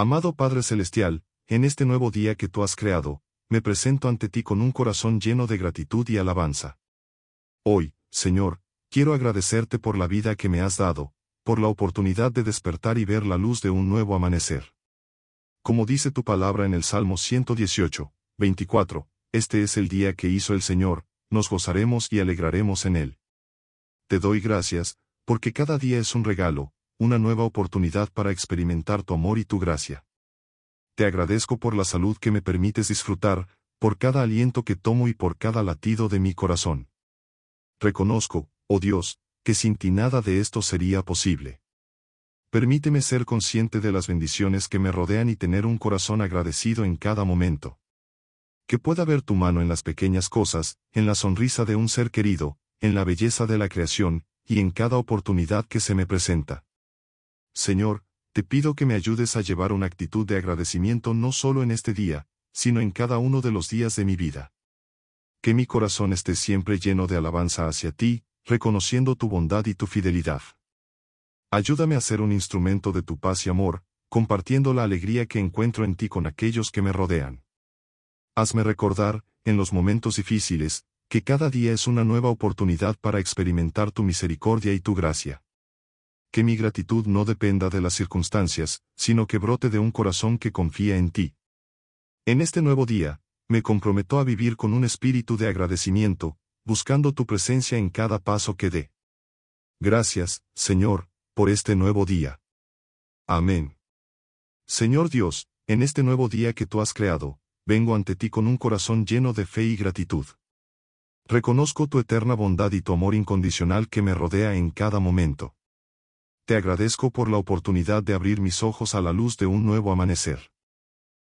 Amado Padre Celestial, en este nuevo día que tú has creado, me presento ante ti con un corazón lleno de gratitud y alabanza. Hoy, Señor, quiero agradecerte por la vida que me has dado, por la oportunidad de despertar y ver la luz de un nuevo amanecer. Como dice tu palabra en el Salmo 118, 24, este es el día que hizo el Señor, nos gozaremos y alegraremos en él. Te doy gracias, porque cada día es un regalo, una nueva oportunidad para experimentar tu amor y tu gracia. Te agradezco por la salud que me permites disfrutar, por cada aliento que tomo y por cada latido de mi corazón. Reconozco, oh Dios, que sin ti nada de esto sería posible. Permíteme ser consciente de las bendiciones que me rodean y tener un corazón agradecido en cada momento. Que pueda ver tu mano en las pequeñas cosas, en la sonrisa de un ser querido, en la belleza de la creación, y en cada oportunidad que se me presenta. Señor, te pido que me ayudes a llevar una actitud de agradecimiento no solo en este día, sino en cada uno de los días de mi vida. Que mi corazón esté siempre lleno de alabanza hacia ti, reconociendo tu bondad y tu fidelidad. Ayúdame a ser un instrumento de tu paz y amor, compartiendo la alegría que encuentro en ti con aquellos que me rodean. Hazme recordar, en los momentos difíciles, que cada día es una nueva oportunidad para experimentar tu misericordia y tu gracia que mi gratitud no dependa de las circunstancias, sino que brote de un corazón que confía en ti. En este nuevo día, me comprometo a vivir con un espíritu de agradecimiento, buscando tu presencia en cada paso que dé. Gracias, Señor, por este nuevo día. Amén. Señor Dios, en este nuevo día que tú has creado, vengo ante ti con un corazón lleno de fe y gratitud. Reconozco tu eterna bondad y tu amor incondicional que me rodea en cada momento. Te agradezco por la oportunidad de abrir mis ojos a la luz de un nuevo amanecer.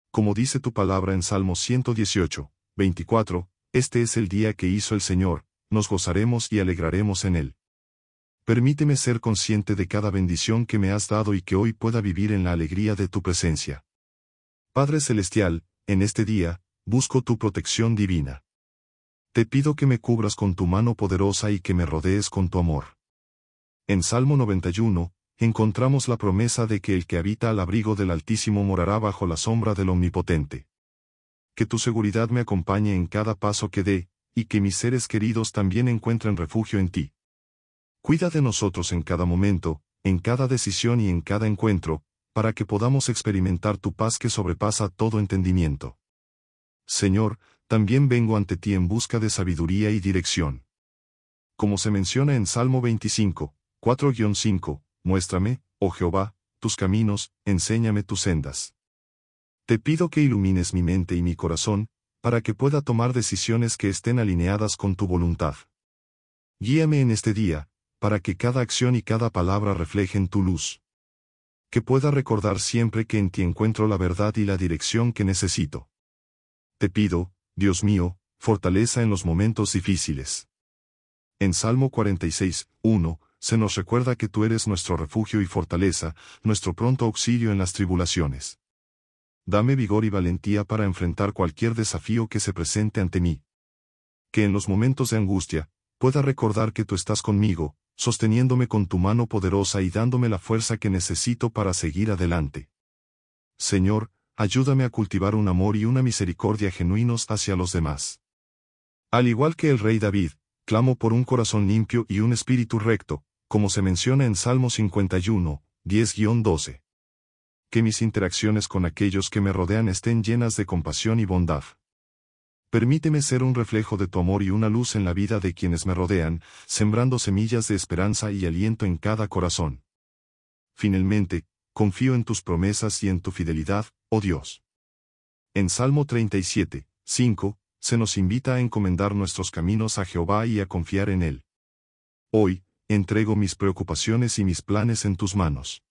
Como dice tu palabra en Salmo 118, 24, este es el día que hizo el Señor, nos gozaremos y alegraremos en él. Permíteme ser consciente de cada bendición que me has dado y que hoy pueda vivir en la alegría de tu presencia. Padre Celestial, en este día, busco tu protección divina. Te pido que me cubras con tu mano poderosa y que me rodees con tu amor. En Salmo 91, encontramos la promesa de que el que habita al abrigo del Altísimo morará bajo la sombra del Omnipotente. Que tu seguridad me acompañe en cada paso que dé, y que mis seres queridos también encuentren refugio en ti. Cuida de nosotros en cada momento, en cada decisión y en cada encuentro, para que podamos experimentar tu paz que sobrepasa todo entendimiento. Señor, también vengo ante ti en busca de sabiduría y dirección. Como se menciona en Salmo 25, 4-5, Muéstrame, oh Jehová, tus caminos, enséñame tus sendas. Te pido que ilumines mi mente y mi corazón, para que pueda tomar decisiones que estén alineadas con tu voluntad. Guíame en este día, para que cada acción y cada palabra reflejen tu luz. Que pueda recordar siempre que en ti encuentro la verdad y la dirección que necesito. Te pido, Dios mío, fortaleza en los momentos difíciles. En Salmo 46, 1, se nos recuerda que tú eres nuestro refugio y fortaleza, nuestro pronto auxilio en las tribulaciones. Dame vigor y valentía para enfrentar cualquier desafío que se presente ante mí. Que en los momentos de angustia, pueda recordar que tú estás conmigo, sosteniéndome con tu mano poderosa y dándome la fuerza que necesito para seguir adelante. Señor, ayúdame a cultivar un amor y una misericordia genuinos hacia los demás. Al igual que el rey David, clamo por un corazón limpio y un espíritu recto, como se menciona en Salmo 51, 10-12. Que mis interacciones con aquellos que me rodean estén llenas de compasión y bondad. Permíteme ser un reflejo de tu amor y una luz en la vida de quienes me rodean, sembrando semillas de esperanza y aliento en cada corazón. Finalmente, confío en tus promesas y en tu fidelidad, oh Dios. En Salmo 37, 5, se nos invita a encomendar nuestros caminos a Jehová y a confiar en Él. Hoy, entrego mis preocupaciones y mis planes en tus manos.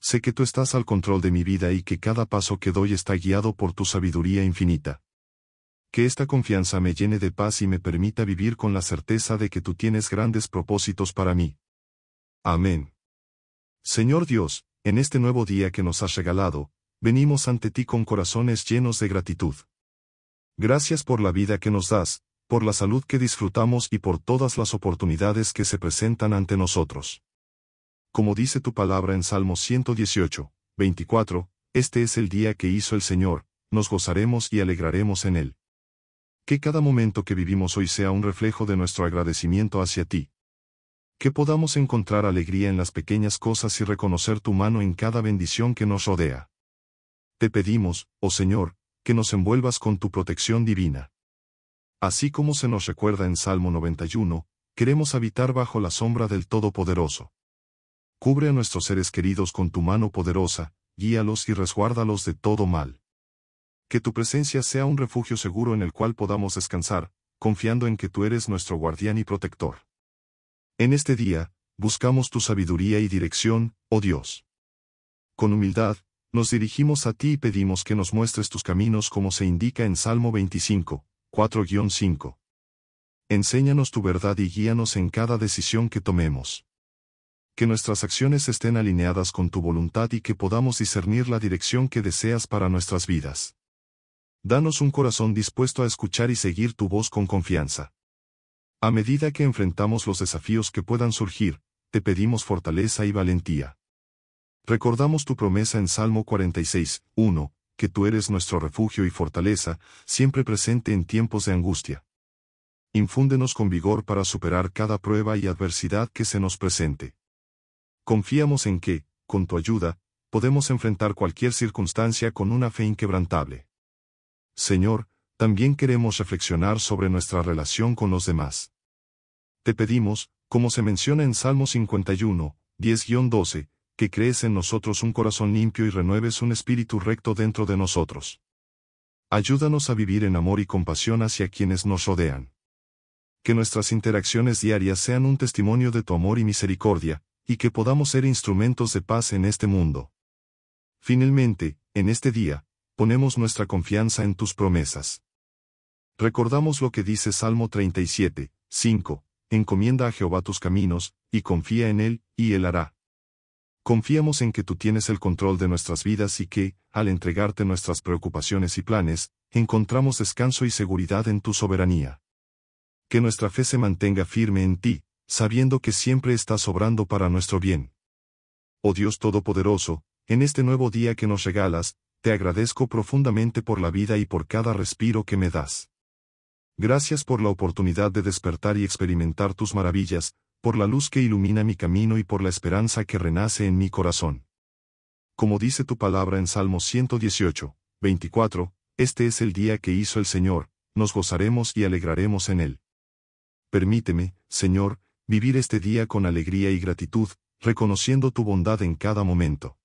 Sé que tú estás al control de mi vida y que cada paso que doy está guiado por tu sabiduría infinita. Que esta confianza me llene de paz y me permita vivir con la certeza de que tú tienes grandes propósitos para mí. Amén. Señor Dios, en este nuevo día que nos has regalado, venimos ante ti con corazones llenos de gratitud. Gracias por la vida que nos das, por la salud que disfrutamos y por todas las oportunidades que se presentan ante nosotros. Como dice tu palabra en Salmo 118, 24, este es el día que hizo el Señor, nos gozaremos y alegraremos en él. Que cada momento que vivimos hoy sea un reflejo de nuestro agradecimiento hacia ti. Que podamos encontrar alegría en las pequeñas cosas y reconocer tu mano en cada bendición que nos rodea. Te pedimos, oh Señor, que nos envuelvas con tu protección divina. Así como se nos recuerda en Salmo 91, queremos habitar bajo la sombra del Todopoderoso. Cubre a nuestros seres queridos con tu mano poderosa, guíalos y resguárdalos de todo mal. Que tu presencia sea un refugio seguro en el cual podamos descansar, confiando en que tú eres nuestro guardián y protector. En este día, buscamos tu sabiduría y dirección, oh Dios. Con humildad, nos dirigimos a ti y pedimos que nos muestres tus caminos como se indica en Salmo 25, 4-5. Enséñanos tu verdad y guíanos en cada decisión que tomemos. Que nuestras acciones estén alineadas con tu voluntad y que podamos discernir la dirección que deseas para nuestras vidas. Danos un corazón dispuesto a escuchar y seguir tu voz con confianza. A medida que enfrentamos los desafíos que puedan surgir, te pedimos fortaleza y valentía. Recordamos tu promesa en Salmo 46, 1, que tú eres nuestro refugio y fortaleza, siempre presente en tiempos de angustia. Infúndenos con vigor para superar cada prueba y adversidad que se nos presente. Confiamos en que, con tu ayuda, podemos enfrentar cualquier circunstancia con una fe inquebrantable. Señor, también queremos reflexionar sobre nuestra relación con los demás. Te pedimos, como se menciona en Salmo 51, 10-12, que crees en nosotros un corazón limpio y renueves un espíritu recto dentro de nosotros. Ayúdanos a vivir en amor y compasión hacia quienes nos rodean. Que nuestras interacciones diarias sean un testimonio de tu amor y misericordia, y que podamos ser instrumentos de paz en este mundo. Finalmente, en este día, ponemos nuestra confianza en tus promesas. Recordamos lo que dice Salmo 37, 5, encomienda a Jehová tus caminos, y confía en él, y él hará. Confiamos en que tú tienes el control de nuestras vidas y que, al entregarte nuestras preocupaciones y planes, encontramos descanso y seguridad en tu soberanía. Que nuestra fe se mantenga firme en ti, sabiendo que siempre estás obrando para nuestro bien. Oh Dios Todopoderoso, en este nuevo día que nos regalas, te agradezco profundamente por la vida y por cada respiro que me das. Gracias por la oportunidad de despertar y experimentar tus maravillas, por la luz que ilumina mi camino y por la esperanza que renace en mi corazón. Como dice tu palabra en Salmo 118, 24, este es el día que hizo el Señor, nos gozaremos y alegraremos en él. Permíteme, Señor, vivir este día con alegría y gratitud, reconociendo tu bondad en cada momento.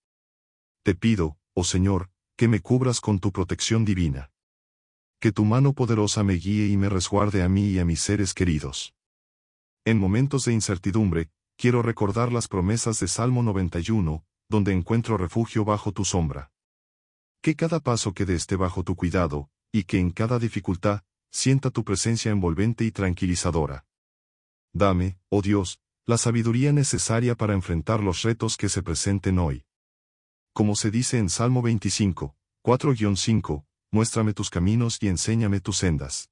Te pido, oh Señor, que me cubras con tu protección divina. Que tu mano poderosa me guíe y me resguarde a mí y a mis seres queridos. En momentos de incertidumbre, quiero recordar las promesas de Salmo 91, donde encuentro refugio bajo tu sombra. Que cada paso quede esté bajo tu cuidado, y que en cada dificultad, sienta tu presencia envolvente y tranquilizadora. Dame, oh Dios, la sabiduría necesaria para enfrentar los retos que se presenten hoy. Como se dice en Salmo 25, 4-5, muéstrame tus caminos y enséñame tus sendas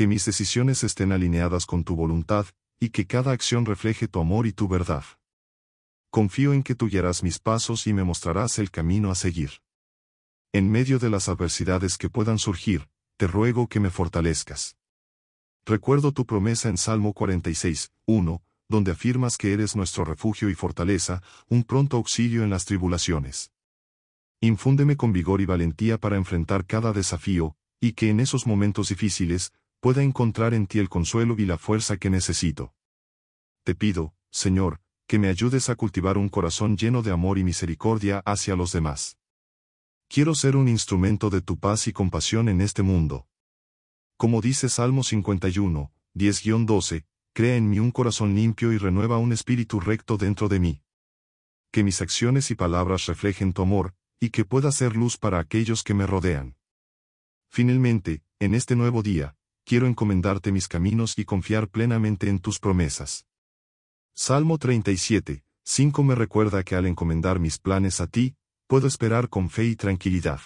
que mis decisiones estén alineadas con tu voluntad, y que cada acción refleje tu amor y tu verdad. Confío en que tú guiarás mis pasos y me mostrarás el camino a seguir. En medio de las adversidades que puedan surgir, te ruego que me fortalezcas. Recuerdo tu promesa en Salmo 46, 1, donde afirmas que eres nuestro refugio y fortaleza, un pronto auxilio en las tribulaciones. Infúndeme con vigor y valentía para enfrentar cada desafío, y que en esos momentos difíciles, pueda encontrar en ti el consuelo y la fuerza que necesito. Te pido, Señor, que me ayudes a cultivar un corazón lleno de amor y misericordia hacia los demás. Quiero ser un instrumento de tu paz y compasión en este mundo. Como dice Salmo 51, 10-12, crea en mí un corazón limpio y renueva un espíritu recto dentro de mí. Que mis acciones y palabras reflejen tu amor, y que pueda ser luz para aquellos que me rodean. Finalmente, en este nuevo día, quiero encomendarte mis caminos y confiar plenamente en tus promesas. Salmo 37, 5 me recuerda que al encomendar mis planes a ti, puedo esperar con fe y tranquilidad.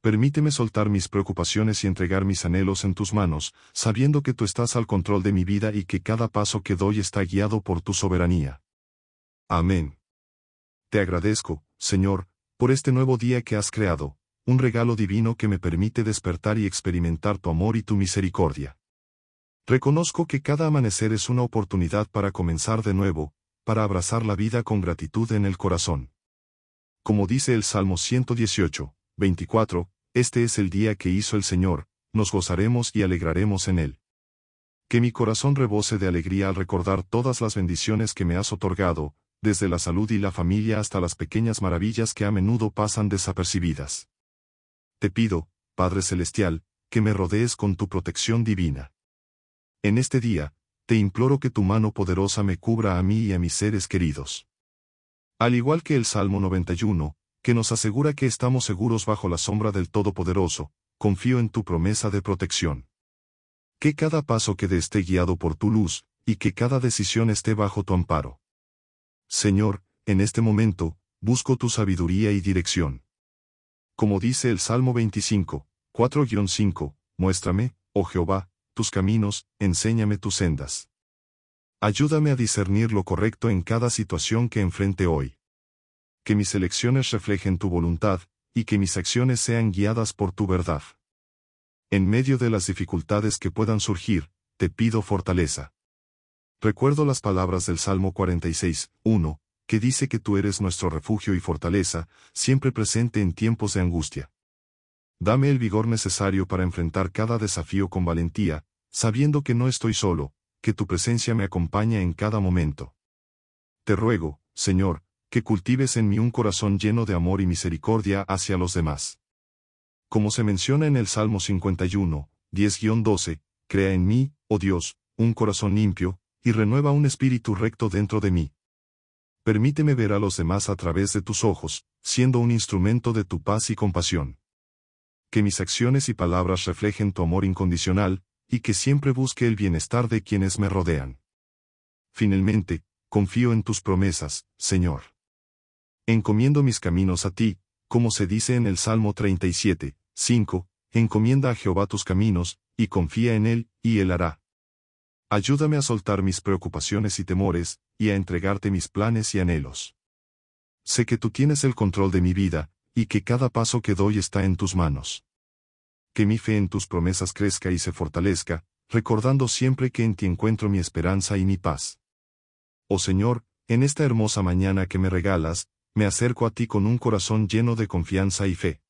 Permíteme soltar mis preocupaciones y entregar mis anhelos en tus manos, sabiendo que tú estás al control de mi vida y que cada paso que doy está guiado por tu soberanía. Amén. Te agradezco, Señor, por este nuevo día que has creado, un regalo divino que me permite despertar y experimentar tu amor y tu misericordia. Reconozco que cada amanecer es una oportunidad para comenzar de nuevo, para abrazar la vida con gratitud en el corazón. Como dice el Salmo 118, 24, este es el día que hizo el Señor, nos gozaremos y alegraremos en él. Que mi corazón rebose de alegría al recordar todas las bendiciones que me has otorgado, desde la salud y la familia hasta las pequeñas maravillas que a menudo pasan desapercibidas te pido, Padre Celestial, que me rodees con tu protección divina. En este día, te imploro que tu mano poderosa me cubra a mí y a mis seres queridos. Al igual que el Salmo 91, que nos asegura que estamos seguros bajo la sombra del Todopoderoso, confío en tu promesa de protección. Que cada paso quede esté guiado por tu luz, y que cada decisión esté bajo tu amparo. Señor, en este momento, busco tu sabiduría y dirección. Como dice el Salmo 25, 4-5, muéstrame, oh Jehová, tus caminos, enséñame tus sendas. Ayúdame a discernir lo correcto en cada situación que enfrente hoy. Que mis elecciones reflejen tu voluntad, y que mis acciones sean guiadas por tu verdad. En medio de las dificultades que puedan surgir, te pido fortaleza. Recuerdo las palabras del Salmo 46, 1, que dice que tú eres nuestro refugio y fortaleza, siempre presente en tiempos de angustia. Dame el vigor necesario para enfrentar cada desafío con valentía, sabiendo que no estoy solo, que tu presencia me acompaña en cada momento. Te ruego, Señor, que cultives en mí un corazón lleno de amor y misericordia hacia los demás. Como se menciona en el Salmo 51, 10-12, crea en mí, oh Dios, un corazón limpio, y renueva un espíritu recto dentro de mí permíteme ver a los demás a través de tus ojos, siendo un instrumento de tu paz y compasión. Que mis acciones y palabras reflejen tu amor incondicional, y que siempre busque el bienestar de quienes me rodean. Finalmente, confío en tus promesas, Señor. Encomiendo mis caminos a ti, como se dice en el Salmo 37, 5, encomienda a Jehová tus caminos, y confía en él, y él hará. Ayúdame a soltar mis preocupaciones y temores, y a entregarte mis planes y anhelos. Sé que tú tienes el control de mi vida, y que cada paso que doy está en tus manos. Que mi fe en tus promesas crezca y se fortalezca, recordando siempre que en ti encuentro mi esperanza y mi paz. Oh Señor, en esta hermosa mañana que me regalas, me acerco a ti con un corazón lleno de confianza y fe.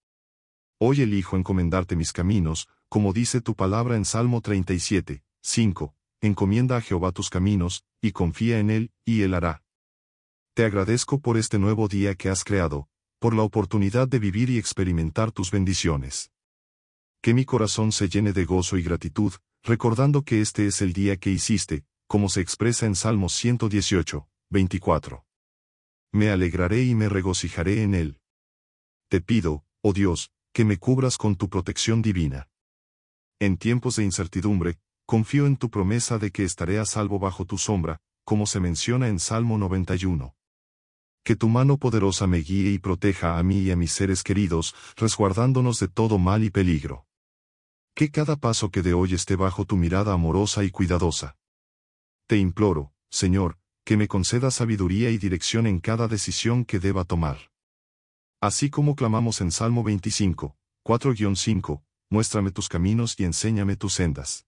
Hoy elijo encomendarte mis caminos, como dice tu palabra en Salmo 37, 5, encomienda a Jehová tus caminos, y confía en Él, y Él hará. Te agradezco por este nuevo día que has creado, por la oportunidad de vivir y experimentar tus bendiciones. Que mi corazón se llene de gozo y gratitud, recordando que este es el día que hiciste, como se expresa en Salmos 118, 24. Me alegraré y me regocijaré en él. Te pido, oh Dios, que me cubras con tu protección divina. En tiempos de incertidumbre, confío en tu promesa de que estaré a salvo bajo tu sombra, como se menciona en Salmo 91. Que tu mano poderosa me guíe y proteja a mí y a mis seres queridos, resguardándonos de todo mal y peligro. Que cada paso que de hoy esté bajo tu mirada amorosa y cuidadosa. Te imploro, Señor, que me conceda sabiduría y dirección en cada decisión que deba tomar. Así como clamamos en Salmo 25, 4-5, muéstrame tus caminos y enséñame tus sendas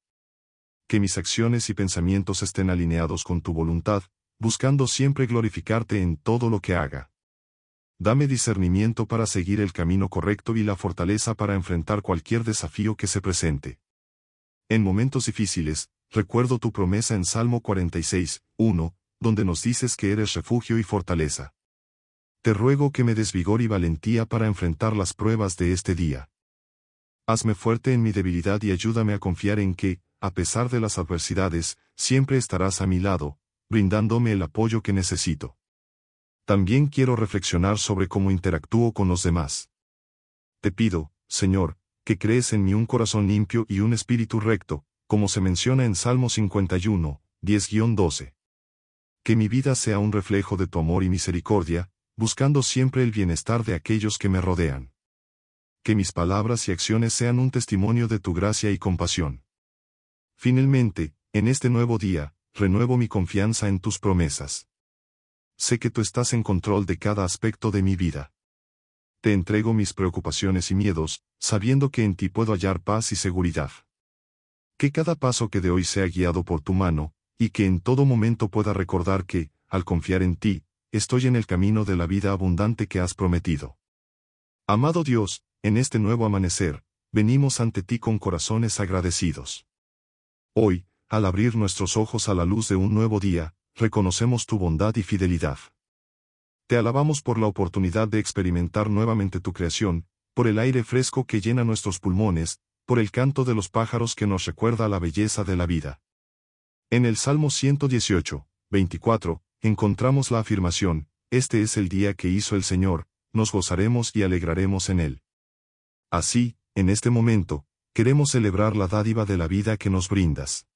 que mis acciones y pensamientos estén alineados con tu voluntad, buscando siempre glorificarte en todo lo que haga. Dame discernimiento para seguir el camino correcto y la fortaleza para enfrentar cualquier desafío que se presente. En momentos difíciles, recuerdo tu promesa en Salmo 46, 1, donde nos dices que eres refugio y fortaleza. Te ruego que me des vigor y valentía para enfrentar las pruebas de este día. Hazme fuerte en mi debilidad y ayúdame a confiar en que, a pesar de las adversidades, siempre estarás a mi lado, brindándome el apoyo que necesito. También quiero reflexionar sobre cómo interactúo con los demás. Te pido, Señor, que crees en mí un corazón limpio y un espíritu recto, como se menciona en Salmo 51, 10-12. Que mi vida sea un reflejo de tu amor y misericordia, buscando siempre el bienestar de aquellos que me rodean. Que mis palabras y acciones sean un testimonio de tu gracia y compasión. Finalmente, en este nuevo día, renuevo mi confianza en tus promesas. Sé que tú estás en control de cada aspecto de mi vida. Te entrego mis preocupaciones y miedos, sabiendo que en ti puedo hallar paz y seguridad. Que cada paso que de hoy sea guiado por tu mano, y que en todo momento pueda recordar que, al confiar en ti, estoy en el camino de la vida abundante que has prometido. Amado Dios, en este nuevo amanecer, venimos ante ti con corazones agradecidos. Hoy, al abrir nuestros ojos a la luz de un nuevo día, reconocemos tu bondad y fidelidad. Te alabamos por la oportunidad de experimentar nuevamente tu creación, por el aire fresco que llena nuestros pulmones, por el canto de los pájaros que nos recuerda la belleza de la vida. En el Salmo 118, 24, encontramos la afirmación, Este es el día que hizo el Señor, nos gozaremos y alegraremos en él. Así, en este momento, queremos celebrar la dádiva de la vida que nos brindas.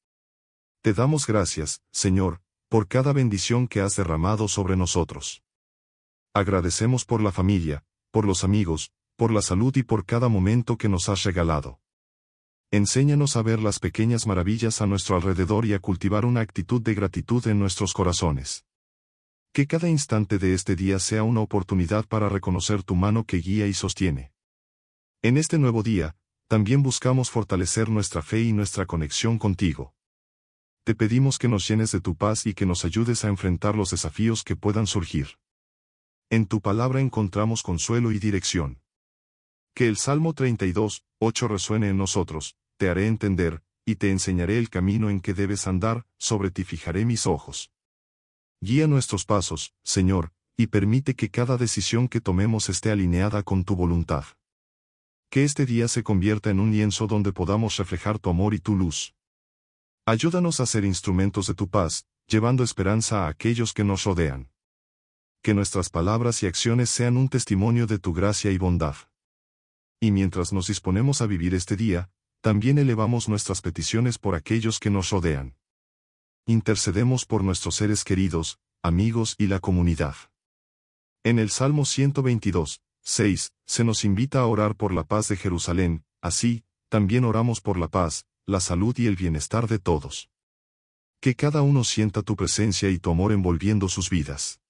Te damos gracias, Señor, por cada bendición que has derramado sobre nosotros. Agradecemos por la familia, por los amigos, por la salud y por cada momento que nos has regalado. Enséñanos a ver las pequeñas maravillas a nuestro alrededor y a cultivar una actitud de gratitud en nuestros corazones. Que cada instante de este día sea una oportunidad para reconocer tu mano que guía y sostiene. En este nuevo día, también buscamos fortalecer nuestra fe y nuestra conexión contigo. Te pedimos que nos llenes de tu paz y que nos ayudes a enfrentar los desafíos que puedan surgir. En tu palabra encontramos consuelo y dirección. Que el Salmo 32, 8 resuene en nosotros, te haré entender, y te enseñaré el camino en que debes andar, sobre ti fijaré mis ojos. Guía nuestros pasos, Señor, y permite que cada decisión que tomemos esté alineada con tu voluntad que este día se convierta en un lienzo donde podamos reflejar tu amor y tu luz. Ayúdanos a ser instrumentos de tu paz, llevando esperanza a aquellos que nos rodean. Que nuestras palabras y acciones sean un testimonio de tu gracia y bondad. Y mientras nos disponemos a vivir este día, también elevamos nuestras peticiones por aquellos que nos rodean. Intercedemos por nuestros seres queridos, amigos y la comunidad. En el Salmo 122, 6. Se nos invita a orar por la paz de Jerusalén, así, también oramos por la paz, la salud y el bienestar de todos. Que cada uno sienta tu presencia y tu amor envolviendo sus vidas.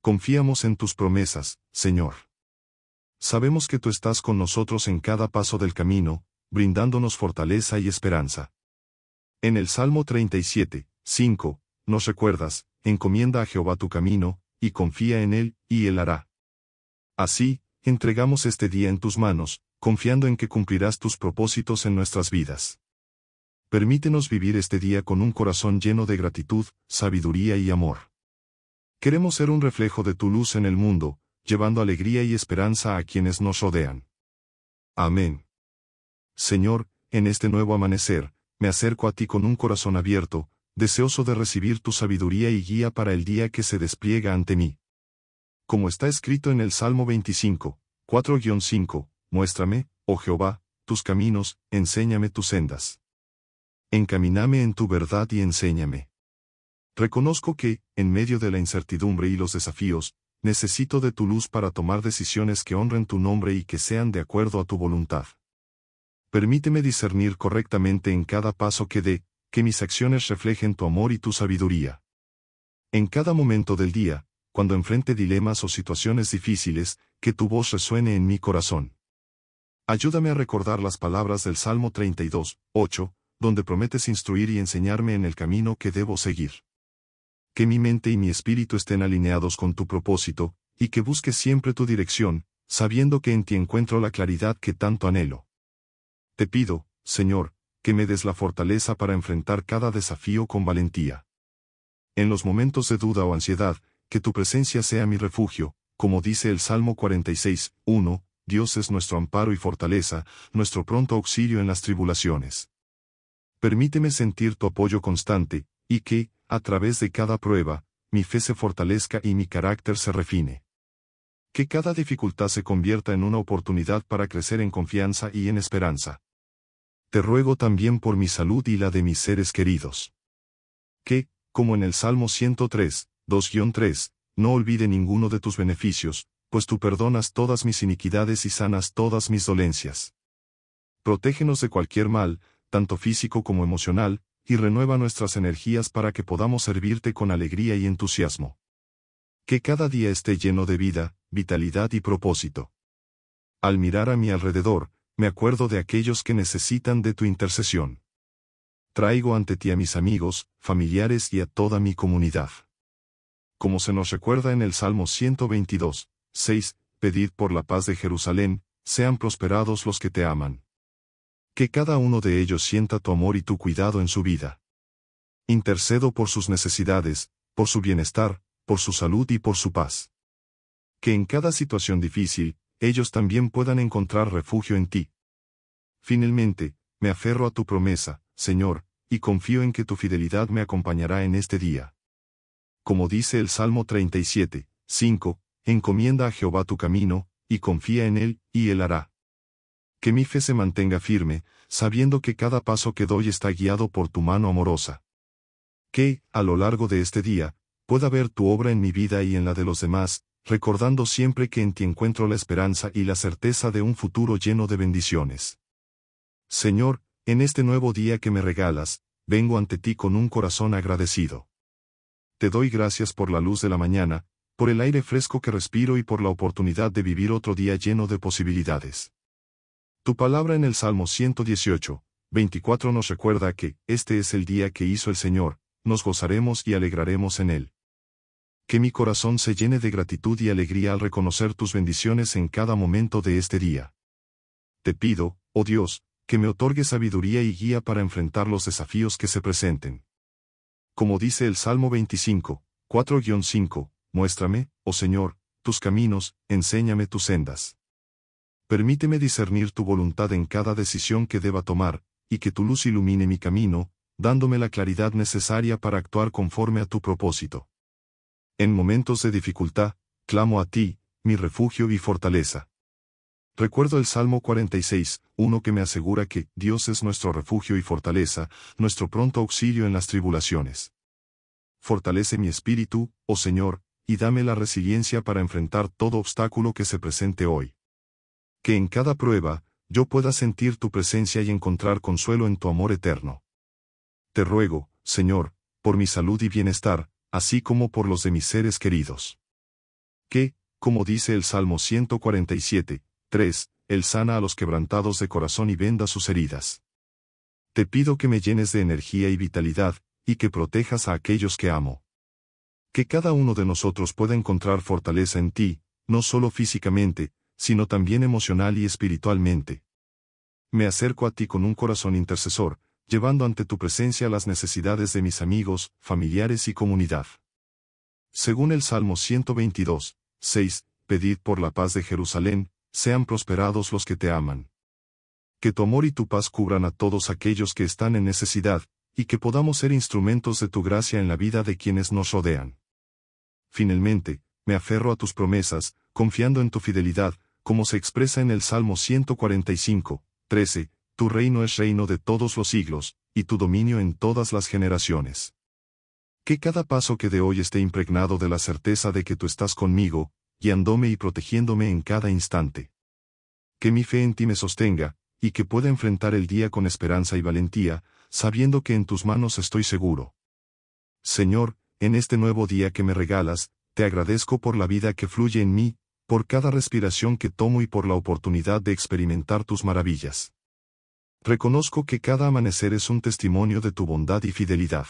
Confiamos en tus promesas, Señor. Sabemos que tú estás con nosotros en cada paso del camino, brindándonos fortaleza y esperanza. En el Salmo 37, 5, nos recuerdas, encomienda a Jehová tu camino, y confía en él, y él hará. Así, entregamos este día en tus manos, confiando en que cumplirás tus propósitos en nuestras vidas. Permítenos vivir este día con un corazón lleno de gratitud, sabiduría y amor. Queremos ser un reflejo de tu luz en el mundo, llevando alegría y esperanza a quienes nos rodean. Amén. Señor, en este nuevo amanecer, me acerco a ti con un corazón abierto, deseoso de recibir tu sabiduría y guía para el día que se despliega ante mí como está escrito en el Salmo 25, 4-5, Muéstrame, oh Jehová, tus caminos, enséñame tus sendas. Encaminame en tu verdad y enséñame. Reconozco que, en medio de la incertidumbre y los desafíos, necesito de tu luz para tomar decisiones que honren tu nombre y que sean de acuerdo a tu voluntad. Permíteme discernir correctamente en cada paso que dé, que mis acciones reflejen tu amor y tu sabiduría. En cada momento del día, cuando enfrente dilemas o situaciones difíciles, que tu voz resuene en mi corazón. Ayúdame a recordar las palabras del Salmo 32, 8, donde prometes instruir y enseñarme en el camino que debo seguir. Que mi mente y mi espíritu estén alineados con tu propósito, y que busques siempre tu dirección, sabiendo que en ti encuentro la claridad que tanto anhelo. Te pido, Señor, que me des la fortaleza para enfrentar cada desafío con valentía. En los momentos de duda o ansiedad, que tu presencia sea mi refugio, como dice el Salmo 46, 1, Dios es nuestro amparo y fortaleza, nuestro pronto auxilio en las tribulaciones. Permíteme sentir tu apoyo constante, y que, a través de cada prueba, mi fe se fortalezca y mi carácter se refine. Que cada dificultad se convierta en una oportunidad para crecer en confianza y en esperanza. Te ruego también por mi salud y la de mis seres queridos. Que, como en el Salmo 103, 2-3, no olvide ninguno de tus beneficios, pues tú perdonas todas mis iniquidades y sanas todas mis dolencias. Protégenos de cualquier mal, tanto físico como emocional, y renueva nuestras energías para que podamos servirte con alegría y entusiasmo. Que cada día esté lleno de vida, vitalidad y propósito. Al mirar a mi alrededor, me acuerdo de aquellos que necesitan de tu intercesión. Traigo ante ti a mis amigos, familiares y a toda mi comunidad como se nos recuerda en el Salmo 122, 6, pedid por la paz de Jerusalén, sean prosperados los que te aman. Que cada uno de ellos sienta tu amor y tu cuidado en su vida. Intercedo por sus necesidades, por su bienestar, por su salud y por su paz. Que en cada situación difícil, ellos también puedan encontrar refugio en ti. Finalmente, me aferro a tu promesa, Señor, y confío en que tu fidelidad me acompañará en este día como dice el Salmo 37, 5, encomienda a Jehová tu camino, y confía en él, y él hará. Que mi fe se mantenga firme, sabiendo que cada paso que doy está guiado por tu mano amorosa. Que, a lo largo de este día, pueda ver tu obra en mi vida y en la de los demás, recordando siempre que en ti encuentro la esperanza y la certeza de un futuro lleno de bendiciones. Señor, en este nuevo día que me regalas, vengo ante ti con un corazón agradecido te doy gracias por la luz de la mañana, por el aire fresco que respiro y por la oportunidad de vivir otro día lleno de posibilidades. Tu palabra en el Salmo 118, 24 nos recuerda que, este es el día que hizo el Señor, nos gozaremos y alegraremos en él. Que mi corazón se llene de gratitud y alegría al reconocer tus bendiciones en cada momento de este día. Te pido, oh Dios, que me otorgue sabiduría y guía para enfrentar los desafíos que se presenten como dice el Salmo 25, 4-5, muéstrame, oh Señor, tus caminos, enséñame tus sendas. Permíteme discernir tu voluntad en cada decisión que deba tomar, y que tu luz ilumine mi camino, dándome la claridad necesaria para actuar conforme a tu propósito. En momentos de dificultad, clamo a ti, mi refugio y fortaleza. Recuerdo el Salmo 46, uno que me asegura que Dios es nuestro refugio y fortaleza, nuestro pronto auxilio en las tribulaciones. Fortalece mi espíritu, oh Señor, y dame la resiliencia para enfrentar todo obstáculo que se presente hoy. Que en cada prueba, yo pueda sentir tu presencia y encontrar consuelo en tu amor eterno. Te ruego, Señor, por mi salud y bienestar, así como por los de mis seres queridos. Que, como dice el Salmo 147, 3. Él sana a los quebrantados de corazón y venda sus heridas. Te pido que me llenes de energía y vitalidad, y que protejas a aquellos que amo. Que cada uno de nosotros pueda encontrar fortaleza en ti, no solo físicamente, sino también emocional y espiritualmente. Me acerco a ti con un corazón intercesor, llevando ante tu presencia las necesidades de mis amigos, familiares y comunidad. Según el Salmo 122, 6, pedid por la paz de Jerusalén, sean prosperados los que te aman. Que tu amor y tu paz cubran a todos aquellos que están en necesidad, y que podamos ser instrumentos de tu gracia en la vida de quienes nos rodean. Finalmente, me aferro a tus promesas, confiando en tu fidelidad, como se expresa en el Salmo 145, 13, Tu reino es reino de todos los siglos, y tu dominio en todas las generaciones. Que cada paso que de hoy esté impregnado de la certeza de que tú estás conmigo, guiándome y protegiéndome en cada instante. Que mi fe en ti me sostenga, y que pueda enfrentar el día con esperanza y valentía, sabiendo que en tus manos estoy seguro. Señor, en este nuevo día que me regalas, te agradezco por la vida que fluye en mí, por cada respiración que tomo y por la oportunidad de experimentar tus maravillas. Reconozco que cada amanecer es un testimonio de tu bondad y fidelidad.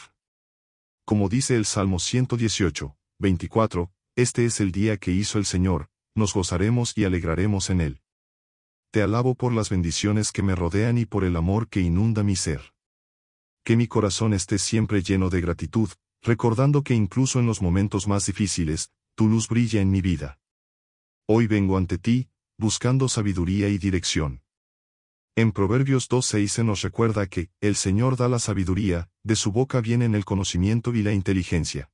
Como dice el Salmo 118, 24, este es el día que hizo el Señor, nos gozaremos y alegraremos en él. Te alabo por las bendiciones que me rodean y por el amor que inunda mi ser. Que mi corazón esté siempre lleno de gratitud, recordando que incluso en los momentos más difíciles, tu luz brilla en mi vida. Hoy vengo ante ti, buscando sabiduría y dirección. En Proverbios 2.6 se nos recuerda que, el Señor da la sabiduría, de su boca vienen el conocimiento y la inteligencia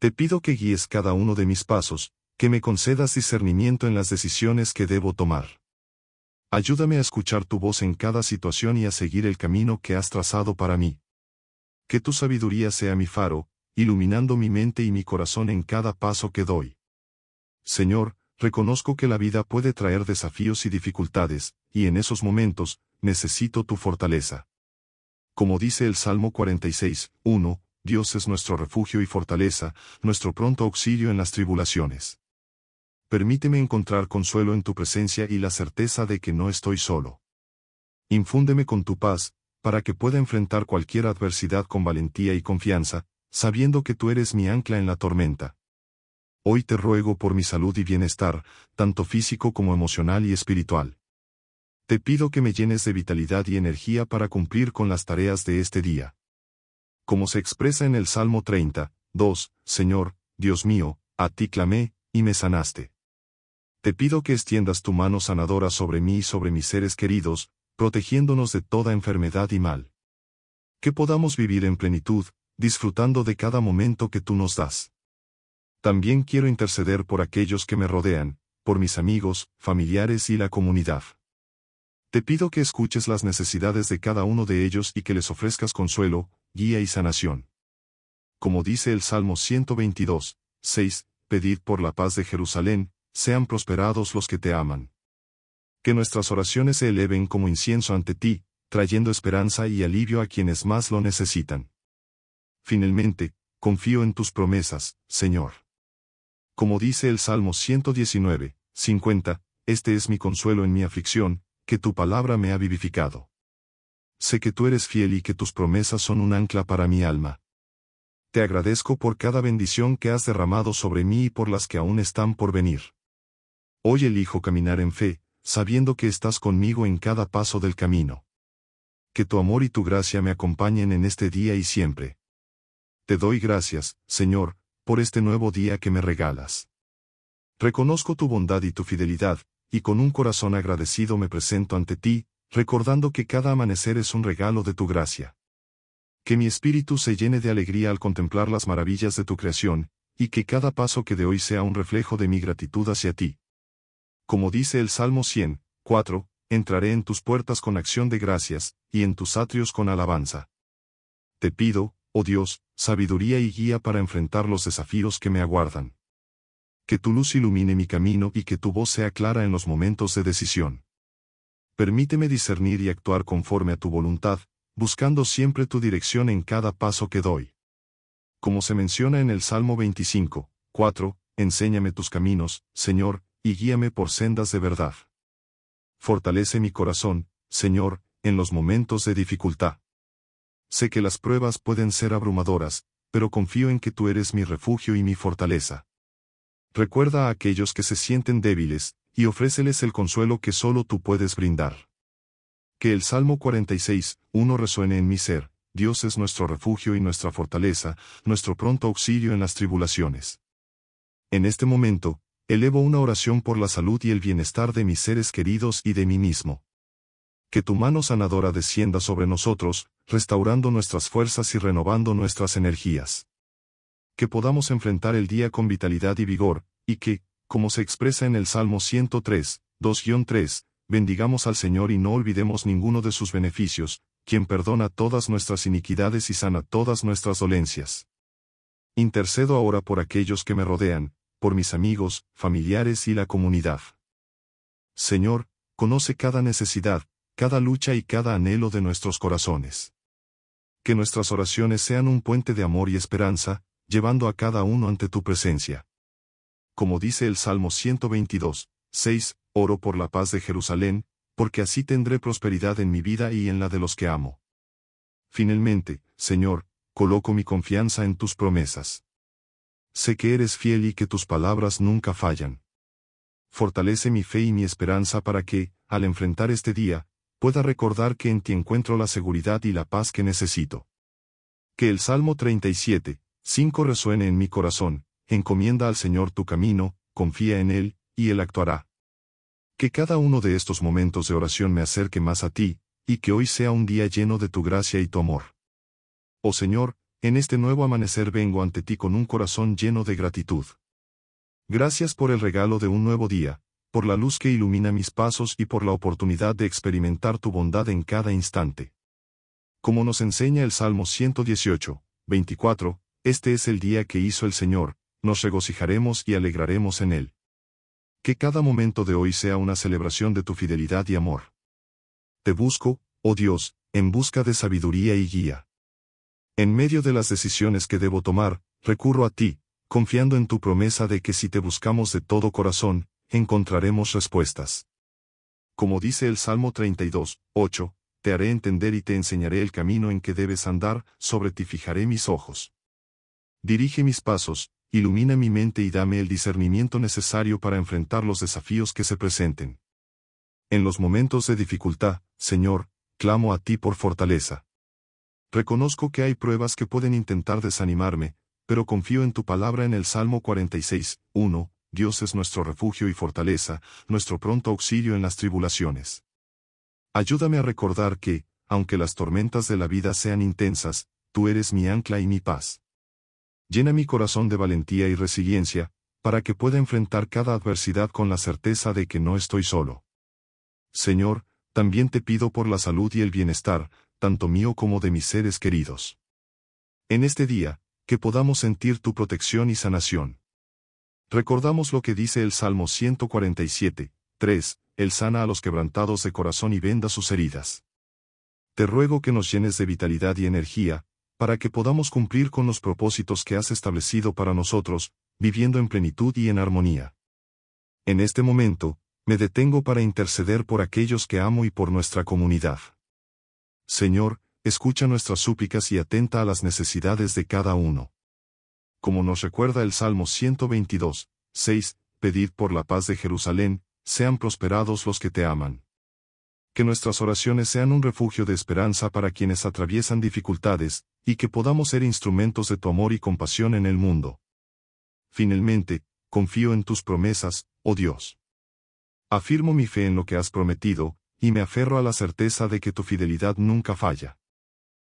te pido que guíes cada uno de mis pasos, que me concedas discernimiento en las decisiones que debo tomar. Ayúdame a escuchar tu voz en cada situación y a seguir el camino que has trazado para mí. Que tu sabiduría sea mi faro, iluminando mi mente y mi corazón en cada paso que doy. Señor, reconozco que la vida puede traer desafíos y dificultades, y en esos momentos, necesito tu fortaleza. Como dice el Salmo 46, 1, Dios es nuestro refugio y fortaleza, nuestro pronto auxilio en las tribulaciones. Permíteme encontrar consuelo en tu presencia y la certeza de que no estoy solo. Infúndeme con tu paz, para que pueda enfrentar cualquier adversidad con valentía y confianza, sabiendo que tú eres mi ancla en la tormenta. Hoy te ruego por mi salud y bienestar, tanto físico como emocional y espiritual. Te pido que me llenes de vitalidad y energía para cumplir con las tareas de este día como se expresa en el Salmo 30, 2, Señor, Dios mío, a ti clamé, y me sanaste. Te pido que extiendas tu mano sanadora sobre mí y sobre mis seres queridos, protegiéndonos de toda enfermedad y mal. Que podamos vivir en plenitud, disfrutando de cada momento que tú nos das. También quiero interceder por aquellos que me rodean, por mis amigos, familiares y la comunidad. Te pido que escuches las necesidades de cada uno de ellos y que les ofrezcas consuelo, guía y sanación. Como dice el Salmo 122, 6, pedid por la paz de Jerusalén, sean prosperados los que te aman. Que nuestras oraciones se eleven como incienso ante ti, trayendo esperanza y alivio a quienes más lo necesitan. Finalmente, confío en tus promesas, Señor. Como dice el Salmo 119, 50, este es mi consuelo en mi aflicción, que tu palabra me ha vivificado sé que tú eres fiel y que tus promesas son un ancla para mi alma. Te agradezco por cada bendición que has derramado sobre mí y por las que aún están por venir. Hoy elijo caminar en fe, sabiendo que estás conmigo en cada paso del camino. Que tu amor y tu gracia me acompañen en este día y siempre. Te doy gracias, Señor, por este nuevo día que me regalas. Reconozco tu bondad y tu fidelidad, y con un corazón agradecido me presento ante ti, recordando que cada amanecer es un regalo de tu gracia. Que mi espíritu se llene de alegría al contemplar las maravillas de tu creación, y que cada paso que de hoy sea un reflejo de mi gratitud hacia ti. Como dice el Salmo 100, 4, entraré en tus puertas con acción de gracias, y en tus atrios con alabanza. Te pido, oh Dios, sabiduría y guía para enfrentar los desafíos que me aguardan. Que tu luz ilumine mi camino y que tu voz sea clara en los momentos de decisión permíteme discernir y actuar conforme a tu voluntad, buscando siempre tu dirección en cada paso que doy. Como se menciona en el Salmo 25, 4, enséñame tus caminos, Señor, y guíame por sendas de verdad. Fortalece mi corazón, Señor, en los momentos de dificultad. Sé que las pruebas pueden ser abrumadoras, pero confío en que tú eres mi refugio y mi fortaleza. Recuerda a aquellos que se sienten débiles, y ofréceles el consuelo que solo tú puedes brindar. Que el Salmo 46, 1 resuene en mi ser, Dios es nuestro refugio y nuestra fortaleza, nuestro pronto auxilio en las tribulaciones. En este momento, elevo una oración por la salud y el bienestar de mis seres queridos y de mí mismo. Que tu mano sanadora descienda sobre nosotros, restaurando nuestras fuerzas y renovando nuestras energías. Que podamos enfrentar el día con vitalidad y vigor, y que, como se expresa en el Salmo 103, 2-3, bendigamos al Señor y no olvidemos ninguno de sus beneficios, quien perdona todas nuestras iniquidades y sana todas nuestras dolencias. Intercedo ahora por aquellos que me rodean, por mis amigos, familiares y la comunidad. Señor, conoce cada necesidad, cada lucha y cada anhelo de nuestros corazones. Que nuestras oraciones sean un puente de amor y esperanza, llevando a cada uno ante tu presencia como dice el Salmo 122, 6, oro por la paz de Jerusalén, porque así tendré prosperidad en mi vida y en la de los que amo. Finalmente, Señor, coloco mi confianza en tus promesas. Sé que eres fiel y que tus palabras nunca fallan. Fortalece mi fe y mi esperanza para que, al enfrentar este día, pueda recordar que en ti encuentro la seguridad y la paz que necesito. Que el Salmo 37, 5 resuene en mi corazón, encomienda al Señor tu camino, confía en Él, y Él actuará. Que cada uno de estos momentos de oración me acerque más a ti, y que hoy sea un día lleno de tu gracia y tu amor. Oh Señor, en este nuevo amanecer vengo ante ti con un corazón lleno de gratitud. Gracias por el regalo de un nuevo día, por la luz que ilumina mis pasos y por la oportunidad de experimentar tu bondad en cada instante. Como nos enseña el Salmo 118, 24, este es el día que hizo el Señor, nos regocijaremos y alegraremos en Él. Que cada momento de hoy sea una celebración de tu fidelidad y amor. Te busco, oh Dios, en busca de sabiduría y guía. En medio de las decisiones que debo tomar, recurro a ti, confiando en tu promesa de que si te buscamos de todo corazón, encontraremos respuestas. Como dice el Salmo 32, 8, te haré entender y te enseñaré el camino en que debes andar, sobre ti fijaré mis ojos. Dirige mis pasos, ilumina mi mente y dame el discernimiento necesario para enfrentar los desafíos que se presenten. En los momentos de dificultad, Señor, clamo a ti por fortaleza. Reconozco que hay pruebas que pueden intentar desanimarme, pero confío en tu palabra en el Salmo 46, 1, Dios es nuestro refugio y fortaleza, nuestro pronto auxilio en las tribulaciones. Ayúdame a recordar que, aunque las tormentas de la vida sean intensas, tú eres mi ancla y mi paz llena mi corazón de valentía y resiliencia, para que pueda enfrentar cada adversidad con la certeza de que no estoy solo. Señor, también te pido por la salud y el bienestar, tanto mío como de mis seres queridos. En este día, que podamos sentir tu protección y sanación. Recordamos lo que dice el Salmo 147, 3, Él sana a los quebrantados de corazón y venda sus heridas. Te ruego que nos llenes de vitalidad y energía, para que podamos cumplir con los propósitos que has establecido para nosotros, viviendo en plenitud y en armonía. En este momento, me detengo para interceder por aquellos que amo y por nuestra comunidad. Señor, escucha nuestras súplicas y atenta a las necesidades de cada uno. Como nos recuerda el Salmo 122, 6, pedid por la paz de Jerusalén, sean prosperados los que te aman que nuestras oraciones sean un refugio de esperanza para quienes atraviesan dificultades, y que podamos ser instrumentos de tu amor y compasión en el mundo. Finalmente, confío en tus promesas, oh Dios. Afirmo mi fe en lo que has prometido, y me aferro a la certeza de que tu fidelidad nunca falla.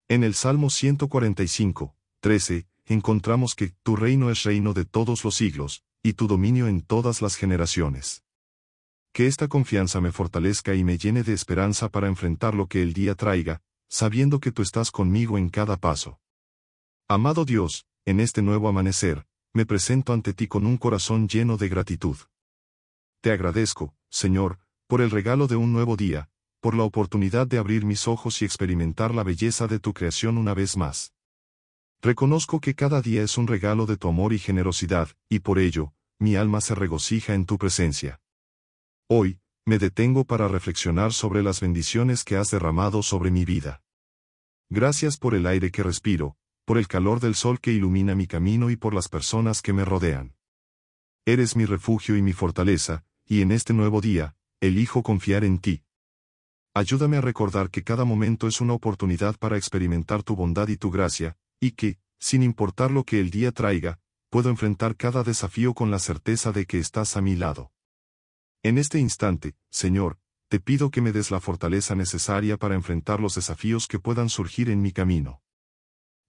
En el Salmo 145, 13, encontramos que tu reino es reino de todos los siglos, y tu dominio en todas las generaciones que esta confianza me fortalezca y me llene de esperanza para enfrentar lo que el día traiga, sabiendo que tú estás conmigo en cada paso. Amado Dios, en este nuevo amanecer, me presento ante ti con un corazón lleno de gratitud. Te agradezco, Señor, por el regalo de un nuevo día, por la oportunidad de abrir mis ojos y experimentar la belleza de tu creación una vez más. Reconozco que cada día es un regalo de tu amor y generosidad, y por ello, mi alma se regocija en tu presencia. Hoy, me detengo para reflexionar sobre las bendiciones que has derramado sobre mi vida. Gracias por el aire que respiro, por el calor del sol que ilumina mi camino y por las personas que me rodean. Eres mi refugio y mi fortaleza, y en este nuevo día, elijo confiar en ti. Ayúdame a recordar que cada momento es una oportunidad para experimentar tu bondad y tu gracia, y que, sin importar lo que el día traiga, puedo enfrentar cada desafío con la certeza de que estás a mi lado. En este instante, Señor, te pido que me des la fortaleza necesaria para enfrentar los desafíos que puedan surgir en mi camino.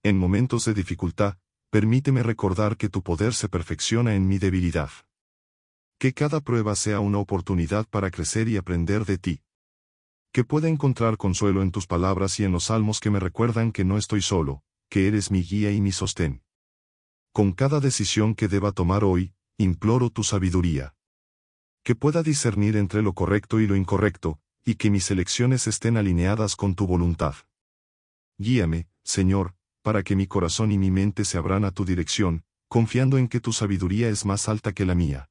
En momentos de dificultad, permíteme recordar que tu poder se perfecciona en mi debilidad. Que cada prueba sea una oportunidad para crecer y aprender de ti. Que pueda encontrar consuelo en tus palabras y en los salmos que me recuerdan que no estoy solo, que eres mi guía y mi sostén. Con cada decisión que deba tomar hoy, imploro tu sabiduría que pueda discernir entre lo correcto y lo incorrecto, y que mis elecciones estén alineadas con tu voluntad. Guíame, Señor, para que mi corazón y mi mente se abran a tu dirección, confiando en que tu sabiduría es más alta que la mía.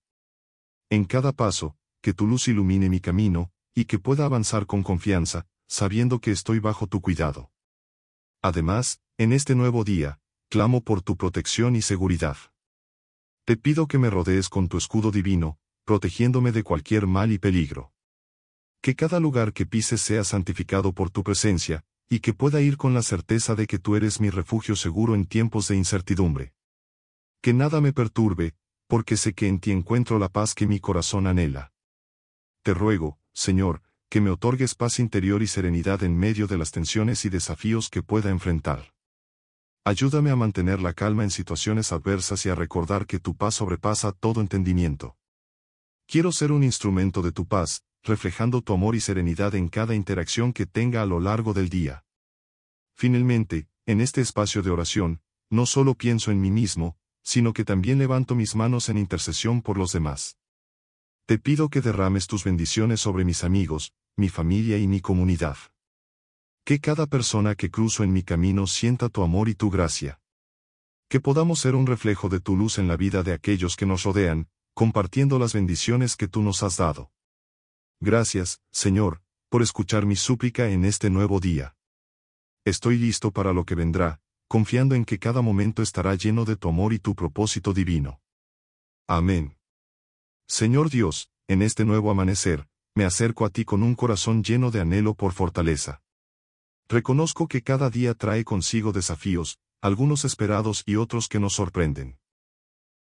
En cada paso, que tu luz ilumine mi camino, y que pueda avanzar con confianza, sabiendo que estoy bajo tu cuidado. Además, en este nuevo día, clamo por tu protección y seguridad. Te pido que me rodees con tu escudo divino, protegiéndome de cualquier mal y peligro. Que cada lugar que pise sea santificado por tu presencia, y que pueda ir con la certeza de que tú eres mi refugio seguro en tiempos de incertidumbre. Que nada me perturbe, porque sé que en ti encuentro la paz que mi corazón anhela. Te ruego, Señor, que me otorgues paz interior y serenidad en medio de las tensiones y desafíos que pueda enfrentar. Ayúdame a mantener la calma en situaciones adversas y a recordar que tu paz sobrepasa todo entendimiento. Quiero ser un instrumento de tu paz, reflejando tu amor y serenidad en cada interacción que tenga a lo largo del día. Finalmente, en este espacio de oración, no solo pienso en mí mismo, sino que también levanto mis manos en intercesión por los demás. Te pido que derrames tus bendiciones sobre mis amigos, mi familia y mi comunidad. Que cada persona que cruzo en mi camino sienta tu amor y tu gracia. Que podamos ser un reflejo de tu luz en la vida de aquellos que nos rodean, compartiendo las bendiciones que tú nos has dado. Gracias, Señor, por escuchar mi súplica en este nuevo día. Estoy listo para lo que vendrá, confiando en que cada momento estará lleno de tu amor y tu propósito divino. Amén. Señor Dios, en este nuevo amanecer, me acerco a ti con un corazón lleno de anhelo por fortaleza. Reconozco que cada día trae consigo desafíos, algunos esperados y otros que nos sorprenden.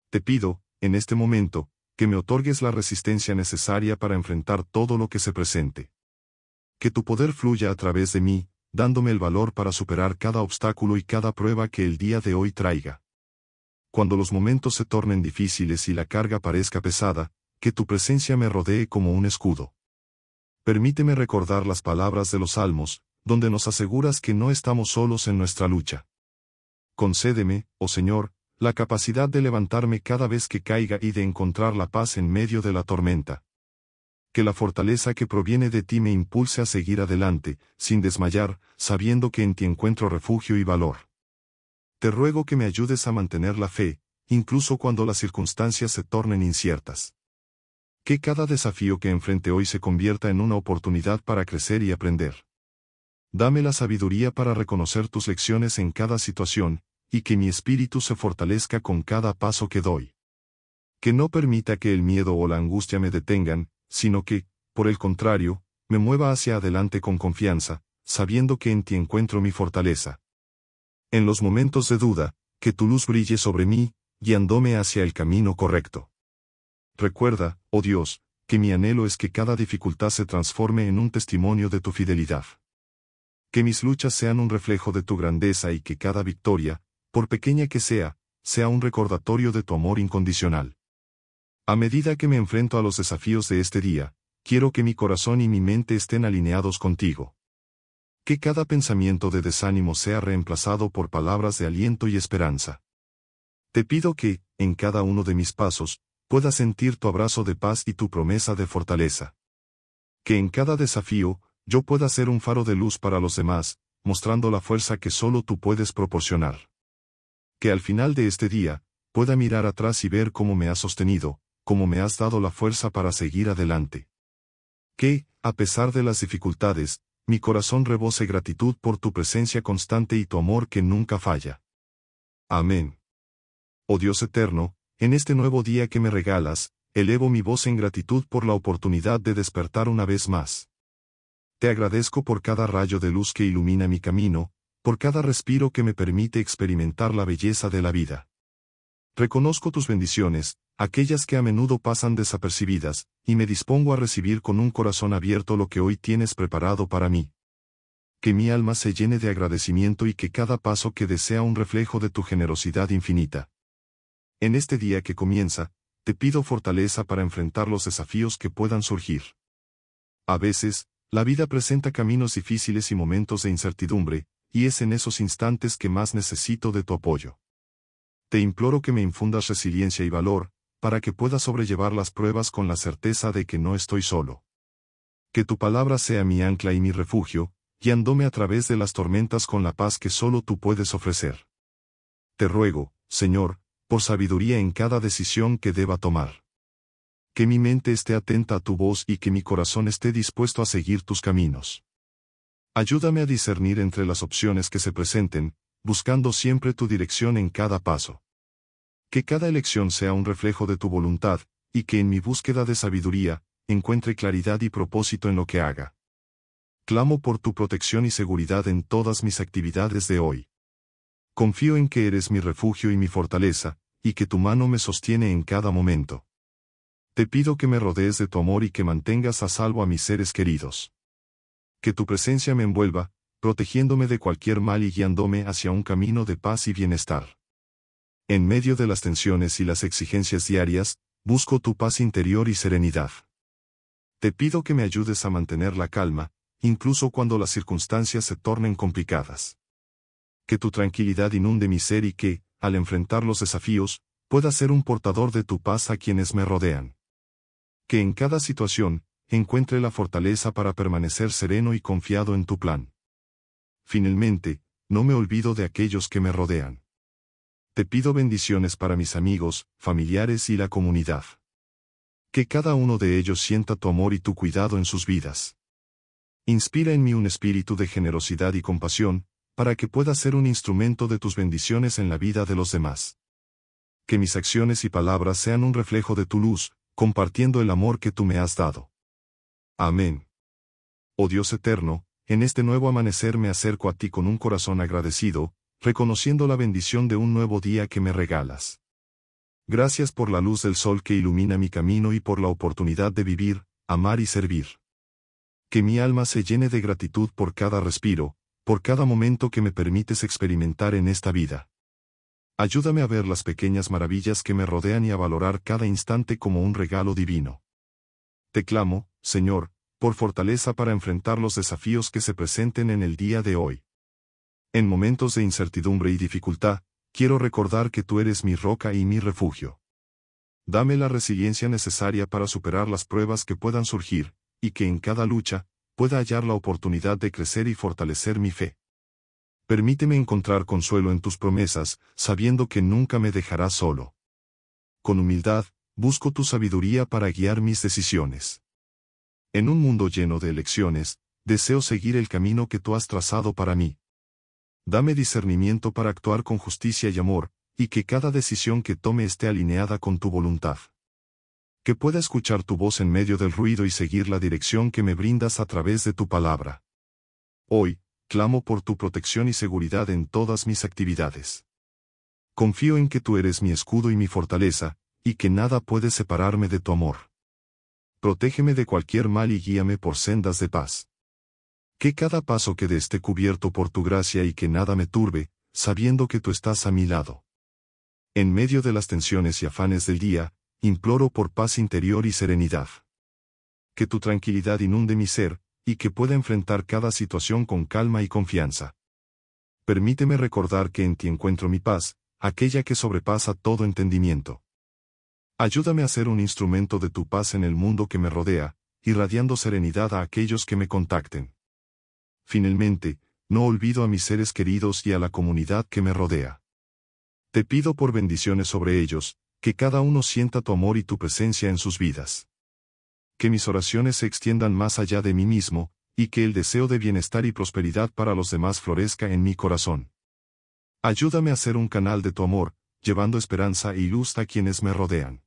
Te pido, en este momento, que me otorgues la resistencia necesaria para enfrentar todo lo que se presente. Que tu poder fluya a través de mí, dándome el valor para superar cada obstáculo y cada prueba que el día de hoy traiga. Cuando los momentos se tornen difíciles y la carga parezca pesada, que tu presencia me rodee como un escudo. Permíteme recordar las palabras de los Salmos, donde nos aseguras que no estamos solos en nuestra lucha. Concédeme, oh Señor, la capacidad de levantarme cada vez que caiga y de encontrar la paz en medio de la tormenta. Que la fortaleza que proviene de ti me impulse a seguir adelante, sin desmayar, sabiendo que en ti encuentro refugio y valor. Te ruego que me ayudes a mantener la fe, incluso cuando las circunstancias se tornen inciertas. Que cada desafío que enfrente hoy se convierta en una oportunidad para crecer y aprender. Dame la sabiduría para reconocer tus lecciones en cada situación, y que mi espíritu se fortalezca con cada paso que doy. Que no permita que el miedo o la angustia me detengan, sino que, por el contrario, me mueva hacia adelante con confianza, sabiendo que en ti encuentro mi fortaleza. En los momentos de duda, que tu luz brille sobre mí, guiándome hacia el camino correcto. Recuerda, oh Dios, que mi anhelo es que cada dificultad se transforme en un testimonio de tu fidelidad. Que mis luchas sean un reflejo de tu grandeza y que cada victoria, por pequeña que sea, sea un recordatorio de tu amor incondicional. A medida que me enfrento a los desafíos de este día, quiero que mi corazón y mi mente estén alineados contigo. Que cada pensamiento de desánimo sea reemplazado por palabras de aliento y esperanza. Te pido que, en cada uno de mis pasos, pueda sentir tu abrazo de paz y tu promesa de fortaleza. Que en cada desafío, yo pueda ser un faro de luz para los demás, mostrando la fuerza que solo tú puedes proporcionar que al final de este día, pueda mirar atrás y ver cómo me has sostenido, cómo me has dado la fuerza para seguir adelante. Que, a pesar de las dificultades, mi corazón rebose gratitud por tu presencia constante y tu amor que nunca falla. Amén. Oh Dios eterno, en este nuevo día que me regalas, elevo mi voz en gratitud por la oportunidad de despertar una vez más. Te agradezco por cada rayo de luz que ilumina mi camino, por cada respiro que me permite experimentar la belleza de la vida. Reconozco tus bendiciones, aquellas que a menudo pasan desapercibidas, y me dispongo a recibir con un corazón abierto lo que hoy tienes preparado para mí. Que mi alma se llene de agradecimiento y que cada paso que desea un reflejo de tu generosidad infinita. En este día que comienza, te pido fortaleza para enfrentar los desafíos que puedan surgir. A veces, la vida presenta caminos difíciles y momentos de incertidumbre, y es en esos instantes que más necesito de tu apoyo. Te imploro que me infundas resiliencia y valor, para que pueda sobrellevar las pruebas con la certeza de que no estoy solo. Que tu palabra sea mi ancla y mi refugio, guiándome a través de las tormentas con la paz que solo tú puedes ofrecer. Te ruego, Señor, por sabiduría en cada decisión que deba tomar. Que mi mente esté atenta a tu voz y que mi corazón esté dispuesto a seguir tus caminos. Ayúdame a discernir entre las opciones que se presenten, buscando siempre tu dirección en cada paso. Que cada elección sea un reflejo de tu voluntad, y que en mi búsqueda de sabiduría, encuentre claridad y propósito en lo que haga. Clamo por tu protección y seguridad en todas mis actividades de hoy. Confío en que eres mi refugio y mi fortaleza, y que tu mano me sostiene en cada momento. Te pido que me rodees de tu amor y que mantengas a salvo a mis seres queridos que tu presencia me envuelva, protegiéndome de cualquier mal y guiándome hacia un camino de paz y bienestar. En medio de las tensiones y las exigencias diarias, busco tu paz interior y serenidad. Te pido que me ayudes a mantener la calma, incluso cuando las circunstancias se tornen complicadas. Que tu tranquilidad inunde mi ser y que, al enfrentar los desafíos, pueda ser un portador de tu paz a quienes me rodean. Que en cada situación, encuentre la fortaleza para permanecer sereno y confiado en tu plan. Finalmente, no me olvido de aquellos que me rodean. Te pido bendiciones para mis amigos, familiares y la comunidad. Que cada uno de ellos sienta tu amor y tu cuidado en sus vidas. Inspira en mí un espíritu de generosidad y compasión, para que pueda ser un instrumento de tus bendiciones en la vida de los demás. Que mis acciones y palabras sean un reflejo de tu luz, compartiendo el amor que tú me has dado. Amén. Oh Dios eterno, en este nuevo amanecer me acerco a ti con un corazón agradecido, reconociendo la bendición de un nuevo día que me regalas. Gracias por la luz del sol que ilumina mi camino y por la oportunidad de vivir, amar y servir. Que mi alma se llene de gratitud por cada respiro, por cada momento que me permites experimentar en esta vida. Ayúdame a ver las pequeñas maravillas que me rodean y a valorar cada instante como un regalo divino. Te clamo, Señor, por fortaleza para enfrentar los desafíos que se presenten en el día de hoy. En momentos de incertidumbre y dificultad, quiero recordar que tú eres mi roca y mi refugio. Dame la resiliencia necesaria para superar las pruebas que puedan surgir, y que en cada lucha, pueda hallar la oportunidad de crecer y fortalecer mi fe. Permíteme encontrar consuelo en tus promesas, sabiendo que nunca me dejarás solo. Con humildad, busco tu sabiduría para guiar mis decisiones. En un mundo lleno de elecciones, deseo seguir el camino que tú has trazado para mí. Dame discernimiento para actuar con justicia y amor, y que cada decisión que tome esté alineada con tu voluntad. Que pueda escuchar tu voz en medio del ruido y seguir la dirección que me brindas a través de tu palabra. Hoy, clamo por tu protección y seguridad en todas mis actividades. Confío en que tú eres mi escudo y mi fortaleza, y que nada puede separarme de tu amor. Protégeme de cualquier mal y guíame por sendas de paz. Que cada paso que esté cubierto por tu gracia y que nada me turbe, sabiendo que tú estás a mi lado. En medio de las tensiones y afanes del día, imploro por paz interior y serenidad. Que tu tranquilidad inunde mi ser, y que pueda enfrentar cada situación con calma y confianza. Permíteme recordar que en ti encuentro mi paz, aquella que sobrepasa todo entendimiento. Ayúdame a ser un instrumento de tu paz en el mundo que me rodea, irradiando serenidad a aquellos que me contacten. Finalmente, no olvido a mis seres queridos y a la comunidad que me rodea. Te pido por bendiciones sobre ellos, que cada uno sienta tu amor y tu presencia en sus vidas. Que mis oraciones se extiendan más allá de mí mismo, y que el deseo de bienestar y prosperidad para los demás florezca en mi corazón. Ayúdame a ser un canal de tu amor, llevando esperanza y luz a quienes me rodean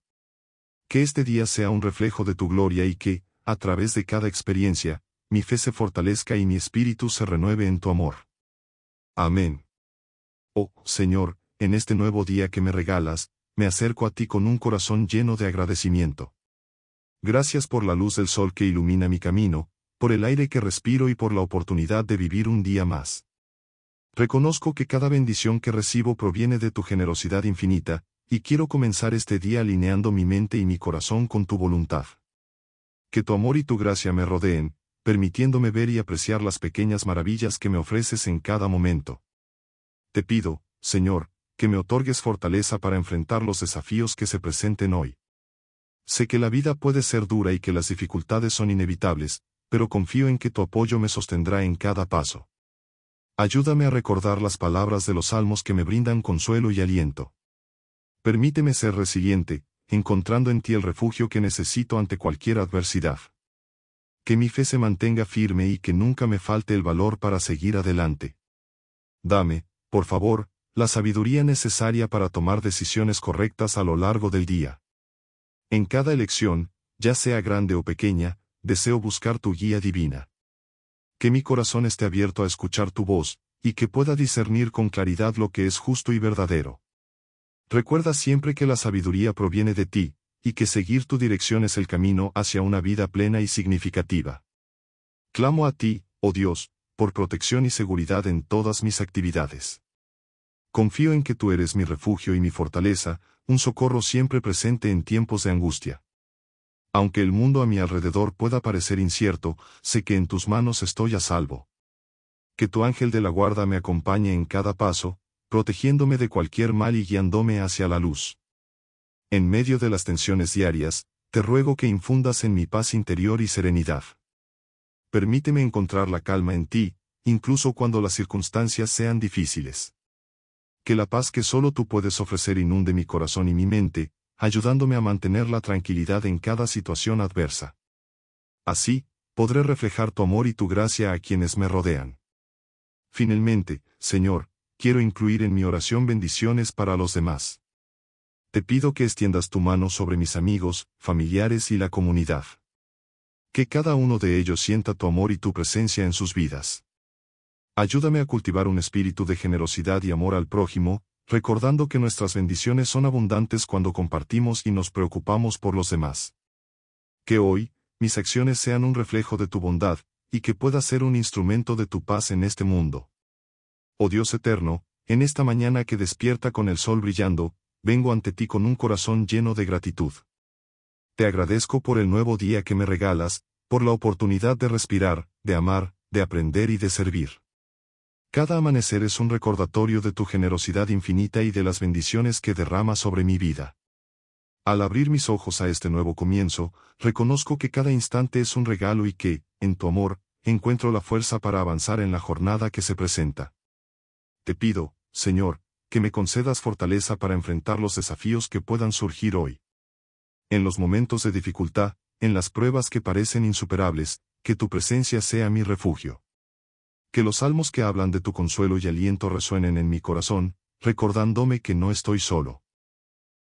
que este día sea un reflejo de tu gloria y que, a través de cada experiencia, mi fe se fortalezca y mi espíritu se renueve en tu amor. Amén. Oh, Señor, en este nuevo día que me regalas, me acerco a ti con un corazón lleno de agradecimiento. Gracias por la luz del sol que ilumina mi camino, por el aire que respiro y por la oportunidad de vivir un día más. Reconozco que cada bendición que recibo proviene de tu generosidad infinita, y quiero comenzar este día alineando mi mente y mi corazón con tu voluntad. Que tu amor y tu gracia me rodeen, permitiéndome ver y apreciar las pequeñas maravillas que me ofreces en cada momento. Te pido, Señor, que me otorgues fortaleza para enfrentar los desafíos que se presenten hoy. Sé que la vida puede ser dura y que las dificultades son inevitables, pero confío en que tu apoyo me sostendrá en cada paso. Ayúdame a recordar las palabras de los salmos que me brindan consuelo y aliento. Permíteme ser resiliente, encontrando en ti el refugio que necesito ante cualquier adversidad. Que mi fe se mantenga firme y que nunca me falte el valor para seguir adelante. Dame, por favor, la sabiduría necesaria para tomar decisiones correctas a lo largo del día. En cada elección, ya sea grande o pequeña, deseo buscar tu guía divina. Que mi corazón esté abierto a escuchar tu voz, y que pueda discernir con claridad lo que es justo y verdadero. Recuerda siempre que la sabiduría proviene de ti, y que seguir tu dirección es el camino hacia una vida plena y significativa. Clamo a ti, oh Dios, por protección y seguridad en todas mis actividades. Confío en que tú eres mi refugio y mi fortaleza, un socorro siempre presente en tiempos de angustia. Aunque el mundo a mi alrededor pueda parecer incierto, sé que en tus manos estoy a salvo. Que tu ángel de la guarda me acompañe en cada paso, protegiéndome de cualquier mal y guiándome hacia la luz. En medio de las tensiones diarias, te ruego que infundas en mi paz interior y serenidad. Permíteme encontrar la calma en ti, incluso cuando las circunstancias sean difíciles. Que la paz que solo tú puedes ofrecer inunde mi corazón y mi mente, ayudándome a mantener la tranquilidad en cada situación adversa. Así, podré reflejar tu amor y tu gracia a quienes me rodean. Finalmente, Señor, quiero incluir en mi oración bendiciones para los demás. Te pido que extiendas tu mano sobre mis amigos, familiares y la comunidad. Que cada uno de ellos sienta tu amor y tu presencia en sus vidas. Ayúdame a cultivar un espíritu de generosidad y amor al prójimo, recordando que nuestras bendiciones son abundantes cuando compartimos y nos preocupamos por los demás. Que hoy, mis acciones sean un reflejo de tu bondad, y que pueda ser un instrumento de tu paz en este mundo oh Dios eterno, en esta mañana que despierta con el sol brillando, vengo ante ti con un corazón lleno de gratitud. Te agradezco por el nuevo día que me regalas, por la oportunidad de respirar, de amar, de aprender y de servir. Cada amanecer es un recordatorio de tu generosidad infinita y de las bendiciones que derrama sobre mi vida. Al abrir mis ojos a este nuevo comienzo, reconozco que cada instante es un regalo y que, en tu amor, encuentro la fuerza para avanzar en la jornada que se presenta te pido, Señor, que me concedas fortaleza para enfrentar los desafíos que puedan surgir hoy. En los momentos de dificultad, en las pruebas que parecen insuperables, que tu presencia sea mi refugio. Que los salmos que hablan de tu consuelo y aliento resuenen en mi corazón, recordándome que no estoy solo.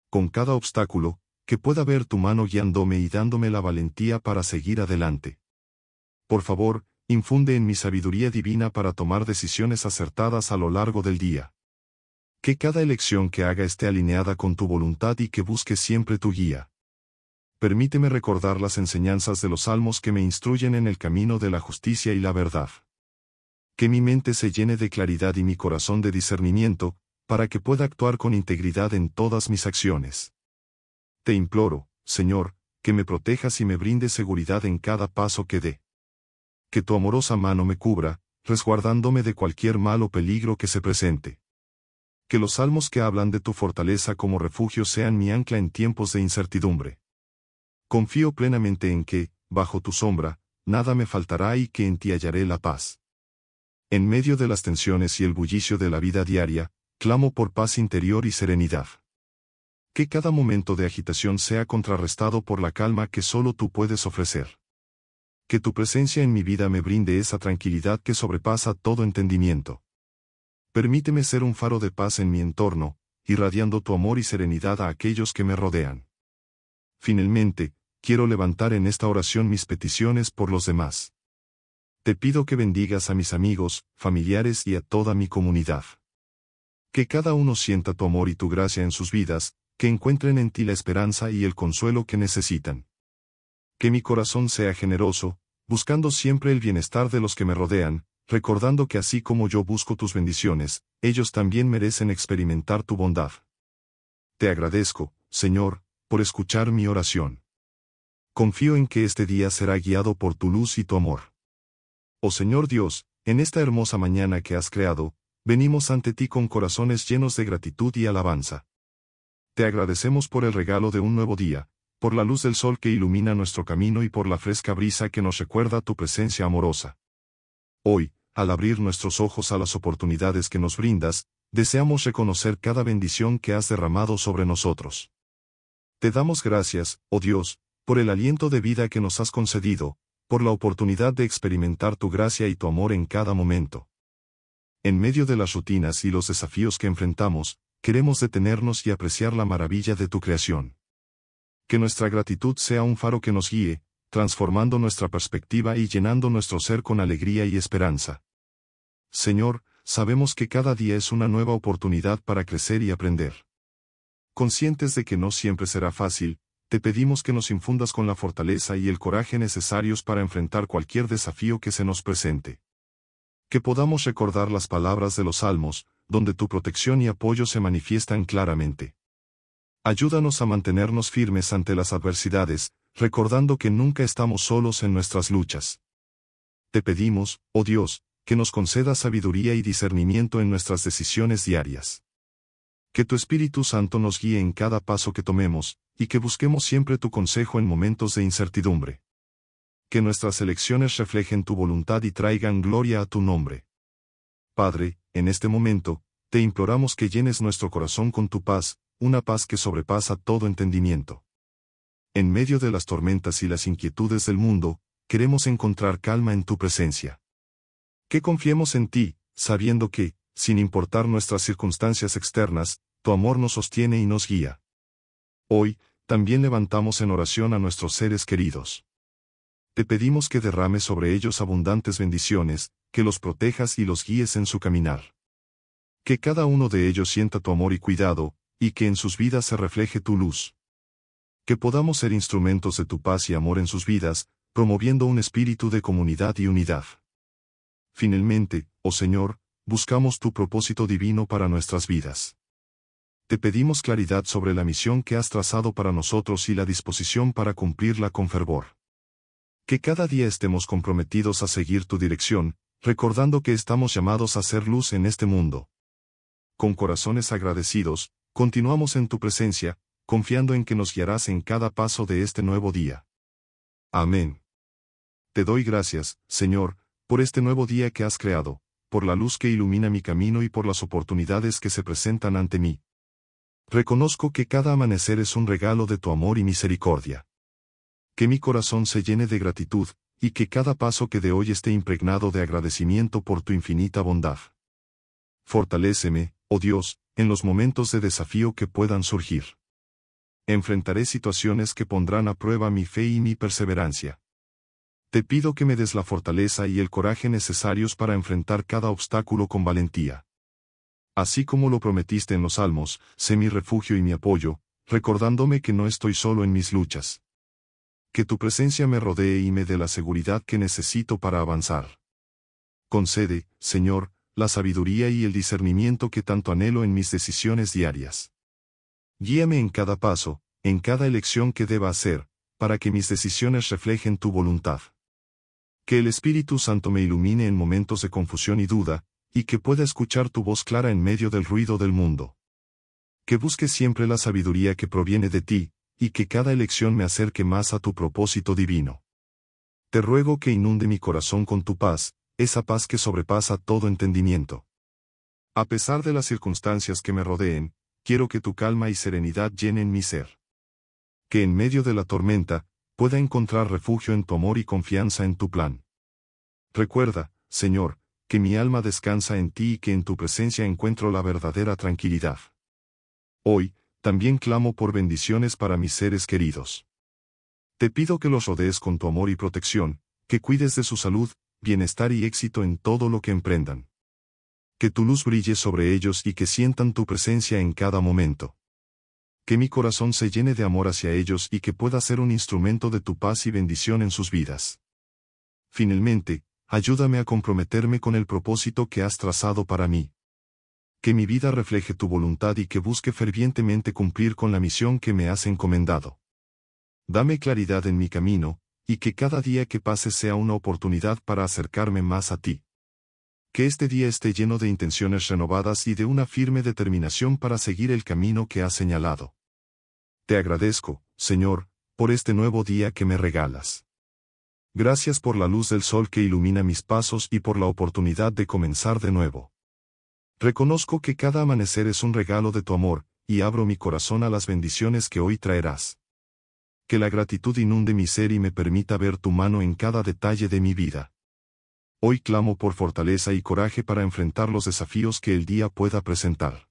Con cada obstáculo, que pueda ver tu mano guiándome y dándome la valentía para seguir adelante. Por favor, infunde en mi sabiduría divina para tomar decisiones acertadas a lo largo del día. Que cada elección que haga esté alineada con tu voluntad y que busque siempre tu guía. Permíteme recordar las enseñanzas de los salmos que me instruyen en el camino de la justicia y la verdad. Que mi mente se llene de claridad y mi corazón de discernimiento, para que pueda actuar con integridad en todas mis acciones. Te imploro, Señor, que me protejas y me brinde seguridad en cada paso que dé que tu amorosa mano me cubra, resguardándome de cualquier mal o peligro que se presente. Que los salmos que hablan de tu fortaleza como refugio sean mi ancla en tiempos de incertidumbre. Confío plenamente en que, bajo tu sombra, nada me faltará y que en ti hallaré la paz. En medio de las tensiones y el bullicio de la vida diaria, clamo por paz interior y serenidad. Que cada momento de agitación sea contrarrestado por la calma que solo tú puedes ofrecer que tu presencia en mi vida me brinde esa tranquilidad que sobrepasa todo entendimiento. Permíteme ser un faro de paz en mi entorno, irradiando tu amor y serenidad a aquellos que me rodean. Finalmente, quiero levantar en esta oración mis peticiones por los demás. Te pido que bendigas a mis amigos, familiares y a toda mi comunidad. Que cada uno sienta tu amor y tu gracia en sus vidas, que encuentren en ti la esperanza y el consuelo que necesitan que mi corazón sea generoso, buscando siempre el bienestar de los que me rodean, recordando que así como yo busco tus bendiciones, ellos también merecen experimentar tu bondad. Te agradezco, Señor, por escuchar mi oración. Confío en que este día será guiado por tu luz y tu amor. Oh Señor Dios, en esta hermosa mañana que has creado, venimos ante ti con corazones llenos de gratitud y alabanza. Te agradecemos por el regalo de un nuevo día, por la luz del sol que ilumina nuestro camino y por la fresca brisa que nos recuerda tu presencia amorosa. Hoy, al abrir nuestros ojos a las oportunidades que nos brindas, deseamos reconocer cada bendición que has derramado sobre nosotros. Te damos gracias, oh Dios, por el aliento de vida que nos has concedido, por la oportunidad de experimentar tu gracia y tu amor en cada momento. En medio de las rutinas y los desafíos que enfrentamos, queremos detenernos y apreciar la maravilla de tu creación que nuestra gratitud sea un faro que nos guíe, transformando nuestra perspectiva y llenando nuestro ser con alegría y esperanza. Señor, sabemos que cada día es una nueva oportunidad para crecer y aprender. Conscientes de que no siempre será fácil, te pedimos que nos infundas con la fortaleza y el coraje necesarios para enfrentar cualquier desafío que se nos presente. Que podamos recordar las palabras de los salmos, donde tu protección y apoyo se manifiestan claramente. Ayúdanos a mantenernos firmes ante las adversidades, recordando que nunca estamos solos en nuestras luchas. Te pedimos, oh Dios, que nos conceda sabiduría y discernimiento en nuestras decisiones diarias. Que tu Espíritu Santo nos guíe en cada paso que tomemos, y que busquemos siempre tu consejo en momentos de incertidumbre. Que nuestras elecciones reflejen tu voluntad y traigan gloria a tu nombre. Padre, en este momento, te imploramos que llenes nuestro corazón con tu paz, una paz que sobrepasa todo entendimiento. En medio de las tormentas y las inquietudes del mundo, queremos encontrar calma en tu presencia. Que confiemos en ti, sabiendo que, sin importar nuestras circunstancias externas, tu amor nos sostiene y nos guía. Hoy, también levantamos en oración a nuestros seres queridos. Te pedimos que derrames sobre ellos abundantes bendiciones, que los protejas y los guíes en su caminar. Que cada uno de ellos sienta tu amor y cuidado, y que en sus vidas se refleje tu luz. Que podamos ser instrumentos de tu paz y amor en sus vidas, promoviendo un espíritu de comunidad y unidad. Finalmente, oh Señor, buscamos tu propósito divino para nuestras vidas. Te pedimos claridad sobre la misión que has trazado para nosotros y la disposición para cumplirla con fervor. Que cada día estemos comprometidos a seguir tu dirección, recordando que estamos llamados a ser luz en este mundo. Con corazones agradecidos, Continuamos en tu presencia, confiando en que nos guiarás en cada paso de este nuevo día. Amén. Te doy gracias, Señor, por este nuevo día que has creado, por la luz que ilumina mi camino y por las oportunidades que se presentan ante mí. Reconozco que cada amanecer es un regalo de tu amor y misericordia. Que mi corazón se llene de gratitud, y que cada paso que de hoy esté impregnado de agradecimiento por tu infinita bondad. Fortaléceme, oh Dios, en los momentos de desafío que puedan surgir. Enfrentaré situaciones que pondrán a prueba mi fe y mi perseverancia. Te pido que me des la fortaleza y el coraje necesarios para enfrentar cada obstáculo con valentía. Así como lo prometiste en los Salmos, sé mi refugio y mi apoyo, recordándome que no estoy solo en mis luchas. Que tu presencia me rodee y me dé la seguridad que necesito para avanzar. Concede, Señor, la sabiduría y el discernimiento que tanto anhelo en mis decisiones diarias. Guíame en cada paso, en cada elección que deba hacer, para que mis decisiones reflejen tu voluntad. Que el Espíritu Santo me ilumine en momentos de confusión y duda, y que pueda escuchar tu voz clara en medio del ruido del mundo. Que busque siempre la sabiduría que proviene de ti, y que cada elección me acerque más a tu propósito divino. Te ruego que inunde mi corazón con tu paz, esa paz que sobrepasa todo entendimiento. A pesar de las circunstancias que me rodeen, quiero que tu calma y serenidad llenen mi ser. Que en medio de la tormenta, pueda encontrar refugio en tu amor y confianza en tu plan. Recuerda, Señor, que mi alma descansa en ti y que en tu presencia encuentro la verdadera tranquilidad. Hoy, también clamo por bendiciones para mis seres queridos. Te pido que los rodees con tu amor y protección, que cuides de su salud, bienestar y éxito en todo lo que emprendan. Que tu luz brille sobre ellos y que sientan tu presencia en cada momento. Que mi corazón se llene de amor hacia ellos y que pueda ser un instrumento de tu paz y bendición en sus vidas. Finalmente, ayúdame a comprometerme con el propósito que has trazado para mí. Que mi vida refleje tu voluntad y que busque fervientemente cumplir con la misión que me has encomendado. Dame claridad en mi camino, y que cada día que pase sea una oportunidad para acercarme más a ti. Que este día esté lleno de intenciones renovadas y de una firme determinación para seguir el camino que has señalado. Te agradezco, Señor, por este nuevo día que me regalas. Gracias por la luz del sol que ilumina mis pasos y por la oportunidad de comenzar de nuevo. Reconozco que cada amanecer es un regalo de tu amor, y abro mi corazón a las bendiciones que hoy traerás que la gratitud inunde mi ser y me permita ver tu mano en cada detalle de mi vida. Hoy clamo por fortaleza y coraje para enfrentar los desafíos que el día pueda presentar.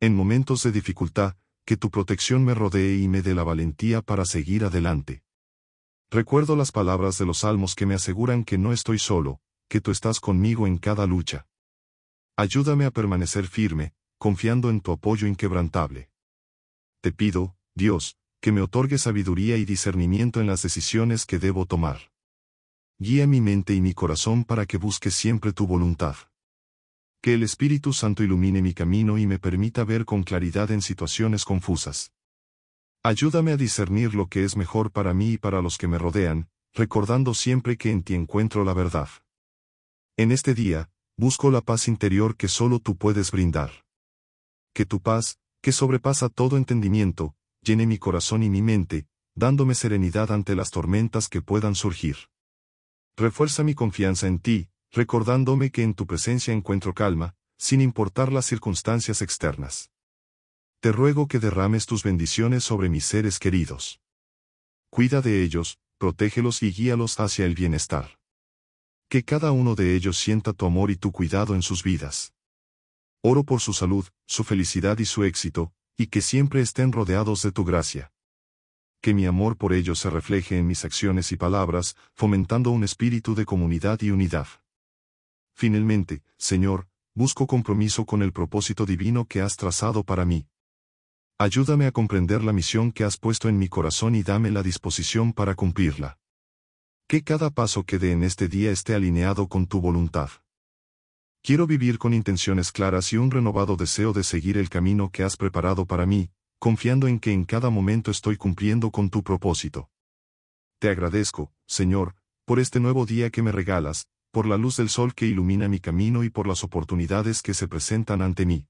En momentos de dificultad, que tu protección me rodee y me dé la valentía para seguir adelante. Recuerdo las palabras de los salmos que me aseguran que no estoy solo, que tú estás conmigo en cada lucha. Ayúdame a permanecer firme, confiando en tu apoyo inquebrantable. Te pido, Dios, que me otorgue sabiduría y discernimiento en las decisiones que debo tomar. Guía mi mente y mi corazón para que busque siempre tu voluntad. Que el Espíritu Santo ilumine mi camino y me permita ver con claridad en situaciones confusas. Ayúdame a discernir lo que es mejor para mí y para los que me rodean, recordando siempre que en ti encuentro la verdad. En este día, busco la paz interior que solo tú puedes brindar. Que tu paz, que sobrepasa todo entendimiento, llene mi corazón y mi mente, dándome serenidad ante las tormentas que puedan surgir. Refuerza mi confianza en ti, recordándome que en tu presencia encuentro calma, sin importar las circunstancias externas. Te ruego que derrames tus bendiciones sobre mis seres queridos. Cuida de ellos, protégelos y guíalos hacia el bienestar. Que cada uno de ellos sienta tu amor y tu cuidado en sus vidas. Oro por su salud, su felicidad y su éxito, y que siempre estén rodeados de tu gracia. Que mi amor por ellos se refleje en mis acciones y palabras, fomentando un espíritu de comunidad y unidad. Finalmente, Señor, busco compromiso con el propósito divino que has trazado para mí. Ayúdame a comprender la misión que has puesto en mi corazón y dame la disposición para cumplirla. Que cada paso que dé en este día esté alineado con tu voluntad. Quiero vivir con intenciones claras y un renovado deseo de seguir el camino que has preparado para mí, confiando en que en cada momento estoy cumpliendo con tu propósito. Te agradezco, Señor, por este nuevo día que me regalas, por la luz del sol que ilumina mi camino y por las oportunidades que se presentan ante mí.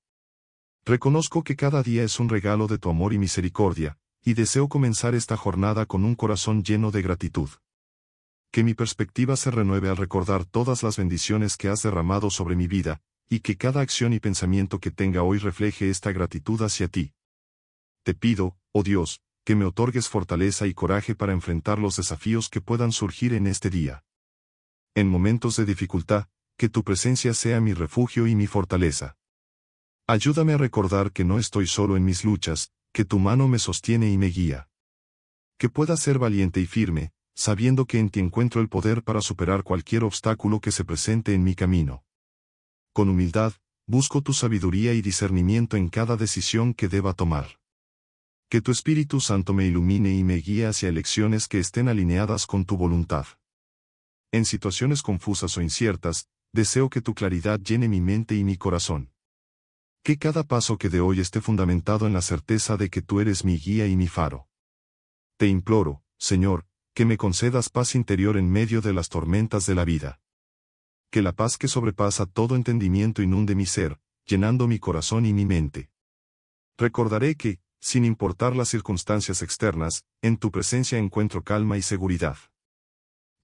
Reconozco que cada día es un regalo de tu amor y misericordia, y deseo comenzar esta jornada con un corazón lleno de gratitud que mi perspectiva se renueve al recordar todas las bendiciones que has derramado sobre mi vida, y que cada acción y pensamiento que tenga hoy refleje esta gratitud hacia ti. Te pido, oh Dios, que me otorgues fortaleza y coraje para enfrentar los desafíos que puedan surgir en este día. En momentos de dificultad, que tu presencia sea mi refugio y mi fortaleza. Ayúdame a recordar que no estoy solo en mis luchas, que tu mano me sostiene y me guía. Que pueda ser valiente y firme, sabiendo que en ti encuentro el poder para superar cualquier obstáculo que se presente en mi camino. Con humildad, busco tu sabiduría y discernimiento en cada decisión que deba tomar. Que tu Espíritu Santo me ilumine y me guíe hacia elecciones que estén alineadas con tu voluntad. En situaciones confusas o inciertas, deseo que tu claridad llene mi mente y mi corazón. Que cada paso que de hoy esté fundamentado en la certeza de que tú eres mi guía y mi faro. Te imploro, Señor, que me concedas paz interior en medio de las tormentas de la vida. Que la paz que sobrepasa todo entendimiento inunde mi ser, llenando mi corazón y mi mente. Recordaré que, sin importar las circunstancias externas, en tu presencia encuentro calma y seguridad.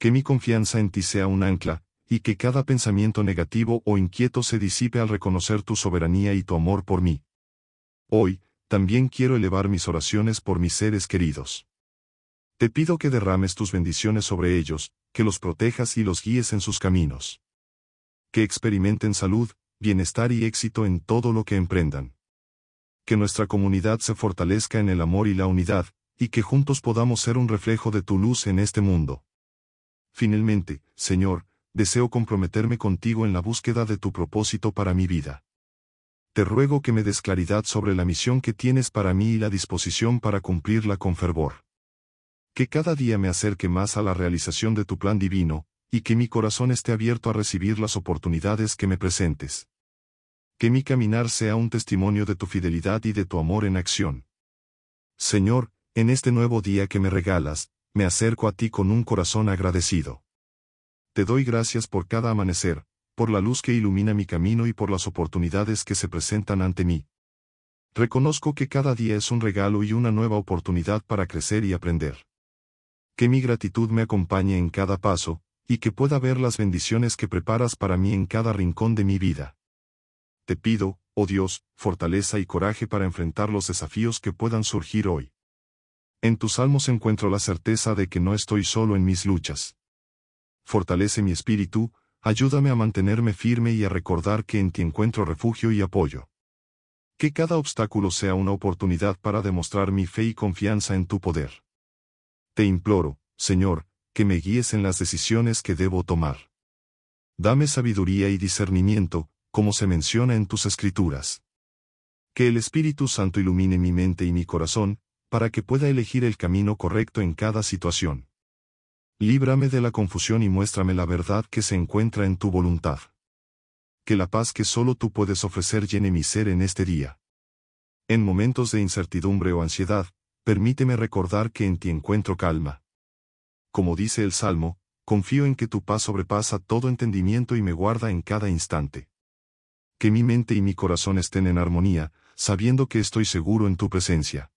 Que mi confianza en ti sea un ancla, y que cada pensamiento negativo o inquieto se disipe al reconocer tu soberanía y tu amor por mí. Hoy, también quiero elevar mis oraciones por mis seres queridos. Te pido que derrames tus bendiciones sobre ellos, que los protejas y los guíes en sus caminos. Que experimenten salud, bienestar y éxito en todo lo que emprendan. Que nuestra comunidad se fortalezca en el amor y la unidad, y que juntos podamos ser un reflejo de tu luz en este mundo. Finalmente, Señor, deseo comprometerme contigo en la búsqueda de tu propósito para mi vida. Te ruego que me des claridad sobre la misión que tienes para mí y la disposición para cumplirla con fervor que cada día me acerque más a la realización de tu plan divino, y que mi corazón esté abierto a recibir las oportunidades que me presentes. Que mi caminar sea un testimonio de tu fidelidad y de tu amor en acción. Señor, en este nuevo día que me regalas, me acerco a ti con un corazón agradecido. Te doy gracias por cada amanecer, por la luz que ilumina mi camino y por las oportunidades que se presentan ante mí. Reconozco que cada día es un regalo y una nueva oportunidad para crecer y aprender que mi gratitud me acompañe en cada paso, y que pueda ver las bendiciones que preparas para mí en cada rincón de mi vida. Te pido, oh Dios, fortaleza y coraje para enfrentar los desafíos que puedan surgir hoy. En tus salmos encuentro la certeza de que no estoy solo en mis luchas. Fortalece mi espíritu, ayúdame a mantenerme firme y a recordar que en ti encuentro refugio y apoyo. Que cada obstáculo sea una oportunidad para demostrar mi fe y confianza en tu poder te imploro, Señor, que me guíes en las decisiones que debo tomar. Dame sabiduría y discernimiento, como se menciona en tus escrituras. Que el Espíritu Santo ilumine mi mente y mi corazón, para que pueda elegir el camino correcto en cada situación. Líbrame de la confusión y muéstrame la verdad que se encuentra en tu voluntad. Que la paz que solo tú puedes ofrecer llene mi ser en este día. En momentos de incertidumbre o ansiedad, permíteme recordar que en ti encuentro calma. Como dice el Salmo, confío en que tu paz sobrepasa todo entendimiento y me guarda en cada instante. Que mi mente y mi corazón estén en armonía, sabiendo que estoy seguro en tu presencia.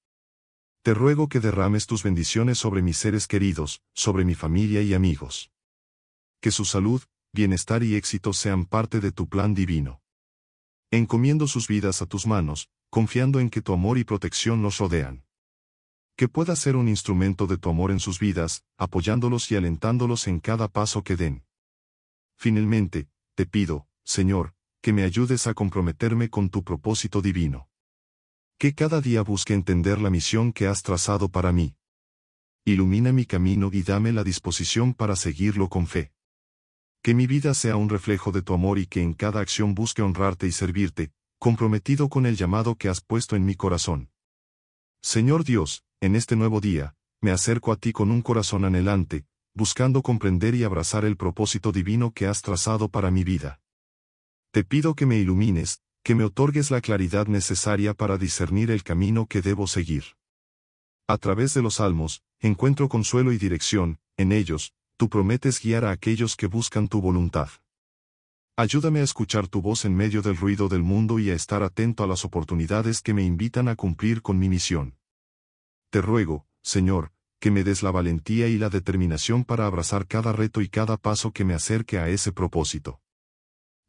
Te ruego que derrames tus bendiciones sobre mis seres queridos, sobre mi familia y amigos. Que su salud, bienestar y éxito sean parte de tu plan divino. Encomiendo sus vidas a tus manos, confiando en que tu amor y protección los rodean que pueda ser un instrumento de tu amor en sus vidas, apoyándolos y alentándolos en cada paso que den. Finalmente, te pido, Señor, que me ayudes a comprometerme con tu propósito divino. Que cada día busque entender la misión que has trazado para mí. Ilumina mi camino y dame la disposición para seguirlo con fe. Que mi vida sea un reflejo de tu amor y que en cada acción busque honrarte y servirte, comprometido con el llamado que has puesto en mi corazón. Señor Dios, en este nuevo día, me acerco a ti con un corazón anhelante, buscando comprender y abrazar el propósito divino que has trazado para mi vida. Te pido que me ilumines, que me otorgues la claridad necesaria para discernir el camino que debo seguir. A través de los salmos, encuentro consuelo y dirección, en ellos, tú prometes guiar a aquellos que buscan tu voluntad. Ayúdame a escuchar tu voz en medio del ruido del mundo y a estar atento a las oportunidades que me invitan a cumplir con mi misión. Te ruego, Señor, que me des la valentía y la determinación para abrazar cada reto y cada paso que me acerque a ese propósito.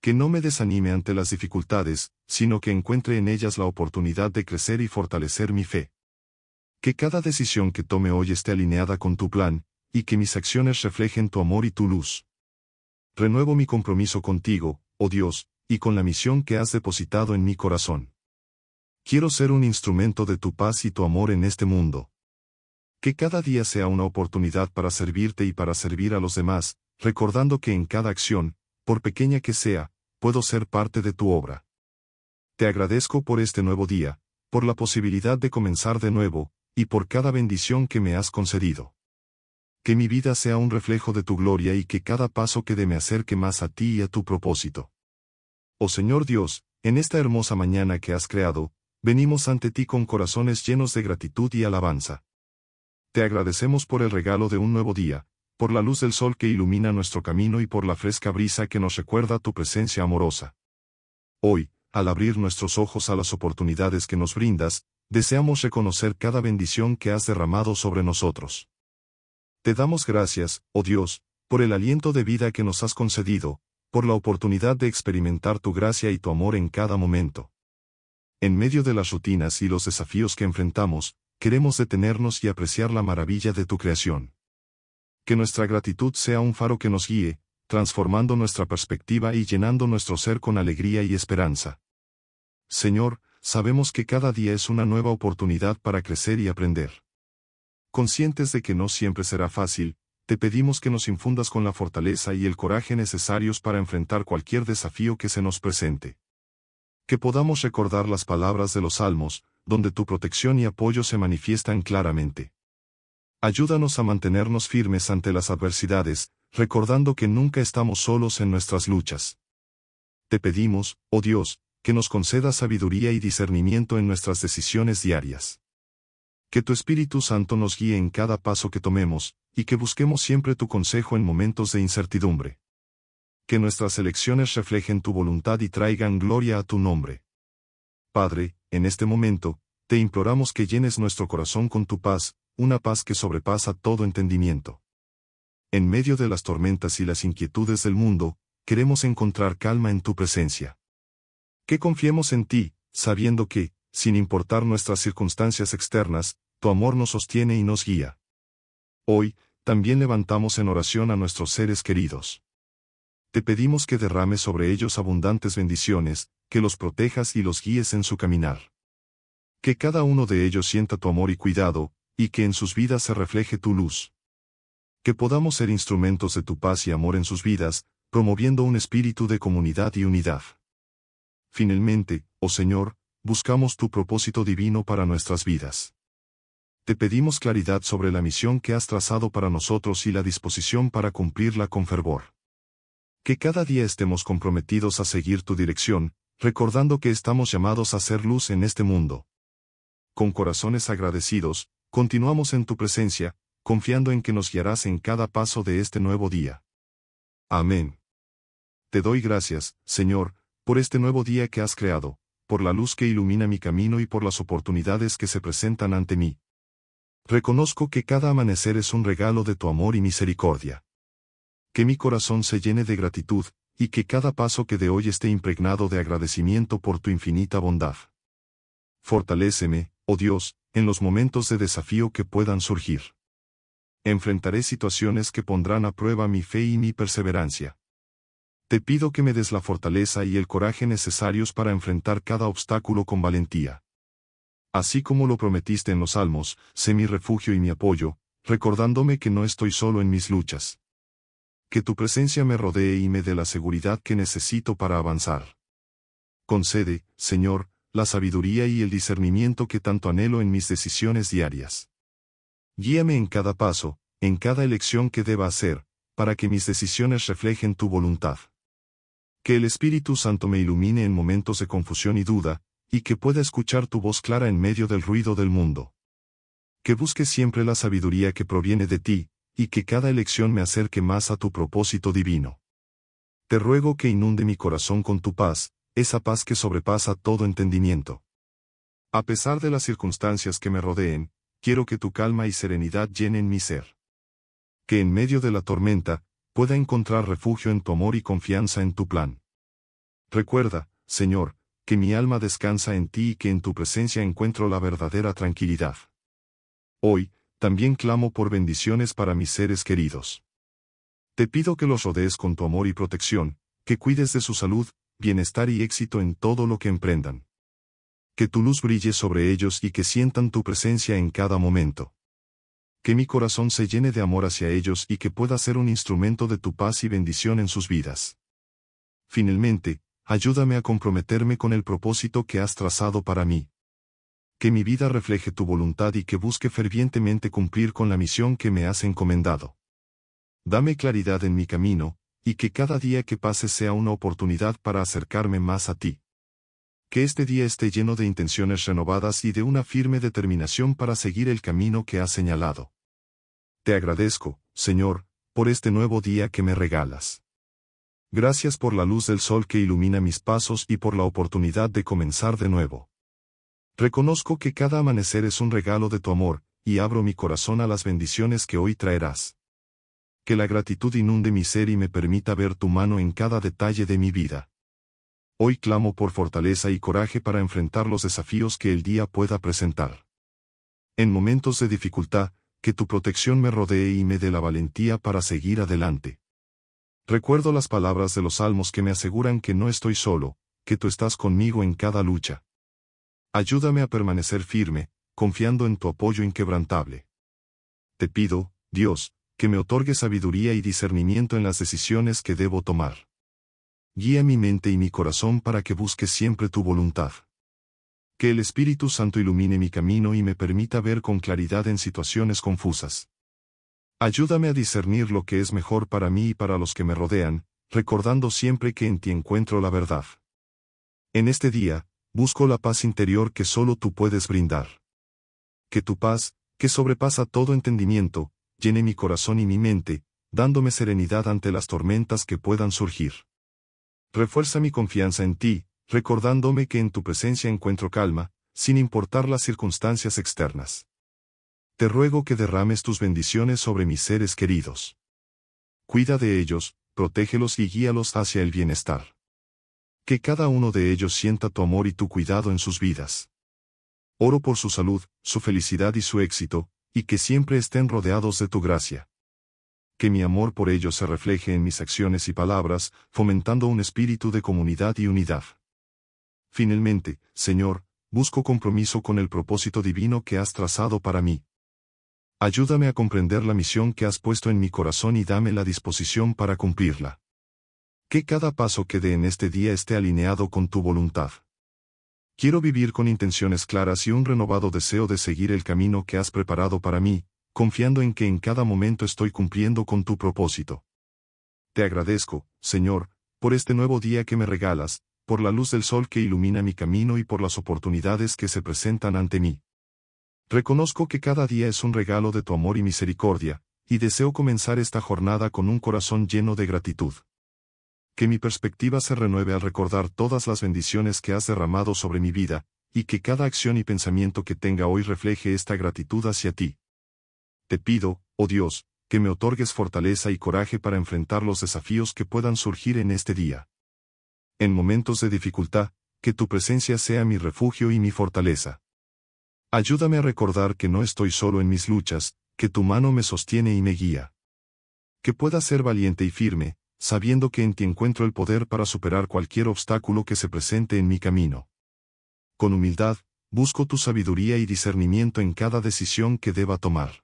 Que no me desanime ante las dificultades, sino que encuentre en ellas la oportunidad de crecer y fortalecer mi fe. Que cada decisión que tome hoy esté alineada con tu plan, y que mis acciones reflejen tu amor y tu luz. Renuevo mi compromiso contigo, oh Dios, y con la misión que has depositado en mi corazón. Quiero ser un instrumento de tu paz y tu amor en este mundo. Que cada día sea una oportunidad para servirte y para servir a los demás, recordando que en cada acción, por pequeña que sea, puedo ser parte de tu obra. Te agradezco por este nuevo día, por la posibilidad de comenzar de nuevo, y por cada bendición que me has concedido. Que mi vida sea un reflejo de tu gloria y que cada paso que dé me acerque más a ti y a tu propósito. Oh Señor Dios, en esta hermosa mañana que has creado, venimos ante ti con corazones llenos de gratitud y alabanza. Te agradecemos por el regalo de un nuevo día, por la luz del sol que ilumina nuestro camino y por la fresca brisa que nos recuerda tu presencia amorosa. Hoy, al abrir nuestros ojos a las oportunidades que nos brindas, deseamos reconocer cada bendición que has derramado sobre nosotros. Te damos gracias, oh Dios, por el aliento de vida que nos has concedido, por la oportunidad de experimentar tu gracia y tu amor en cada momento. En medio de las rutinas y los desafíos que enfrentamos, queremos detenernos y apreciar la maravilla de tu creación. Que nuestra gratitud sea un faro que nos guíe, transformando nuestra perspectiva y llenando nuestro ser con alegría y esperanza. Señor, sabemos que cada día es una nueva oportunidad para crecer y aprender. Conscientes de que no siempre será fácil, te pedimos que nos infundas con la fortaleza y el coraje necesarios para enfrentar cualquier desafío que se nos presente que podamos recordar las palabras de los salmos, donde tu protección y apoyo se manifiestan claramente. Ayúdanos a mantenernos firmes ante las adversidades, recordando que nunca estamos solos en nuestras luchas. Te pedimos, oh Dios, que nos conceda sabiduría y discernimiento en nuestras decisiones diarias. Que tu Espíritu Santo nos guíe en cada paso que tomemos, y que busquemos siempre tu consejo en momentos de incertidumbre que nuestras elecciones reflejen tu voluntad y traigan gloria a tu nombre. Padre, en este momento, te imploramos que llenes nuestro corazón con tu paz, una paz que sobrepasa todo entendimiento. En medio de las tormentas y las inquietudes del mundo, queremos encontrar calma en tu presencia. Que confiemos en ti, sabiendo que, sin importar nuestras circunstancias externas, tu amor nos sostiene y nos guía. Hoy, también levantamos en oración a nuestros seres queridos te pedimos que derrames sobre ellos abundantes bendiciones, que los protejas y los guíes en su caminar. Que cada uno de ellos sienta tu amor y cuidado, y que en sus vidas se refleje tu luz. Que podamos ser instrumentos de tu paz y amor en sus vidas, promoviendo un espíritu de comunidad y unidad. Finalmente, oh Señor, buscamos tu propósito divino para nuestras vidas. Te pedimos claridad sobre la misión que has trazado para nosotros y la disposición para cumplirla con fervor que cada día estemos comprometidos a seguir tu dirección, recordando que estamos llamados a ser luz en este mundo. Con corazones agradecidos, continuamos en tu presencia, confiando en que nos guiarás en cada paso de este nuevo día. Amén. Te doy gracias, Señor, por este nuevo día que has creado, por la luz que ilumina mi camino y por las oportunidades que se presentan ante mí. Reconozco que cada amanecer es un regalo de tu amor y misericordia que mi corazón se llene de gratitud, y que cada paso que de hoy esté impregnado de agradecimiento por tu infinita bondad. Fortaléceme, oh Dios, en los momentos de desafío que puedan surgir. Enfrentaré situaciones que pondrán a prueba mi fe y mi perseverancia. Te pido que me des la fortaleza y el coraje necesarios para enfrentar cada obstáculo con valentía. Así como lo prometiste en los Salmos, sé mi refugio y mi apoyo, recordándome que no estoy solo en mis luchas que tu presencia me rodee y me dé la seguridad que necesito para avanzar. Concede, Señor, la sabiduría y el discernimiento que tanto anhelo en mis decisiones diarias. Guíame en cada paso, en cada elección que deba hacer, para que mis decisiones reflejen tu voluntad. Que el Espíritu Santo me ilumine en momentos de confusión y duda, y que pueda escuchar tu voz clara en medio del ruido del mundo. Que busque siempre la sabiduría que proviene de ti, y que cada elección me acerque más a tu propósito divino. Te ruego que inunde mi corazón con tu paz, esa paz que sobrepasa todo entendimiento. A pesar de las circunstancias que me rodeen, quiero que tu calma y serenidad llenen mi ser. Que en medio de la tormenta, pueda encontrar refugio en tu amor y confianza en tu plan. Recuerda, Señor, que mi alma descansa en ti y que en tu presencia encuentro la verdadera tranquilidad. Hoy, también clamo por bendiciones para mis seres queridos. Te pido que los rodees con tu amor y protección, que cuides de su salud, bienestar y éxito en todo lo que emprendan. Que tu luz brille sobre ellos y que sientan tu presencia en cada momento. Que mi corazón se llene de amor hacia ellos y que pueda ser un instrumento de tu paz y bendición en sus vidas. Finalmente, ayúdame a comprometerme con el propósito que has trazado para mí, que mi vida refleje tu voluntad y que busque fervientemente cumplir con la misión que me has encomendado. Dame claridad en mi camino, y que cada día que pase sea una oportunidad para acercarme más a ti. Que este día esté lleno de intenciones renovadas y de una firme determinación para seguir el camino que has señalado. Te agradezco, Señor, por este nuevo día que me regalas. Gracias por la luz del sol que ilumina mis pasos y por la oportunidad de comenzar de nuevo. Reconozco que cada amanecer es un regalo de tu amor, y abro mi corazón a las bendiciones que hoy traerás. Que la gratitud inunde mi ser y me permita ver tu mano en cada detalle de mi vida. Hoy clamo por fortaleza y coraje para enfrentar los desafíos que el día pueda presentar. En momentos de dificultad, que tu protección me rodee y me dé la valentía para seguir adelante. Recuerdo las palabras de los salmos que me aseguran que no estoy solo, que tú estás conmigo en cada lucha. Ayúdame a permanecer firme, confiando en tu apoyo inquebrantable. Te pido, Dios, que me otorgue sabiduría y discernimiento en las decisiones que debo tomar. Guía mi mente y mi corazón para que busque siempre tu voluntad. Que el Espíritu Santo ilumine mi camino y me permita ver con claridad en situaciones confusas. Ayúdame a discernir lo que es mejor para mí y para los que me rodean, recordando siempre que en ti encuentro la verdad. En este día, busco la paz interior que solo tú puedes brindar. Que tu paz, que sobrepasa todo entendimiento, llene mi corazón y mi mente, dándome serenidad ante las tormentas que puedan surgir. Refuerza mi confianza en ti, recordándome que en tu presencia encuentro calma, sin importar las circunstancias externas. Te ruego que derrames tus bendiciones sobre mis seres queridos. Cuida de ellos, protégelos y guíalos hacia el bienestar que cada uno de ellos sienta tu amor y tu cuidado en sus vidas. Oro por su salud, su felicidad y su éxito, y que siempre estén rodeados de tu gracia. Que mi amor por ellos se refleje en mis acciones y palabras, fomentando un espíritu de comunidad y unidad. Finalmente, Señor, busco compromiso con el propósito divino que has trazado para mí. Ayúdame a comprender la misión que has puesto en mi corazón y dame la disposición para cumplirla. Que cada paso que dé en este día esté alineado con tu voluntad. Quiero vivir con intenciones claras y un renovado deseo de seguir el camino que has preparado para mí, confiando en que en cada momento estoy cumpliendo con tu propósito. Te agradezco, Señor, por este nuevo día que me regalas, por la luz del sol que ilumina mi camino y por las oportunidades que se presentan ante mí. Reconozco que cada día es un regalo de tu amor y misericordia, y deseo comenzar esta jornada con un corazón lleno de gratitud que mi perspectiva se renueve al recordar todas las bendiciones que has derramado sobre mi vida, y que cada acción y pensamiento que tenga hoy refleje esta gratitud hacia ti. Te pido, oh Dios, que me otorgues fortaleza y coraje para enfrentar los desafíos que puedan surgir en este día. En momentos de dificultad, que tu presencia sea mi refugio y mi fortaleza. Ayúdame a recordar que no estoy solo en mis luchas, que tu mano me sostiene y me guía. Que pueda ser valiente y firme, sabiendo que en ti encuentro el poder para superar cualquier obstáculo que se presente en mi camino. Con humildad, busco tu sabiduría y discernimiento en cada decisión que deba tomar.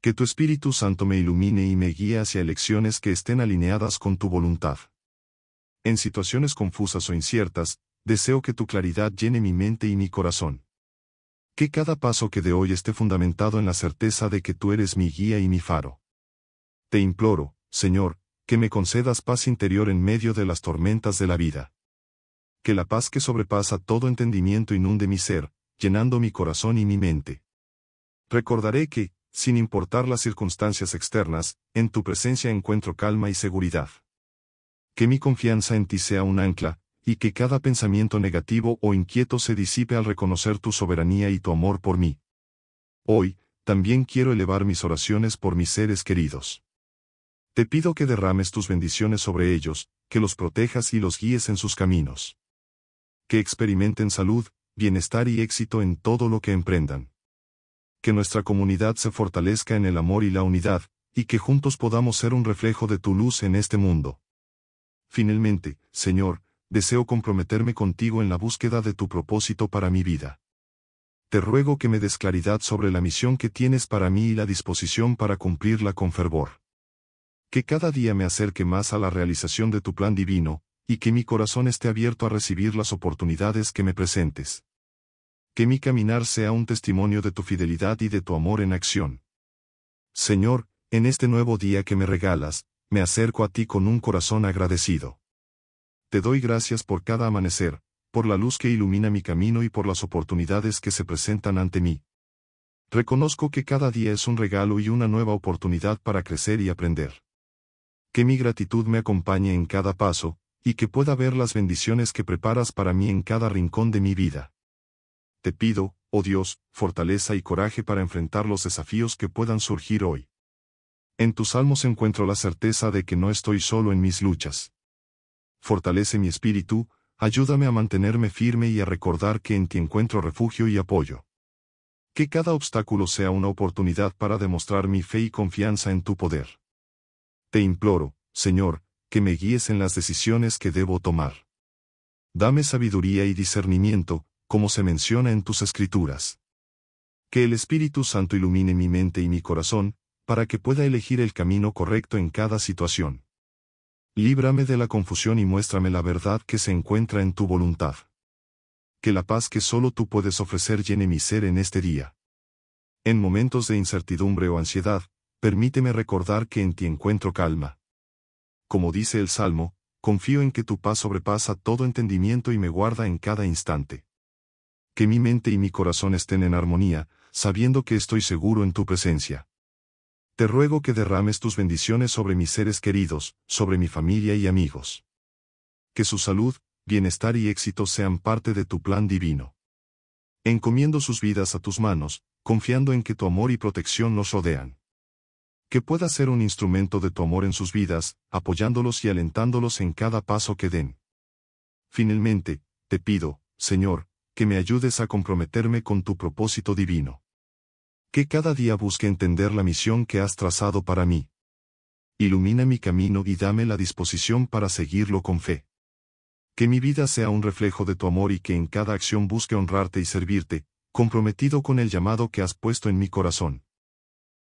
Que tu Espíritu Santo me ilumine y me guíe hacia elecciones que estén alineadas con tu voluntad. En situaciones confusas o inciertas, deseo que tu claridad llene mi mente y mi corazón. Que cada paso que de hoy esté fundamentado en la certeza de que tú eres mi guía y mi faro. Te imploro, Señor, que me concedas paz interior en medio de las tormentas de la vida. Que la paz que sobrepasa todo entendimiento inunde mi ser, llenando mi corazón y mi mente. Recordaré que, sin importar las circunstancias externas, en tu presencia encuentro calma y seguridad. Que mi confianza en ti sea un ancla, y que cada pensamiento negativo o inquieto se disipe al reconocer tu soberanía y tu amor por mí. Hoy, también quiero elevar mis oraciones por mis seres queridos. Te pido que derrames tus bendiciones sobre ellos, que los protejas y los guíes en sus caminos. Que experimenten salud, bienestar y éxito en todo lo que emprendan. Que nuestra comunidad se fortalezca en el amor y la unidad, y que juntos podamos ser un reflejo de tu luz en este mundo. Finalmente, Señor, deseo comprometerme contigo en la búsqueda de tu propósito para mi vida. Te ruego que me des claridad sobre la misión que tienes para mí y la disposición para cumplirla con fervor que cada día me acerque más a la realización de tu plan divino, y que mi corazón esté abierto a recibir las oportunidades que me presentes. Que mi caminar sea un testimonio de tu fidelidad y de tu amor en acción. Señor, en este nuevo día que me regalas, me acerco a ti con un corazón agradecido. Te doy gracias por cada amanecer, por la luz que ilumina mi camino y por las oportunidades que se presentan ante mí. Reconozco que cada día es un regalo y una nueva oportunidad para crecer y aprender que mi gratitud me acompañe en cada paso, y que pueda ver las bendiciones que preparas para mí en cada rincón de mi vida. Te pido, oh Dios, fortaleza y coraje para enfrentar los desafíos que puedan surgir hoy. En tus salmos encuentro la certeza de que no estoy solo en mis luchas. Fortalece mi espíritu, ayúdame a mantenerme firme y a recordar que en ti encuentro refugio y apoyo. Que cada obstáculo sea una oportunidad para demostrar mi fe y confianza en tu poder. Te imploro, Señor, que me guíes en las decisiones que debo tomar. Dame sabiduría y discernimiento, como se menciona en tus escrituras. Que el Espíritu Santo ilumine mi mente y mi corazón, para que pueda elegir el camino correcto en cada situación. Líbrame de la confusión y muéstrame la verdad que se encuentra en tu voluntad. Que la paz que solo tú puedes ofrecer llene mi ser en este día. En momentos de incertidumbre o ansiedad, permíteme recordar que en ti encuentro calma. Como dice el Salmo, confío en que tu paz sobrepasa todo entendimiento y me guarda en cada instante. Que mi mente y mi corazón estén en armonía, sabiendo que estoy seguro en tu presencia. Te ruego que derrames tus bendiciones sobre mis seres queridos, sobre mi familia y amigos. Que su salud, bienestar y éxito sean parte de tu plan divino. Encomiendo sus vidas a tus manos, confiando en que tu amor y protección nos rodean que pueda ser un instrumento de tu amor en sus vidas, apoyándolos y alentándolos en cada paso que den. Finalmente, te pido, Señor, que me ayudes a comprometerme con tu propósito divino. Que cada día busque entender la misión que has trazado para mí. Ilumina mi camino y dame la disposición para seguirlo con fe. Que mi vida sea un reflejo de tu amor y que en cada acción busque honrarte y servirte, comprometido con el llamado que has puesto en mi corazón.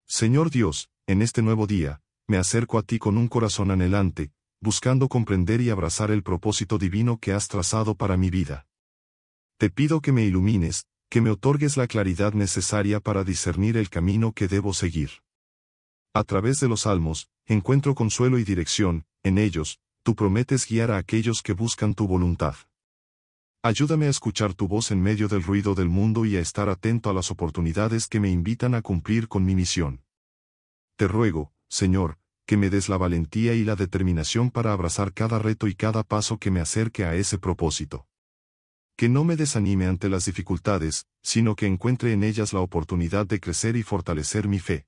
Señor Dios, en este nuevo día, me acerco a ti con un corazón anhelante, buscando comprender y abrazar el propósito divino que has trazado para mi vida. Te pido que me ilumines, que me otorgues la claridad necesaria para discernir el camino que debo seguir. A través de los salmos, encuentro consuelo y dirección, en ellos, tú prometes guiar a aquellos que buscan tu voluntad. Ayúdame a escuchar tu voz en medio del ruido del mundo y a estar atento a las oportunidades que me invitan a cumplir con mi misión. Te ruego, Señor, que me des la valentía y la determinación para abrazar cada reto y cada paso que me acerque a ese propósito. Que no me desanime ante las dificultades, sino que encuentre en ellas la oportunidad de crecer y fortalecer mi fe.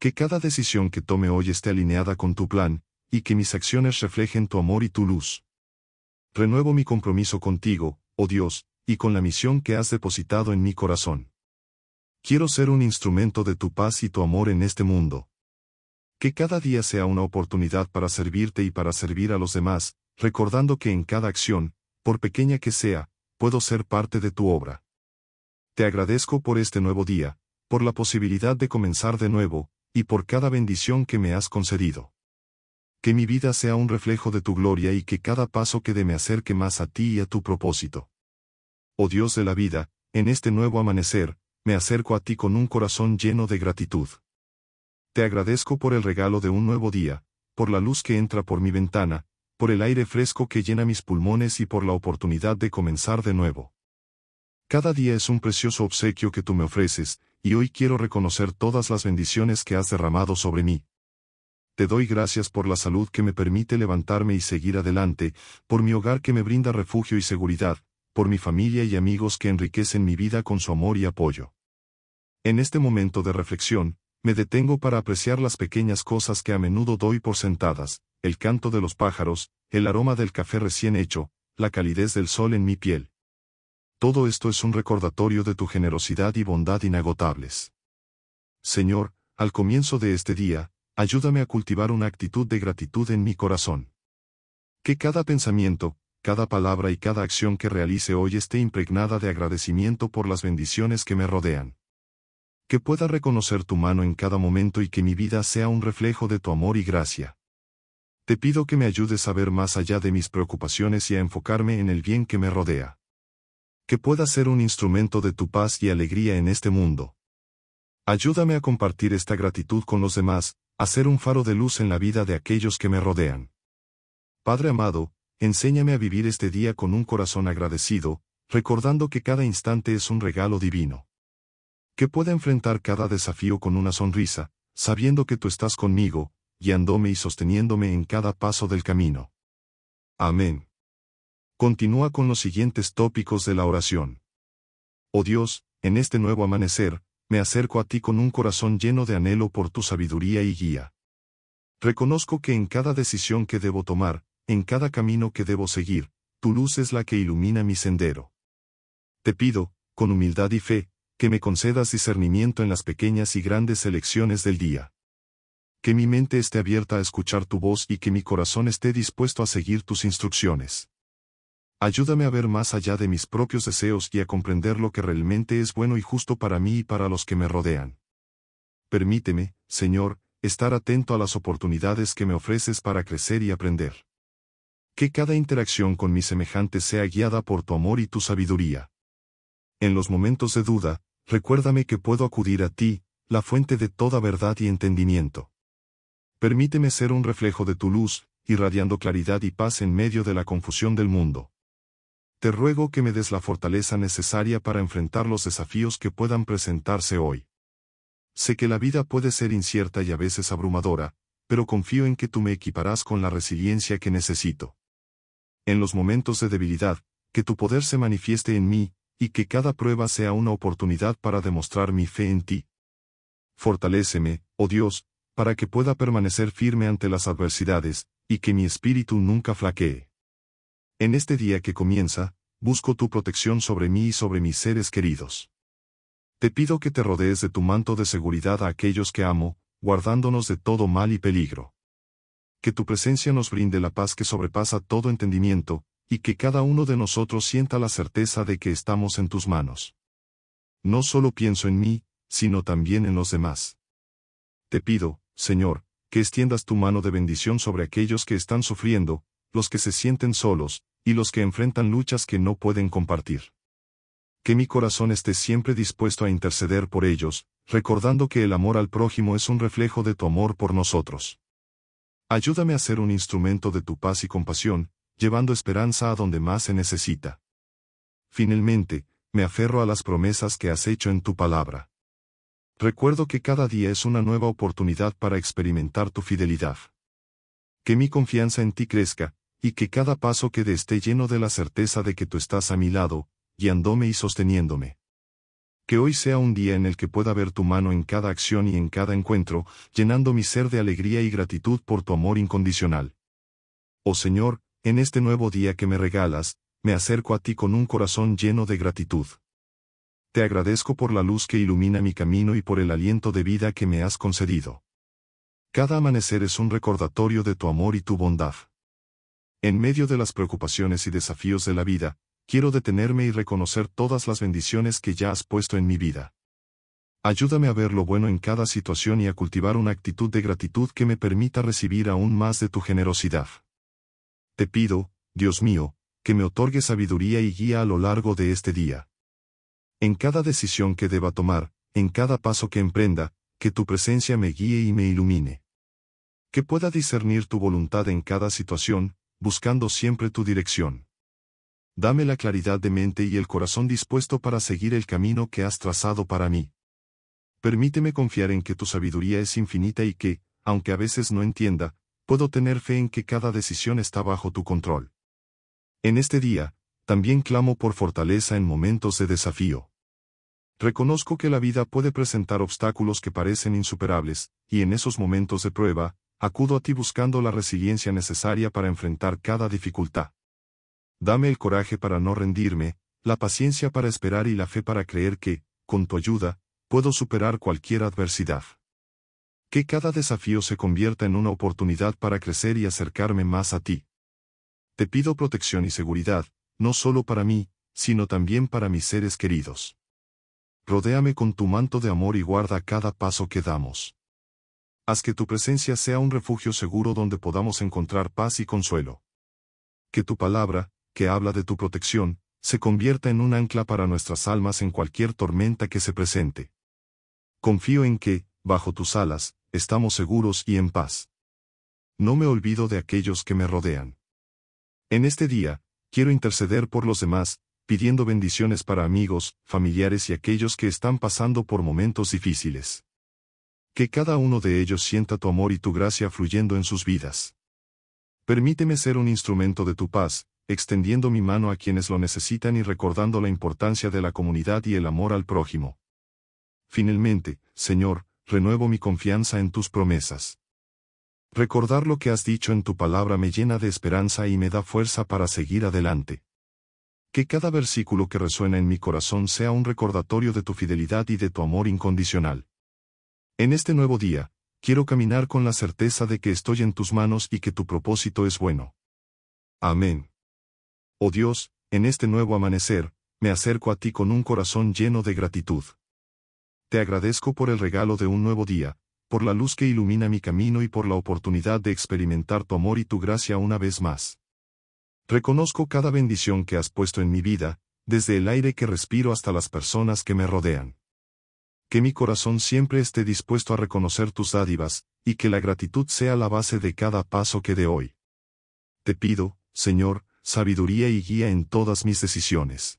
Que cada decisión que tome hoy esté alineada con tu plan, y que mis acciones reflejen tu amor y tu luz. Renuevo mi compromiso contigo, oh Dios, y con la misión que has depositado en mi corazón. Quiero ser un instrumento de tu paz y tu amor en este mundo. Que cada día sea una oportunidad para servirte y para servir a los demás, recordando que en cada acción, por pequeña que sea, puedo ser parte de tu obra. Te agradezco por este nuevo día, por la posibilidad de comenzar de nuevo, y por cada bendición que me has concedido. Que mi vida sea un reflejo de tu gloria y que cada paso que dé me acerque más a ti y a tu propósito. Oh Dios de la vida, en este nuevo amanecer, me acerco a ti con un corazón lleno de gratitud. Te agradezco por el regalo de un nuevo día, por la luz que entra por mi ventana, por el aire fresco que llena mis pulmones y por la oportunidad de comenzar de nuevo. Cada día es un precioso obsequio que tú me ofreces, y hoy quiero reconocer todas las bendiciones que has derramado sobre mí. Te doy gracias por la salud que me permite levantarme y seguir adelante, por mi hogar que me brinda refugio y seguridad, por mi familia y amigos que enriquecen mi vida con su amor y apoyo. En este momento de reflexión, me detengo para apreciar las pequeñas cosas que a menudo doy por sentadas, el canto de los pájaros, el aroma del café recién hecho, la calidez del sol en mi piel. Todo esto es un recordatorio de tu generosidad y bondad inagotables. Señor, al comienzo de este día, ayúdame a cultivar una actitud de gratitud en mi corazón. Que cada pensamiento, cada palabra y cada acción que realice hoy esté impregnada de agradecimiento por las bendiciones que me rodean. Que pueda reconocer tu mano en cada momento y que mi vida sea un reflejo de tu amor y gracia. Te pido que me ayudes a ver más allá de mis preocupaciones y a enfocarme en el bien que me rodea. Que pueda ser un instrumento de tu paz y alegría en este mundo. Ayúdame a compartir esta gratitud con los demás, a ser un faro de luz en la vida de aquellos que me rodean. Padre amado, Enséñame a vivir este día con un corazón agradecido, recordando que cada instante es un regalo divino. Que pueda enfrentar cada desafío con una sonrisa, sabiendo que tú estás conmigo, guiándome y sosteniéndome en cada paso del camino. Amén. Continúa con los siguientes tópicos de la oración. Oh Dios, en este nuevo amanecer, me acerco a ti con un corazón lleno de anhelo por tu sabiduría y guía. Reconozco que en cada decisión que debo tomar, en cada camino que debo seguir, tu luz es la que ilumina mi sendero. Te pido, con humildad y fe, que me concedas discernimiento en las pequeñas y grandes elecciones del día. Que mi mente esté abierta a escuchar tu voz y que mi corazón esté dispuesto a seguir tus instrucciones. Ayúdame a ver más allá de mis propios deseos y a comprender lo que realmente es bueno y justo para mí y para los que me rodean. Permíteme, Señor, estar atento a las oportunidades que me ofreces para crecer y aprender que cada interacción con mi semejante sea guiada por tu amor y tu sabiduría. En los momentos de duda, recuérdame que puedo acudir a ti, la fuente de toda verdad y entendimiento. Permíteme ser un reflejo de tu luz, irradiando claridad y paz en medio de la confusión del mundo. Te ruego que me des la fortaleza necesaria para enfrentar los desafíos que puedan presentarse hoy. Sé que la vida puede ser incierta y a veces abrumadora, pero confío en que tú me equiparás con la resiliencia que necesito en los momentos de debilidad, que tu poder se manifieste en mí, y que cada prueba sea una oportunidad para demostrar mi fe en ti. Fortaléceme, oh Dios, para que pueda permanecer firme ante las adversidades, y que mi espíritu nunca flaquee. En este día que comienza, busco tu protección sobre mí y sobre mis seres queridos. Te pido que te rodees de tu manto de seguridad a aquellos que amo, guardándonos de todo mal y peligro que tu presencia nos brinde la paz que sobrepasa todo entendimiento, y que cada uno de nosotros sienta la certeza de que estamos en tus manos. No solo pienso en mí, sino también en los demás. Te pido, Señor, que extiendas tu mano de bendición sobre aquellos que están sufriendo, los que se sienten solos, y los que enfrentan luchas que no pueden compartir. Que mi corazón esté siempre dispuesto a interceder por ellos, recordando que el amor al prójimo es un reflejo de tu amor por nosotros. Ayúdame a ser un instrumento de tu paz y compasión, llevando esperanza a donde más se necesita. Finalmente, me aferro a las promesas que has hecho en tu palabra. Recuerdo que cada día es una nueva oportunidad para experimentar tu fidelidad. Que mi confianza en ti crezca, y que cada paso que esté lleno de la certeza de que tú estás a mi lado, guiándome y sosteniéndome. Que hoy sea un día en el que pueda ver tu mano en cada acción y en cada encuentro, llenando mi ser de alegría y gratitud por tu amor incondicional. Oh Señor, en este nuevo día que me regalas, me acerco a ti con un corazón lleno de gratitud. Te agradezco por la luz que ilumina mi camino y por el aliento de vida que me has concedido. Cada amanecer es un recordatorio de tu amor y tu bondad. En medio de las preocupaciones y desafíos de la vida, quiero detenerme y reconocer todas las bendiciones que ya has puesto en mi vida. Ayúdame a ver lo bueno en cada situación y a cultivar una actitud de gratitud que me permita recibir aún más de tu generosidad. Te pido, Dios mío, que me otorgue sabiduría y guía a lo largo de este día. En cada decisión que deba tomar, en cada paso que emprenda, que tu presencia me guíe y me ilumine. Que pueda discernir tu voluntad en cada situación, buscando siempre tu dirección. Dame la claridad de mente y el corazón dispuesto para seguir el camino que has trazado para mí. Permíteme confiar en que tu sabiduría es infinita y que, aunque a veces no entienda, puedo tener fe en que cada decisión está bajo tu control. En este día, también clamo por fortaleza en momentos de desafío. Reconozco que la vida puede presentar obstáculos que parecen insuperables, y en esos momentos de prueba, acudo a ti buscando la resiliencia necesaria para enfrentar cada dificultad. Dame el coraje para no rendirme, la paciencia para esperar y la fe para creer que, con tu ayuda, puedo superar cualquier adversidad. Que cada desafío se convierta en una oportunidad para crecer y acercarme más a ti. Te pido protección y seguridad, no solo para mí, sino también para mis seres queridos. Rodéame con tu manto de amor y guarda cada paso que damos. Haz que tu presencia sea un refugio seguro donde podamos encontrar paz y consuelo. Que tu palabra, que habla de tu protección, se convierta en un ancla para nuestras almas en cualquier tormenta que se presente. Confío en que, bajo tus alas, estamos seguros y en paz. No me olvido de aquellos que me rodean. En este día, quiero interceder por los demás, pidiendo bendiciones para amigos, familiares y aquellos que están pasando por momentos difíciles. Que cada uno de ellos sienta tu amor y tu gracia fluyendo en sus vidas. Permíteme ser un instrumento de tu paz, extendiendo mi mano a quienes lo necesitan y recordando la importancia de la comunidad y el amor al prójimo. Finalmente, Señor, renuevo mi confianza en tus promesas. Recordar lo que has dicho en tu palabra me llena de esperanza y me da fuerza para seguir adelante. Que cada versículo que resuena en mi corazón sea un recordatorio de tu fidelidad y de tu amor incondicional. En este nuevo día, quiero caminar con la certeza de que estoy en tus manos y que tu propósito es bueno. Amén. Oh Dios, en este nuevo amanecer, me acerco a ti con un corazón lleno de gratitud. Te agradezco por el regalo de un nuevo día, por la luz que ilumina mi camino y por la oportunidad de experimentar tu amor y tu gracia una vez más. Reconozco cada bendición que has puesto en mi vida, desde el aire que respiro hasta las personas que me rodean. Que mi corazón siempre esté dispuesto a reconocer tus dádivas, y que la gratitud sea la base de cada paso que dé hoy. Te pido, Señor, sabiduría y guía en todas mis decisiones.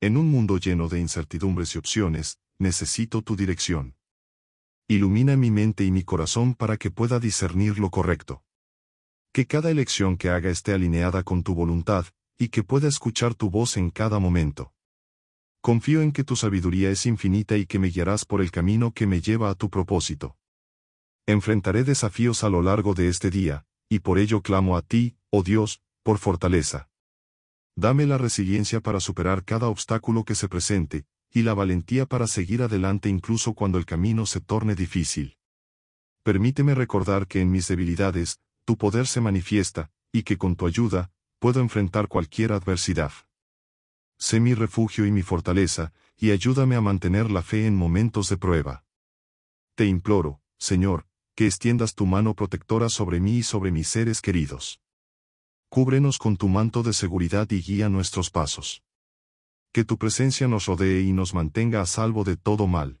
En un mundo lleno de incertidumbres y opciones, necesito tu dirección. Ilumina mi mente y mi corazón para que pueda discernir lo correcto. Que cada elección que haga esté alineada con tu voluntad, y que pueda escuchar tu voz en cada momento. Confío en que tu sabiduría es infinita y que me guiarás por el camino que me lleva a tu propósito. Enfrentaré desafíos a lo largo de este día, y por ello clamo a ti, oh Dios, por fortaleza. Dame la resiliencia para superar cada obstáculo que se presente, y la valentía para seguir adelante incluso cuando el camino se torne difícil. Permíteme recordar que en mis debilidades, tu poder se manifiesta, y que con tu ayuda, puedo enfrentar cualquier adversidad. Sé mi refugio y mi fortaleza, y ayúdame a mantener la fe en momentos de prueba. Te imploro, Señor, que extiendas tu mano protectora sobre mí y sobre mis seres queridos cúbrenos con tu manto de seguridad y guía nuestros pasos. Que tu presencia nos rodee y nos mantenga a salvo de todo mal.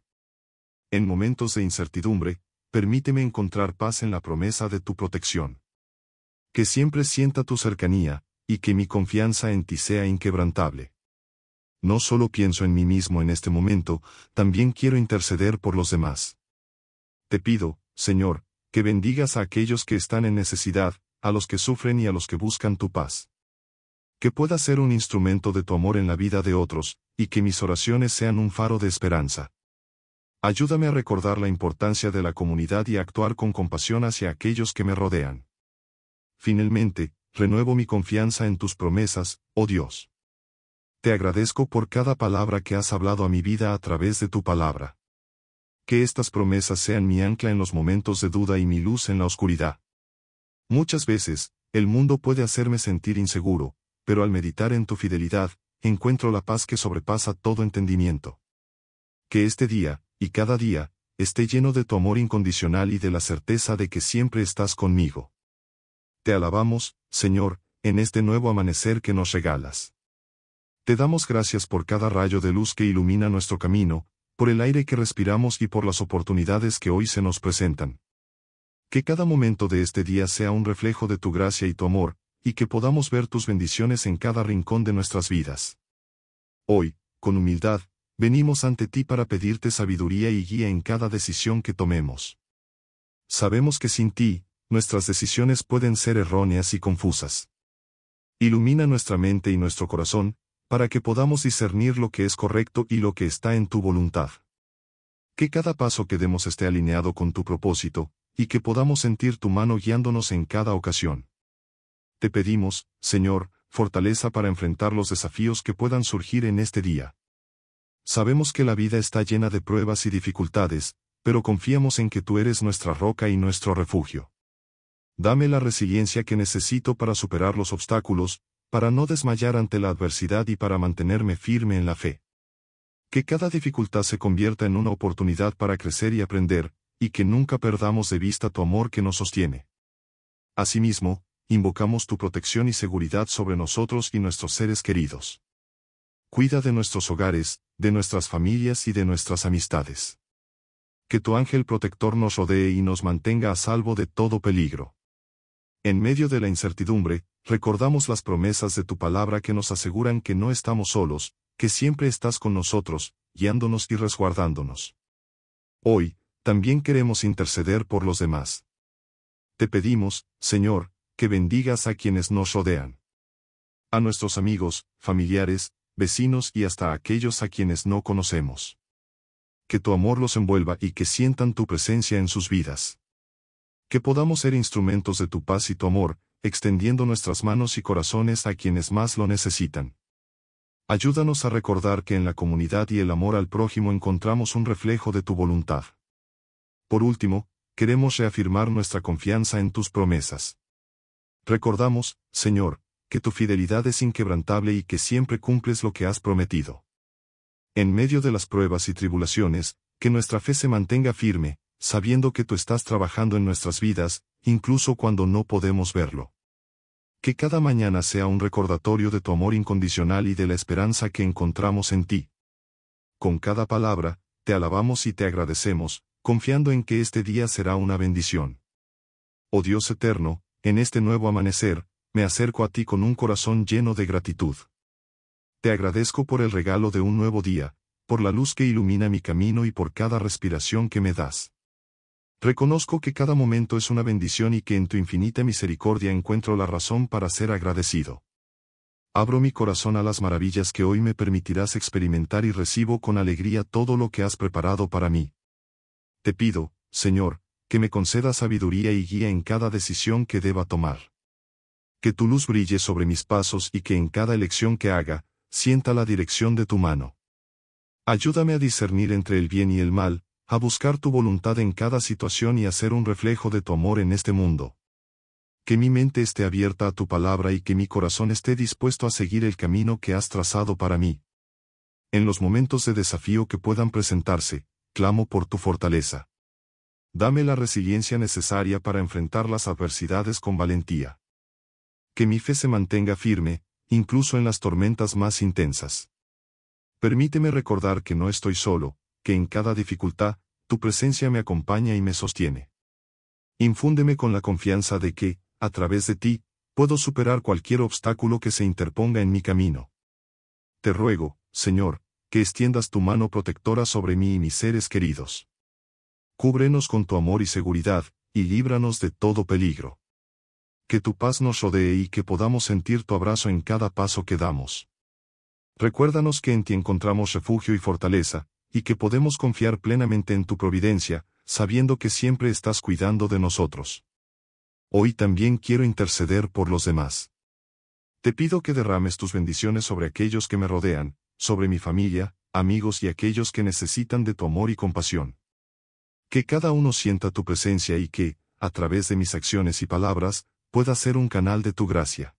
En momentos de incertidumbre, permíteme encontrar paz en la promesa de tu protección. Que siempre sienta tu cercanía, y que mi confianza en ti sea inquebrantable. No solo pienso en mí mismo en este momento, también quiero interceder por los demás. Te pido, Señor, que bendigas a aquellos que están en necesidad, a los que sufren y a los que buscan tu paz. Que pueda ser un instrumento de tu amor en la vida de otros, y que mis oraciones sean un faro de esperanza. Ayúdame a recordar la importancia de la comunidad y a actuar con compasión hacia aquellos que me rodean. Finalmente, renuevo mi confianza en tus promesas, oh Dios. Te agradezco por cada palabra que has hablado a mi vida a través de tu palabra. Que estas promesas sean mi ancla en los momentos de duda y mi luz en la oscuridad. Muchas veces, el mundo puede hacerme sentir inseguro, pero al meditar en tu fidelidad, encuentro la paz que sobrepasa todo entendimiento. Que este día, y cada día, esté lleno de tu amor incondicional y de la certeza de que siempre estás conmigo. Te alabamos, Señor, en este nuevo amanecer que nos regalas. Te damos gracias por cada rayo de luz que ilumina nuestro camino, por el aire que respiramos y por las oportunidades que hoy se nos presentan que cada momento de este día sea un reflejo de tu gracia y tu amor, y que podamos ver tus bendiciones en cada rincón de nuestras vidas. Hoy, con humildad, venimos ante ti para pedirte sabiduría y guía en cada decisión que tomemos. Sabemos que sin ti, nuestras decisiones pueden ser erróneas y confusas. Ilumina nuestra mente y nuestro corazón, para que podamos discernir lo que es correcto y lo que está en tu voluntad. Que cada paso que demos esté alineado con tu propósito, y que podamos sentir tu mano guiándonos en cada ocasión. Te pedimos, Señor, fortaleza para enfrentar los desafíos que puedan surgir en este día. Sabemos que la vida está llena de pruebas y dificultades, pero confiamos en que tú eres nuestra roca y nuestro refugio. Dame la resiliencia que necesito para superar los obstáculos, para no desmayar ante la adversidad y para mantenerme firme en la fe. Que cada dificultad se convierta en una oportunidad para crecer y aprender, y que nunca perdamos de vista tu amor que nos sostiene. Asimismo, invocamos tu protección y seguridad sobre nosotros y nuestros seres queridos. Cuida de nuestros hogares, de nuestras familias y de nuestras amistades. Que tu ángel protector nos rodee y nos mantenga a salvo de todo peligro. En medio de la incertidumbre, recordamos las promesas de tu palabra que nos aseguran que no estamos solos, que siempre estás con nosotros, guiándonos y resguardándonos. Hoy, también queremos interceder por los demás. Te pedimos, Señor, que bendigas a quienes nos rodean. A nuestros amigos, familiares, vecinos y hasta a aquellos a quienes no conocemos. Que tu amor los envuelva y que sientan tu presencia en sus vidas. Que podamos ser instrumentos de tu paz y tu amor, extendiendo nuestras manos y corazones a quienes más lo necesitan. Ayúdanos a recordar que en la comunidad y el amor al prójimo encontramos un reflejo de tu voluntad. Por último, queremos reafirmar nuestra confianza en tus promesas. Recordamos, Señor, que tu fidelidad es inquebrantable y que siempre cumples lo que has prometido. En medio de las pruebas y tribulaciones, que nuestra fe se mantenga firme, sabiendo que tú estás trabajando en nuestras vidas, incluso cuando no podemos verlo. Que cada mañana sea un recordatorio de tu amor incondicional y de la esperanza que encontramos en ti. Con cada palabra, te alabamos y te agradecemos, confiando en que este día será una bendición. Oh Dios eterno, en este nuevo amanecer, me acerco a ti con un corazón lleno de gratitud. Te agradezco por el regalo de un nuevo día, por la luz que ilumina mi camino y por cada respiración que me das. Reconozco que cada momento es una bendición y que en tu infinita misericordia encuentro la razón para ser agradecido. Abro mi corazón a las maravillas que hoy me permitirás experimentar y recibo con alegría todo lo que has preparado para mí te pido, Señor, que me conceda sabiduría y guía en cada decisión que deba tomar. Que tu luz brille sobre mis pasos y que en cada elección que haga, sienta la dirección de tu mano. Ayúdame a discernir entre el bien y el mal, a buscar tu voluntad en cada situación y a ser un reflejo de tu amor en este mundo. Que mi mente esté abierta a tu palabra y que mi corazón esté dispuesto a seguir el camino que has trazado para mí. En los momentos de desafío que puedan presentarse, clamo por tu fortaleza. Dame la resiliencia necesaria para enfrentar las adversidades con valentía. Que mi fe se mantenga firme, incluso en las tormentas más intensas. Permíteme recordar que no estoy solo, que en cada dificultad, tu presencia me acompaña y me sostiene. Infúndeme con la confianza de que, a través de ti, puedo superar cualquier obstáculo que se interponga en mi camino. Te ruego, Señor, que extiendas tu mano protectora sobre mí y mis seres queridos. Cúbrenos con tu amor y seguridad, y líbranos de todo peligro. Que tu paz nos rodee y que podamos sentir tu abrazo en cada paso que damos. Recuérdanos que en ti encontramos refugio y fortaleza, y que podemos confiar plenamente en tu providencia, sabiendo que siempre estás cuidando de nosotros. Hoy también quiero interceder por los demás. Te pido que derrames tus bendiciones sobre aquellos que me rodean, sobre mi familia, amigos y aquellos que necesitan de tu amor y compasión. Que cada uno sienta tu presencia y que, a través de mis acciones y palabras, pueda ser un canal de tu gracia.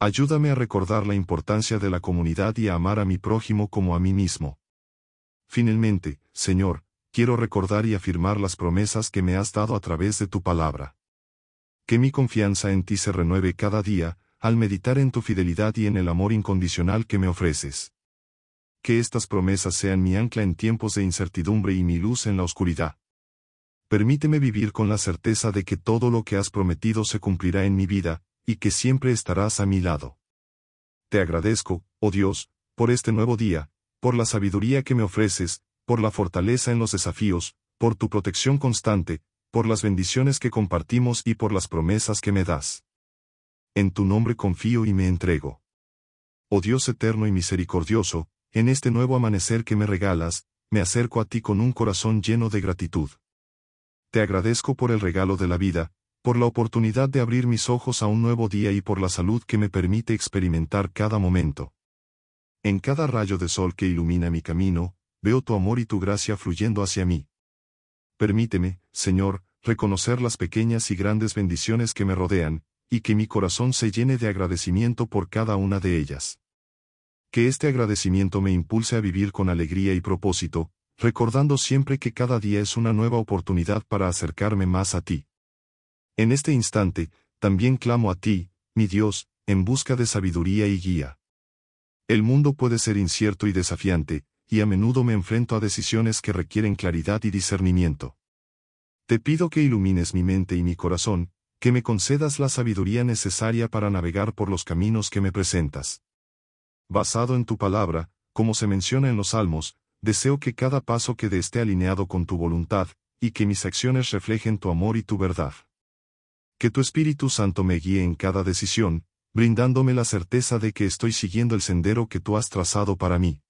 Ayúdame a recordar la importancia de la comunidad y a amar a mi prójimo como a mí mismo. Finalmente, Señor, quiero recordar y afirmar las promesas que me has dado a través de tu palabra. Que mi confianza en ti se renueve cada día, al meditar en tu fidelidad y en el amor incondicional que me ofreces que estas promesas sean mi ancla en tiempos de incertidumbre y mi luz en la oscuridad. Permíteme vivir con la certeza de que todo lo que has prometido se cumplirá en mi vida, y que siempre estarás a mi lado. Te agradezco, oh Dios, por este nuevo día, por la sabiduría que me ofreces, por la fortaleza en los desafíos, por tu protección constante, por las bendiciones que compartimos y por las promesas que me das. En tu nombre confío y me entrego. Oh Dios eterno y misericordioso, en este nuevo amanecer que me regalas, me acerco a ti con un corazón lleno de gratitud. Te agradezco por el regalo de la vida, por la oportunidad de abrir mis ojos a un nuevo día y por la salud que me permite experimentar cada momento. En cada rayo de sol que ilumina mi camino, veo tu amor y tu gracia fluyendo hacia mí. Permíteme, Señor, reconocer las pequeñas y grandes bendiciones que me rodean, y que mi corazón se llene de agradecimiento por cada una de ellas que este agradecimiento me impulse a vivir con alegría y propósito, recordando siempre que cada día es una nueva oportunidad para acercarme más a ti. En este instante, también clamo a ti, mi Dios, en busca de sabiduría y guía. El mundo puede ser incierto y desafiante, y a menudo me enfrento a decisiones que requieren claridad y discernimiento. Te pido que ilumines mi mente y mi corazón, que me concedas la sabiduría necesaria para navegar por los caminos que me presentas basado en tu palabra, como se menciona en los Salmos, deseo que cada paso que esté alineado con tu voluntad, y que mis acciones reflejen tu amor y tu verdad. Que tu Espíritu Santo me guíe en cada decisión, brindándome la certeza de que estoy siguiendo el sendero que tú has trazado para mí.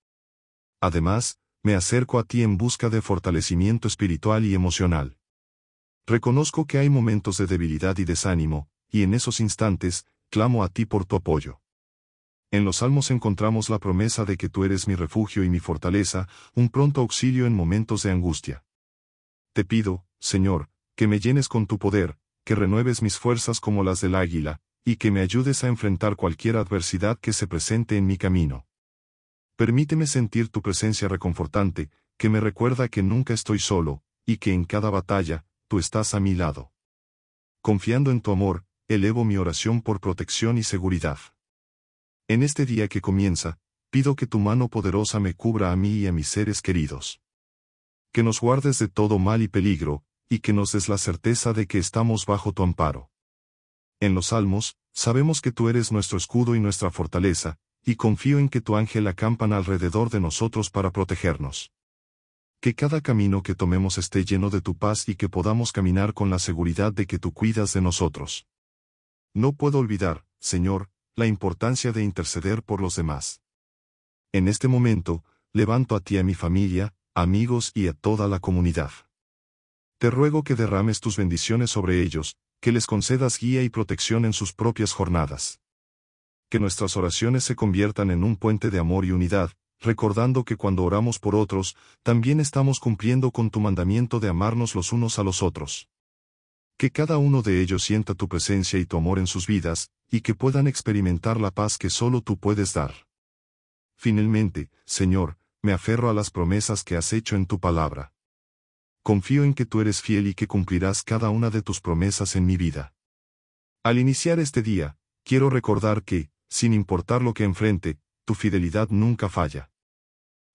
Además, me acerco a ti en busca de fortalecimiento espiritual y emocional. Reconozco que hay momentos de debilidad y desánimo, y en esos instantes, clamo a ti por tu apoyo. En los salmos encontramos la promesa de que tú eres mi refugio y mi fortaleza, un pronto auxilio en momentos de angustia. Te pido, Señor, que me llenes con tu poder, que renueves mis fuerzas como las del águila, y que me ayudes a enfrentar cualquier adversidad que se presente en mi camino. Permíteme sentir tu presencia reconfortante, que me recuerda que nunca estoy solo, y que en cada batalla, tú estás a mi lado. Confiando en tu amor, elevo mi oración por protección y seguridad. En este día que comienza, pido que tu mano poderosa me cubra a mí y a mis seres queridos. Que nos guardes de todo mal y peligro, y que nos des la certeza de que estamos bajo tu amparo. En los salmos, sabemos que tú eres nuestro escudo y nuestra fortaleza, y confío en que tu ángel acampan alrededor de nosotros para protegernos. Que cada camino que tomemos esté lleno de tu paz y que podamos caminar con la seguridad de que tú cuidas de nosotros. No puedo olvidar, Señor, la importancia de interceder por los demás. En este momento, levanto a ti a mi familia, amigos y a toda la comunidad. Te ruego que derrames tus bendiciones sobre ellos, que les concedas guía y protección en sus propias jornadas. Que nuestras oraciones se conviertan en un puente de amor y unidad, recordando que cuando oramos por otros, también estamos cumpliendo con tu mandamiento de amarnos los unos a los otros que cada uno de ellos sienta tu presencia y tu amor en sus vidas, y que puedan experimentar la paz que solo tú puedes dar. Finalmente, Señor, me aferro a las promesas que has hecho en tu palabra. Confío en que tú eres fiel y que cumplirás cada una de tus promesas en mi vida. Al iniciar este día, quiero recordar que, sin importar lo que enfrente, tu fidelidad nunca falla.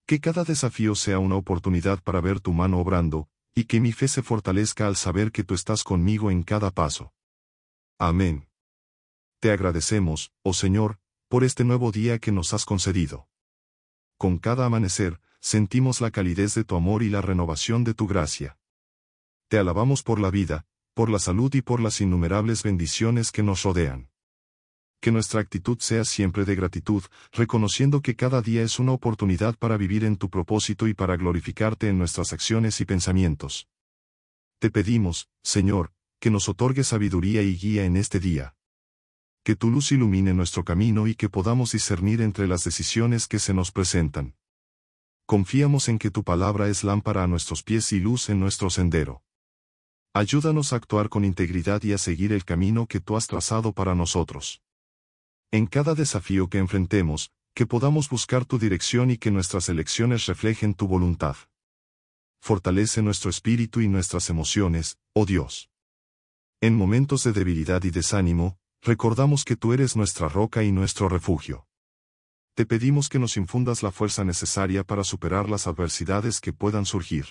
Que cada desafío sea una oportunidad para ver tu mano obrando, y que mi fe se fortalezca al saber que tú estás conmigo en cada paso. Amén. Te agradecemos, oh Señor, por este nuevo día que nos has concedido. Con cada amanecer, sentimos la calidez de tu amor y la renovación de tu gracia. Te alabamos por la vida, por la salud y por las innumerables bendiciones que nos rodean que nuestra actitud sea siempre de gratitud, reconociendo que cada día es una oportunidad para vivir en tu propósito y para glorificarte en nuestras acciones y pensamientos. Te pedimos, Señor, que nos otorgue sabiduría y guía en este día. Que tu luz ilumine nuestro camino y que podamos discernir entre las decisiones que se nos presentan. Confiamos en que tu palabra es lámpara a nuestros pies y luz en nuestro sendero. Ayúdanos a actuar con integridad y a seguir el camino que tú has trazado para nosotros en cada desafío que enfrentemos, que podamos buscar tu dirección y que nuestras elecciones reflejen tu voluntad. Fortalece nuestro espíritu y nuestras emociones, oh Dios. En momentos de debilidad y desánimo, recordamos que tú eres nuestra roca y nuestro refugio. Te pedimos que nos infundas la fuerza necesaria para superar las adversidades que puedan surgir.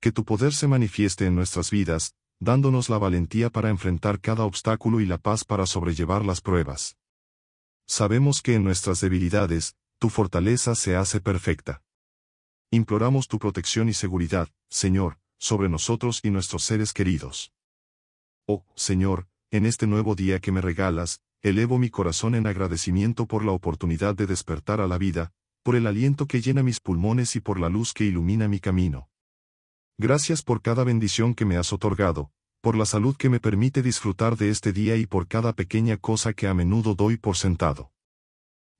Que tu poder se manifieste en nuestras vidas, dándonos la valentía para enfrentar cada obstáculo y la paz para sobrellevar las pruebas. Sabemos que en nuestras debilidades, tu fortaleza se hace perfecta. Imploramos tu protección y seguridad, Señor, sobre nosotros y nuestros seres queridos. Oh, Señor, en este nuevo día que me regalas, elevo mi corazón en agradecimiento por la oportunidad de despertar a la vida, por el aliento que llena mis pulmones y por la luz que ilumina mi camino. Gracias por cada bendición que me has otorgado, por la salud que me permite disfrutar de este día y por cada pequeña cosa que a menudo doy por sentado.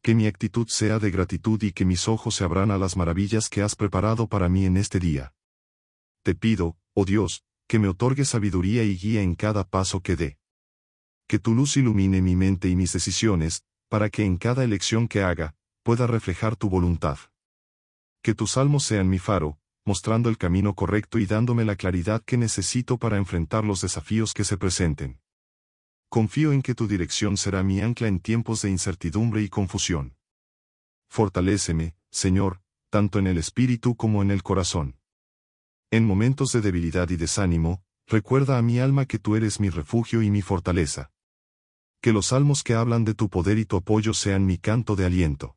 Que mi actitud sea de gratitud y que mis ojos se abran a las maravillas que has preparado para mí en este día. Te pido, oh Dios, que me otorgue sabiduría y guía en cada paso que dé. Que tu luz ilumine mi mente y mis decisiones, para que en cada elección que haga, pueda reflejar tu voluntad. Que tus salmos sean mi faro, mostrando el camino correcto y dándome la claridad que necesito para enfrentar los desafíos que se presenten. Confío en que tu dirección será mi ancla en tiempos de incertidumbre y confusión. Fortaléceme, Señor, tanto en el espíritu como en el corazón. En momentos de debilidad y desánimo, recuerda a mi alma que tú eres mi refugio y mi fortaleza. Que los salmos que hablan de tu poder y tu apoyo sean mi canto de aliento.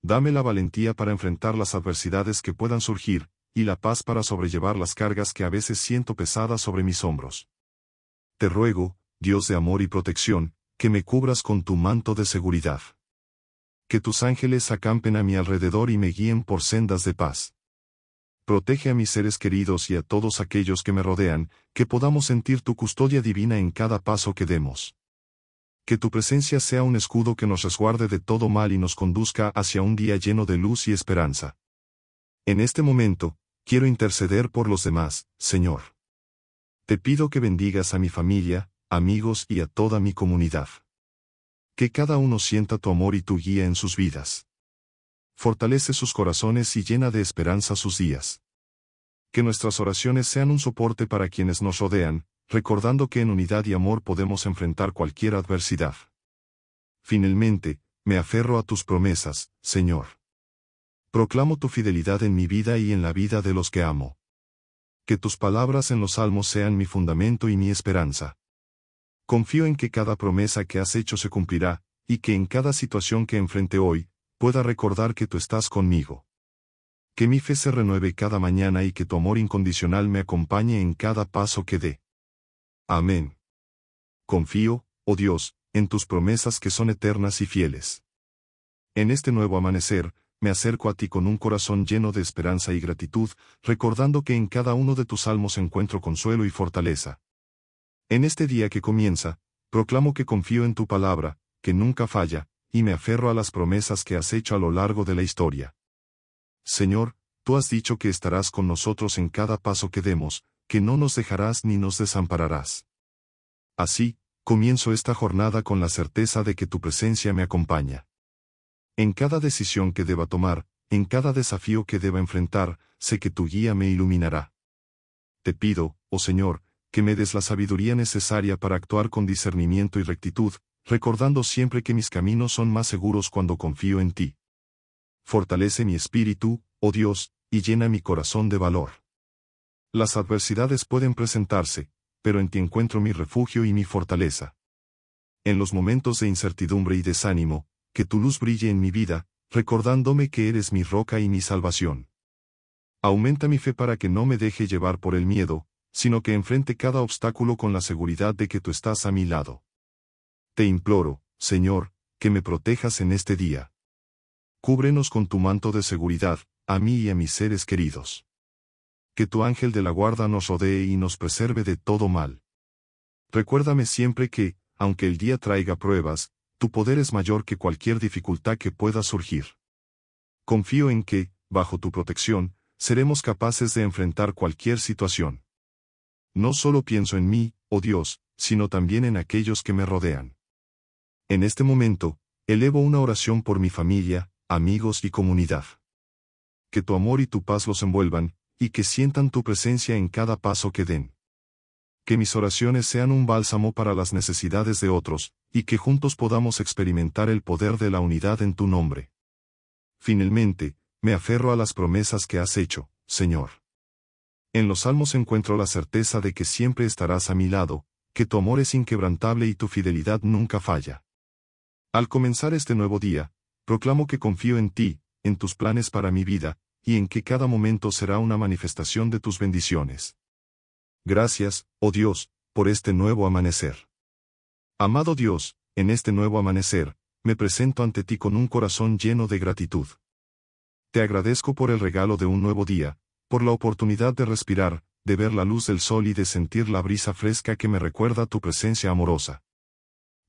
Dame la valentía para enfrentar las adversidades que puedan surgir, y la paz para sobrellevar las cargas que a veces siento pesadas sobre mis hombros. Te ruego, Dios de amor y protección, que me cubras con tu manto de seguridad. Que tus ángeles acampen a mi alrededor y me guíen por sendas de paz. Protege a mis seres queridos y a todos aquellos que me rodean, que podamos sentir tu custodia divina en cada paso que demos. Que tu presencia sea un escudo que nos resguarde de todo mal y nos conduzca hacia un día lleno de luz y esperanza. En este momento, quiero interceder por los demás, Señor. Te pido que bendigas a mi familia, amigos y a toda mi comunidad. Que cada uno sienta tu amor y tu guía en sus vidas. Fortalece sus corazones y llena de esperanza sus días. Que nuestras oraciones sean un soporte para quienes nos rodean, recordando que en unidad y amor podemos enfrentar cualquier adversidad. Finalmente, me aferro a tus promesas, Señor. Proclamo tu fidelidad en mi vida y en la vida de los que amo. Que tus palabras en los salmos sean mi fundamento y mi esperanza. Confío en que cada promesa que has hecho se cumplirá, y que en cada situación que enfrente hoy, pueda recordar que tú estás conmigo. Que mi fe se renueve cada mañana y que tu amor incondicional me acompañe en cada paso que dé. Amén. Confío, oh Dios, en tus promesas que son eternas y fieles. En este nuevo amanecer, me acerco a ti con un corazón lleno de esperanza y gratitud, recordando que en cada uno de tus salmos encuentro consuelo y fortaleza. En este día que comienza, proclamo que confío en tu palabra, que nunca falla, y me aferro a las promesas que has hecho a lo largo de la historia. Señor, tú has dicho que estarás con nosotros en cada paso que demos, que no nos dejarás ni nos desampararás. Así, comienzo esta jornada con la certeza de que tu presencia me acompaña. En cada decisión que deba tomar, en cada desafío que deba enfrentar, sé que tu guía me iluminará. Te pido, oh Señor, que me des la sabiduría necesaria para actuar con discernimiento y rectitud, recordando siempre que mis caminos son más seguros cuando confío en ti. Fortalece mi espíritu, oh Dios, y llena mi corazón de valor. Las adversidades pueden presentarse, pero en ti encuentro mi refugio y mi fortaleza. En los momentos de incertidumbre y desánimo, que tu luz brille en mi vida, recordándome que eres mi roca y mi salvación. Aumenta mi fe para que no me deje llevar por el miedo, sino que enfrente cada obstáculo con la seguridad de que tú estás a mi lado. Te imploro, Señor, que me protejas en este día. Cúbrenos con tu manto de seguridad, a mí y a mis seres queridos. Que tu ángel de la guarda nos rodee y nos preserve de todo mal. Recuérdame siempre que, aunque el día traiga pruebas, tu poder es mayor que cualquier dificultad que pueda surgir. Confío en que, bajo tu protección, seremos capaces de enfrentar cualquier situación. No solo pienso en mí, oh Dios, sino también en aquellos que me rodean. En este momento, elevo una oración por mi familia, amigos y comunidad. Que tu amor y tu paz los envuelvan, y que sientan tu presencia en cada paso que den que mis oraciones sean un bálsamo para las necesidades de otros, y que juntos podamos experimentar el poder de la unidad en tu nombre. Finalmente, me aferro a las promesas que has hecho, Señor. En los salmos encuentro la certeza de que siempre estarás a mi lado, que tu amor es inquebrantable y tu fidelidad nunca falla. Al comenzar este nuevo día, proclamo que confío en ti, en tus planes para mi vida, y en que cada momento será una manifestación de tus bendiciones. Gracias, oh Dios, por este nuevo amanecer. Amado Dios, en este nuevo amanecer, me presento ante ti con un corazón lleno de gratitud. Te agradezco por el regalo de un nuevo día, por la oportunidad de respirar, de ver la luz del sol y de sentir la brisa fresca que me recuerda tu presencia amorosa.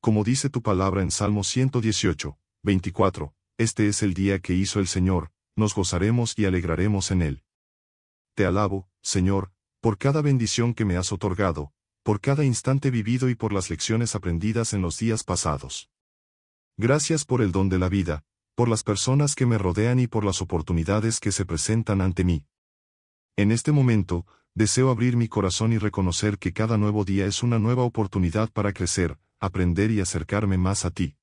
Como dice tu palabra en Salmo 118, 24, este es el día que hizo el Señor, nos gozaremos y alegraremos en él. Te alabo, Señor, por cada bendición que me has otorgado, por cada instante vivido y por las lecciones aprendidas en los días pasados. Gracias por el don de la vida, por las personas que me rodean y por las oportunidades que se presentan ante mí. En este momento, deseo abrir mi corazón y reconocer que cada nuevo día es una nueva oportunidad para crecer, aprender y acercarme más a ti.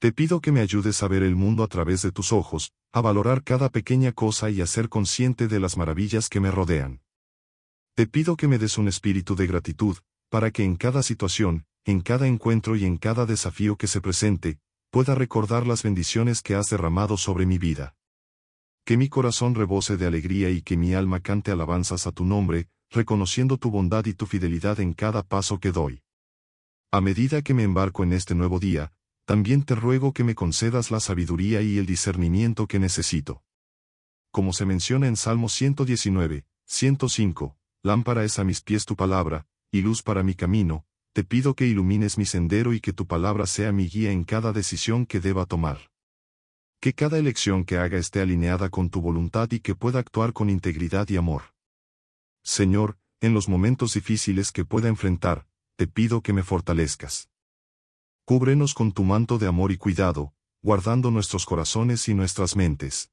Te pido que me ayudes a ver el mundo a través de tus ojos, a valorar cada pequeña cosa y a ser consciente de las maravillas que me rodean. Te pido que me des un espíritu de gratitud, para que en cada situación, en cada encuentro y en cada desafío que se presente, pueda recordar las bendiciones que has derramado sobre mi vida. Que mi corazón rebose de alegría y que mi alma cante alabanzas a tu nombre, reconociendo tu bondad y tu fidelidad en cada paso que doy. A medida que me embarco en este nuevo día, también te ruego que me concedas la sabiduría y el discernimiento que necesito. Como se menciona en Salmo 119, 105, Lámpara es a mis pies tu palabra, y luz para mi camino, te pido que ilumines mi sendero y que tu palabra sea mi guía en cada decisión que deba tomar. Que cada elección que haga esté alineada con tu voluntad y que pueda actuar con integridad y amor. Señor, en los momentos difíciles que pueda enfrentar, te pido que me fortalezcas. Cúbrenos con tu manto de amor y cuidado, guardando nuestros corazones y nuestras mentes.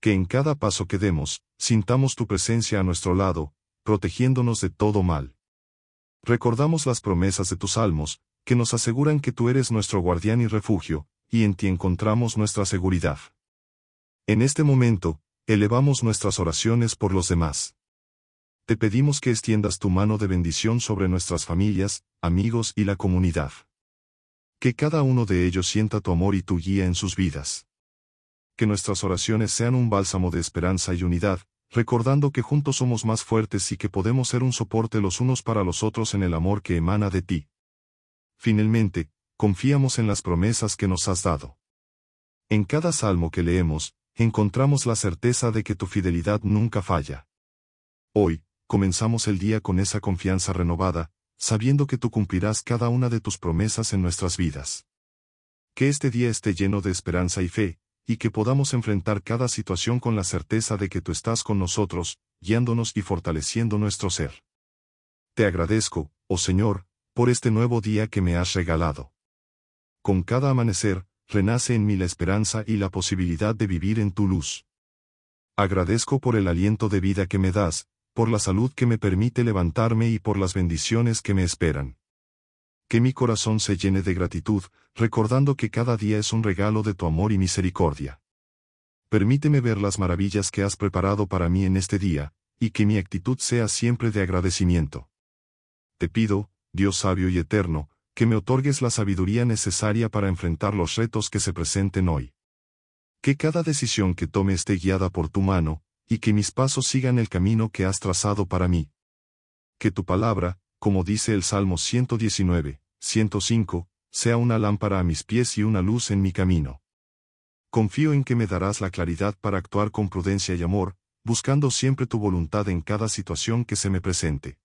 Que en cada paso que demos, sintamos tu presencia a nuestro lado, protegiéndonos de todo mal. Recordamos las promesas de tus salmos, que nos aseguran que tú eres nuestro guardián y refugio, y en ti encontramos nuestra seguridad. En este momento, elevamos nuestras oraciones por los demás. Te pedimos que extiendas tu mano de bendición sobre nuestras familias, amigos y la comunidad. Que cada uno de ellos sienta tu amor y tu guía en sus vidas. Que nuestras oraciones sean un bálsamo de esperanza y unidad, recordando que juntos somos más fuertes y que podemos ser un soporte los unos para los otros en el amor que emana de ti. Finalmente, confiamos en las promesas que nos has dado. En cada salmo que leemos, encontramos la certeza de que tu fidelidad nunca falla. Hoy, comenzamos el día con esa confianza renovada, sabiendo que tú cumplirás cada una de tus promesas en nuestras vidas. Que este día esté lleno de esperanza y fe, y que podamos enfrentar cada situación con la certeza de que tú estás con nosotros, guiándonos y fortaleciendo nuestro ser. Te agradezco, oh Señor, por este nuevo día que me has regalado. Con cada amanecer, renace en mí la esperanza y la posibilidad de vivir en tu luz. Agradezco por el aliento de vida que me das, por la salud que me permite levantarme y por las bendiciones que me esperan que mi corazón se llene de gratitud, recordando que cada día es un regalo de tu amor y misericordia. Permíteme ver las maravillas que has preparado para mí en este día, y que mi actitud sea siempre de agradecimiento. Te pido, Dios sabio y eterno, que me otorgues la sabiduría necesaria para enfrentar los retos que se presenten hoy. Que cada decisión que tome esté guiada por tu mano, y que mis pasos sigan el camino que has trazado para mí. Que tu palabra, como dice el Salmo 119, 105, sea una lámpara a mis pies y una luz en mi camino. Confío en que me darás la claridad para actuar con prudencia y amor, buscando siempre tu voluntad en cada situación que se me presente.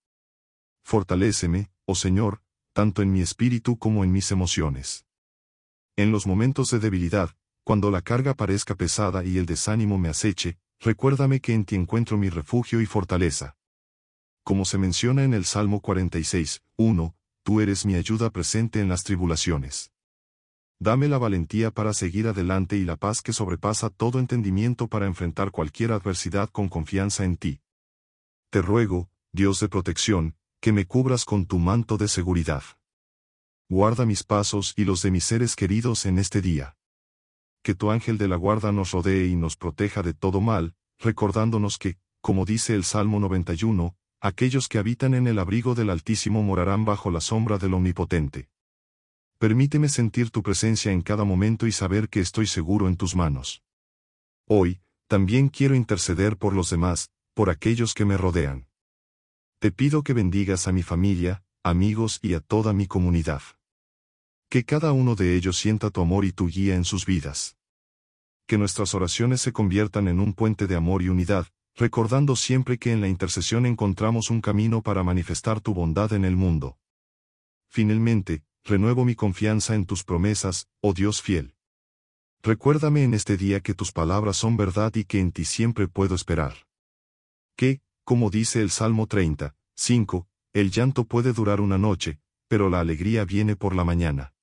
Fortaléceme, oh Señor, tanto en mi espíritu como en mis emociones. En los momentos de debilidad, cuando la carga parezca pesada y el desánimo me aceche, recuérdame que en ti encuentro mi refugio y fortaleza como se menciona en el Salmo 46, 1, Tú eres mi ayuda presente en las tribulaciones. Dame la valentía para seguir adelante y la paz que sobrepasa todo entendimiento para enfrentar cualquier adversidad con confianza en ti. Te ruego, Dios de protección, que me cubras con tu manto de seguridad. Guarda mis pasos y los de mis seres queridos en este día. Que tu ángel de la guarda nos rodee y nos proteja de todo mal, recordándonos que, como dice el Salmo 91, aquellos que habitan en el abrigo del Altísimo morarán bajo la sombra del Omnipotente. Permíteme sentir tu presencia en cada momento y saber que estoy seguro en tus manos. Hoy, también quiero interceder por los demás, por aquellos que me rodean. Te pido que bendigas a mi familia, amigos y a toda mi comunidad. Que cada uno de ellos sienta tu amor y tu guía en sus vidas. Que nuestras oraciones se conviertan en un puente de amor y unidad, recordando siempre que en la intercesión encontramos un camino para manifestar tu bondad en el mundo. Finalmente, renuevo mi confianza en tus promesas, oh Dios fiel. Recuérdame en este día que tus palabras son verdad y que en ti siempre puedo esperar. Que, como dice el Salmo 30, 5, el llanto puede durar una noche, pero la alegría viene por la mañana.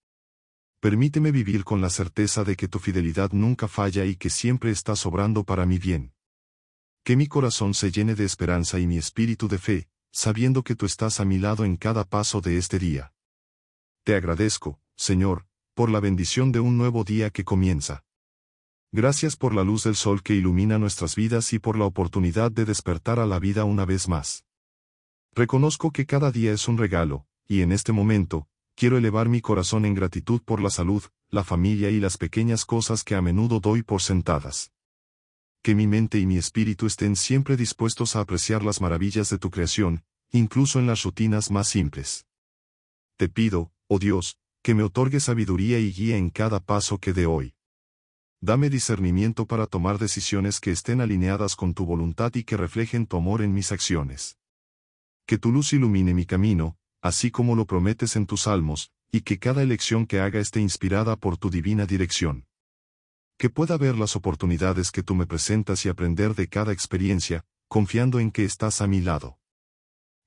Permíteme vivir con la certeza de que tu fidelidad nunca falla y que siempre está sobrando para mi bien que mi corazón se llene de esperanza y mi espíritu de fe, sabiendo que tú estás a mi lado en cada paso de este día. Te agradezco, Señor, por la bendición de un nuevo día que comienza. Gracias por la luz del sol que ilumina nuestras vidas y por la oportunidad de despertar a la vida una vez más. Reconozco que cada día es un regalo, y en este momento, quiero elevar mi corazón en gratitud por la salud, la familia y las pequeñas cosas que a menudo doy por sentadas que mi mente y mi espíritu estén siempre dispuestos a apreciar las maravillas de tu creación, incluso en las rutinas más simples. Te pido, oh Dios, que me otorgue sabiduría y guía en cada paso que dé hoy. Dame discernimiento para tomar decisiones que estén alineadas con tu voluntad y que reflejen tu amor en mis acciones. Que tu luz ilumine mi camino, así como lo prometes en tus salmos, y que cada elección que haga esté inspirada por tu divina dirección que pueda ver las oportunidades que tú me presentas y aprender de cada experiencia, confiando en que estás a mi lado.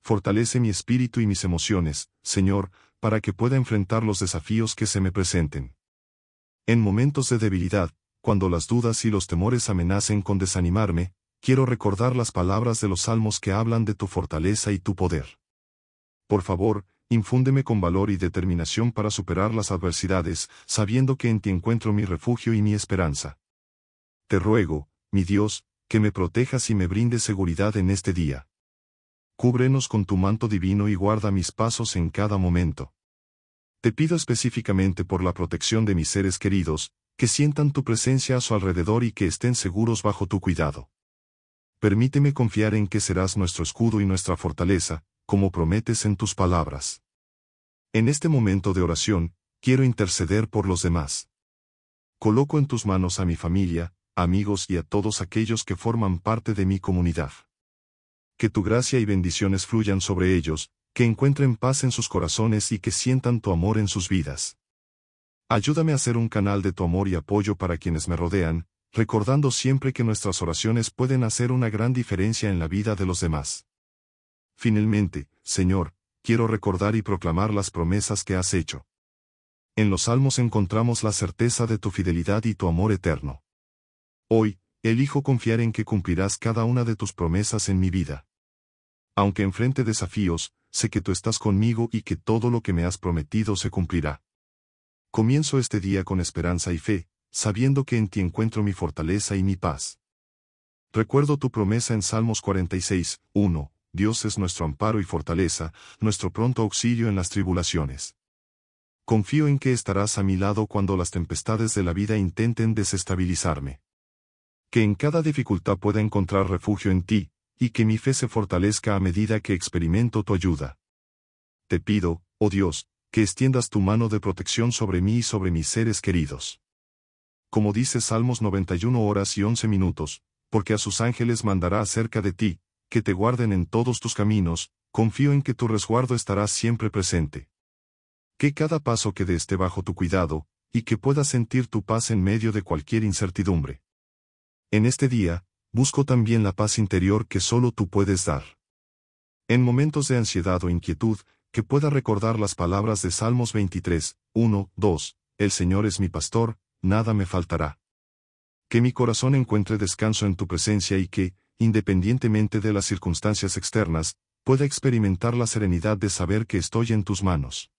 Fortalece mi espíritu y mis emociones, Señor, para que pueda enfrentar los desafíos que se me presenten. En momentos de debilidad, cuando las dudas y los temores amenacen con desanimarme, quiero recordar las palabras de los salmos que hablan de tu fortaleza y tu poder. Por favor, infúndeme con valor y determinación para superar las adversidades, sabiendo que en ti encuentro mi refugio y mi esperanza. Te ruego, mi Dios, que me protejas y me brindes seguridad en este día. Cúbrenos con tu manto divino y guarda mis pasos en cada momento. Te pido específicamente por la protección de mis seres queridos, que sientan tu presencia a su alrededor y que estén seguros bajo tu cuidado. Permíteme confiar en que serás nuestro escudo y nuestra fortaleza, como prometes en tus palabras. En este momento de oración, quiero interceder por los demás. Coloco en tus manos a mi familia, amigos y a todos aquellos que forman parte de mi comunidad. Que tu gracia y bendiciones fluyan sobre ellos, que encuentren paz en sus corazones y que sientan tu amor en sus vidas. Ayúdame a ser un canal de tu amor y apoyo para quienes me rodean, recordando siempre que nuestras oraciones pueden hacer una gran diferencia en la vida de los demás. Finalmente, Señor, quiero recordar y proclamar las promesas que has hecho. En los salmos encontramos la certeza de tu fidelidad y tu amor eterno. Hoy, elijo confiar en que cumplirás cada una de tus promesas en mi vida. Aunque enfrente desafíos, sé que tú estás conmigo y que todo lo que me has prometido se cumplirá. Comienzo este día con esperanza y fe, sabiendo que en ti encuentro mi fortaleza y mi paz. Recuerdo tu promesa en Salmos 46, 1, Dios es nuestro amparo y fortaleza, nuestro pronto auxilio en las tribulaciones. Confío en que estarás a mi lado cuando las tempestades de la vida intenten desestabilizarme. Que en cada dificultad pueda encontrar refugio en ti, y que mi fe se fortalezca a medida que experimento tu ayuda. Te pido, oh Dios, que extiendas tu mano de protección sobre mí y sobre mis seres queridos. Como dice Salmos 91 horas y 11 minutos, porque a sus ángeles mandará acerca de ti, que te guarden en todos tus caminos, confío en que tu resguardo estará siempre presente. Que cada paso quede esté bajo tu cuidado, y que puedas sentir tu paz en medio de cualquier incertidumbre. En este día, busco también la paz interior que solo tú puedes dar. En momentos de ansiedad o inquietud, que pueda recordar las palabras de Salmos 23, 1, 2, El Señor es mi pastor, nada me faltará. Que mi corazón encuentre descanso en tu presencia y que, independientemente de las circunstancias externas, pueda experimentar la serenidad de saber que estoy en tus manos.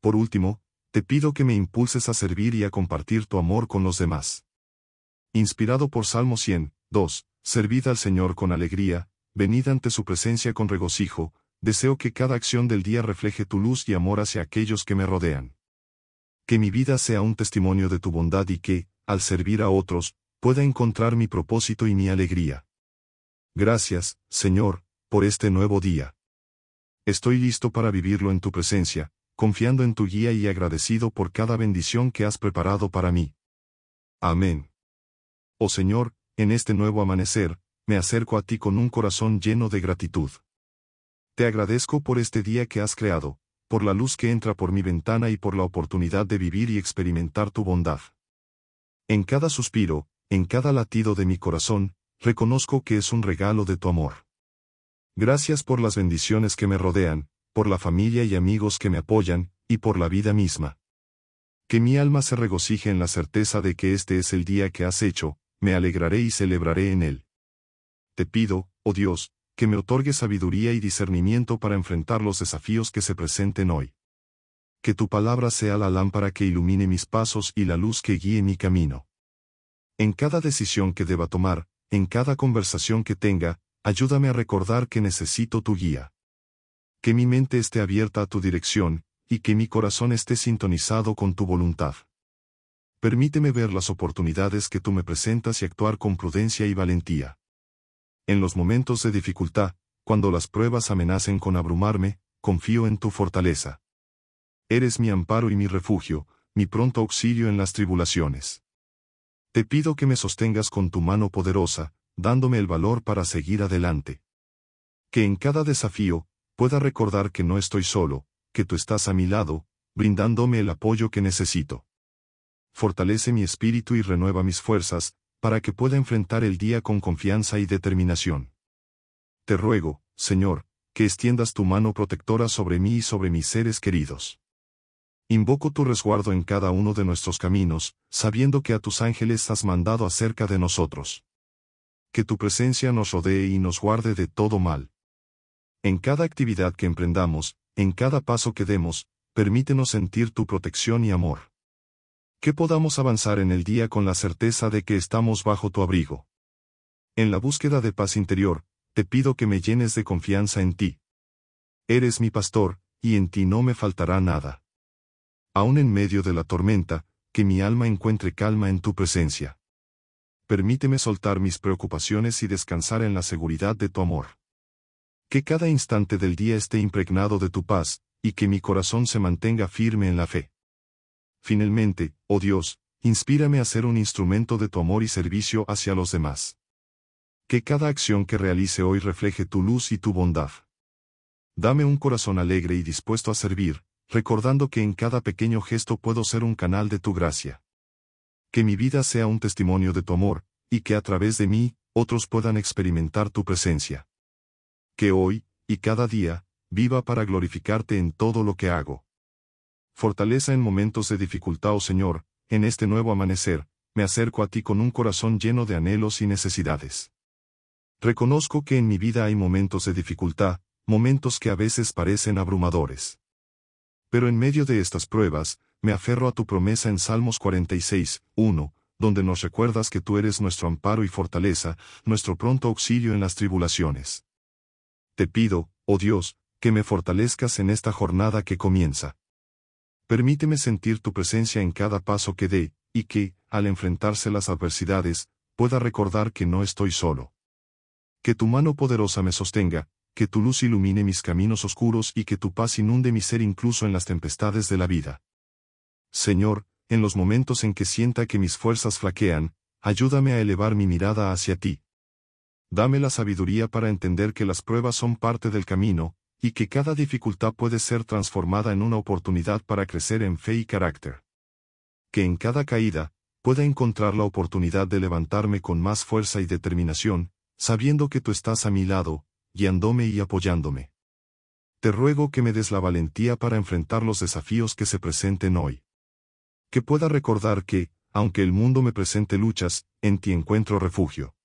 Por último, te pido que me impulses a servir y a compartir tu amor con los demás. Inspirado por Salmo 100, 2, servid al Señor con alegría, venid ante su presencia con regocijo, deseo que cada acción del día refleje tu luz y amor hacia aquellos que me rodean. Que mi vida sea un testimonio de tu bondad y que, al servir a otros, pueda encontrar mi propósito y mi alegría. Gracias, Señor, por este nuevo día. Estoy listo para vivirlo en tu presencia, confiando en tu guía y agradecido por cada bendición que has preparado para mí. Amén. Oh Señor, en este nuevo amanecer, me acerco a ti con un corazón lleno de gratitud. Te agradezco por este día que has creado, por la luz que entra por mi ventana y por la oportunidad de vivir y experimentar tu bondad. En cada suspiro, en cada latido de mi corazón, reconozco que es un regalo de tu amor. Gracias por las bendiciones que me rodean, por la familia y amigos que me apoyan, y por la vida misma. Que mi alma se regocije en la certeza de que este es el día que has hecho, me alegraré y celebraré en él. Te pido, oh Dios, que me otorgue sabiduría y discernimiento para enfrentar los desafíos que se presenten hoy. Que tu palabra sea la lámpara que ilumine mis pasos y la luz que guíe mi camino. En cada decisión que deba tomar, en cada conversación que tenga, ayúdame a recordar que necesito tu guía. Que mi mente esté abierta a tu dirección, y que mi corazón esté sintonizado con tu voluntad. Permíteme ver las oportunidades que tú me presentas y actuar con prudencia y valentía. En los momentos de dificultad, cuando las pruebas amenacen con abrumarme, confío en tu fortaleza. Eres mi amparo y mi refugio, mi pronto auxilio en las tribulaciones. Te pido que me sostengas con tu mano poderosa, dándome el valor para seguir adelante. Que en cada desafío, pueda recordar que no estoy solo, que tú estás a mi lado, brindándome el apoyo que necesito. Fortalece mi espíritu y renueva mis fuerzas, para que pueda enfrentar el día con confianza y determinación. Te ruego, Señor, que extiendas tu mano protectora sobre mí y sobre mis seres queridos. Invoco tu resguardo en cada uno de nuestros caminos, sabiendo que a tus ángeles has mandado acerca de nosotros. Que tu presencia nos rodee y nos guarde de todo mal. En cada actividad que emprendamos, en cada paso que demos, permítenos sentir tu protección y amor. Que podamos avanzar en el día con la certeza de que estamos bajo tu abrigo. En la búsqueda de paz interior, te pido que me llenes de confianza en ti. Eres mi pastor, y en ti no me faltará nada aun en medio de la tormenta, que mi alma encuentre calma en tu presencia. Permíteme soltar mis preocupaciones y descansar en la seguridad de tu amor. Que cada instante del día esté impregnado de tu paz, y que mi corazón se mantenga firme en la fe. Finalmente, oh Dios, inspírame a ser un instrumento de tu amor y servicio hacia los demás. Que cada acción que realice hoy refleje tu luz y tu bondad. Dame un corazón alegre y dispuesto a servir, recordando que en cada pequeño gesto puedo ser un canal de tu gracia. Que mi vida sea un testimonio de tu amor, y que a través de mí, otros puedan experimentar tu presencia. Que hoy, y cada día, viva para glorificarte en todo lo que hago. Fortaleza en momentos de dificultad, oh Señor, en este nuevo amanecer, me acerco a ti con un corazón lleno de anhelos y necesidades. Reconozco que en mi vida hay momentos de dificultad, momentos que a veces parecen abrumadores. Pero en medio de estas pruebas, me aferro a tu promesa en Salmos 46, 1, donde nos recuerdas que tú eres nuestro amparo y fortaleza, nuestro pronto auxilio en las tribulaciones. Te pido, oh Dios, que me fortalezcas en esta jornada que comienza. Permíteme sentir tu presencia en cada paso que dé, y que, al enfrentarse las adversidades, pueda recordar que no estoy solo. Que tu mano poderosa me sostenga, que tu luz ilumine mis caminos oscuros y que tu paz inunde mi ser incluso en las tempestades de la vida. Señor, en los momentos en que sienta que mis fuerzas flaquean, ayúdame a elevar mi mirada hacia ti. Dame la sabiduría para entender que las pruebas son parte del camino, y que cada dificultad puede ser transformada en una oportunidad para crecer en fe y carácter. Que en cada caída, pueda encontrar la oportunidad de levantarme con más fuerza y determinación, sabiendo que tú estás a mi lado, guiándome y apoyándome. Te ruego que me des la valentía para enfrentar los desafíos que se presenten hoy. Que pueda recordar que, aunque el mundo me presente luchas, en ti encuentro refugio.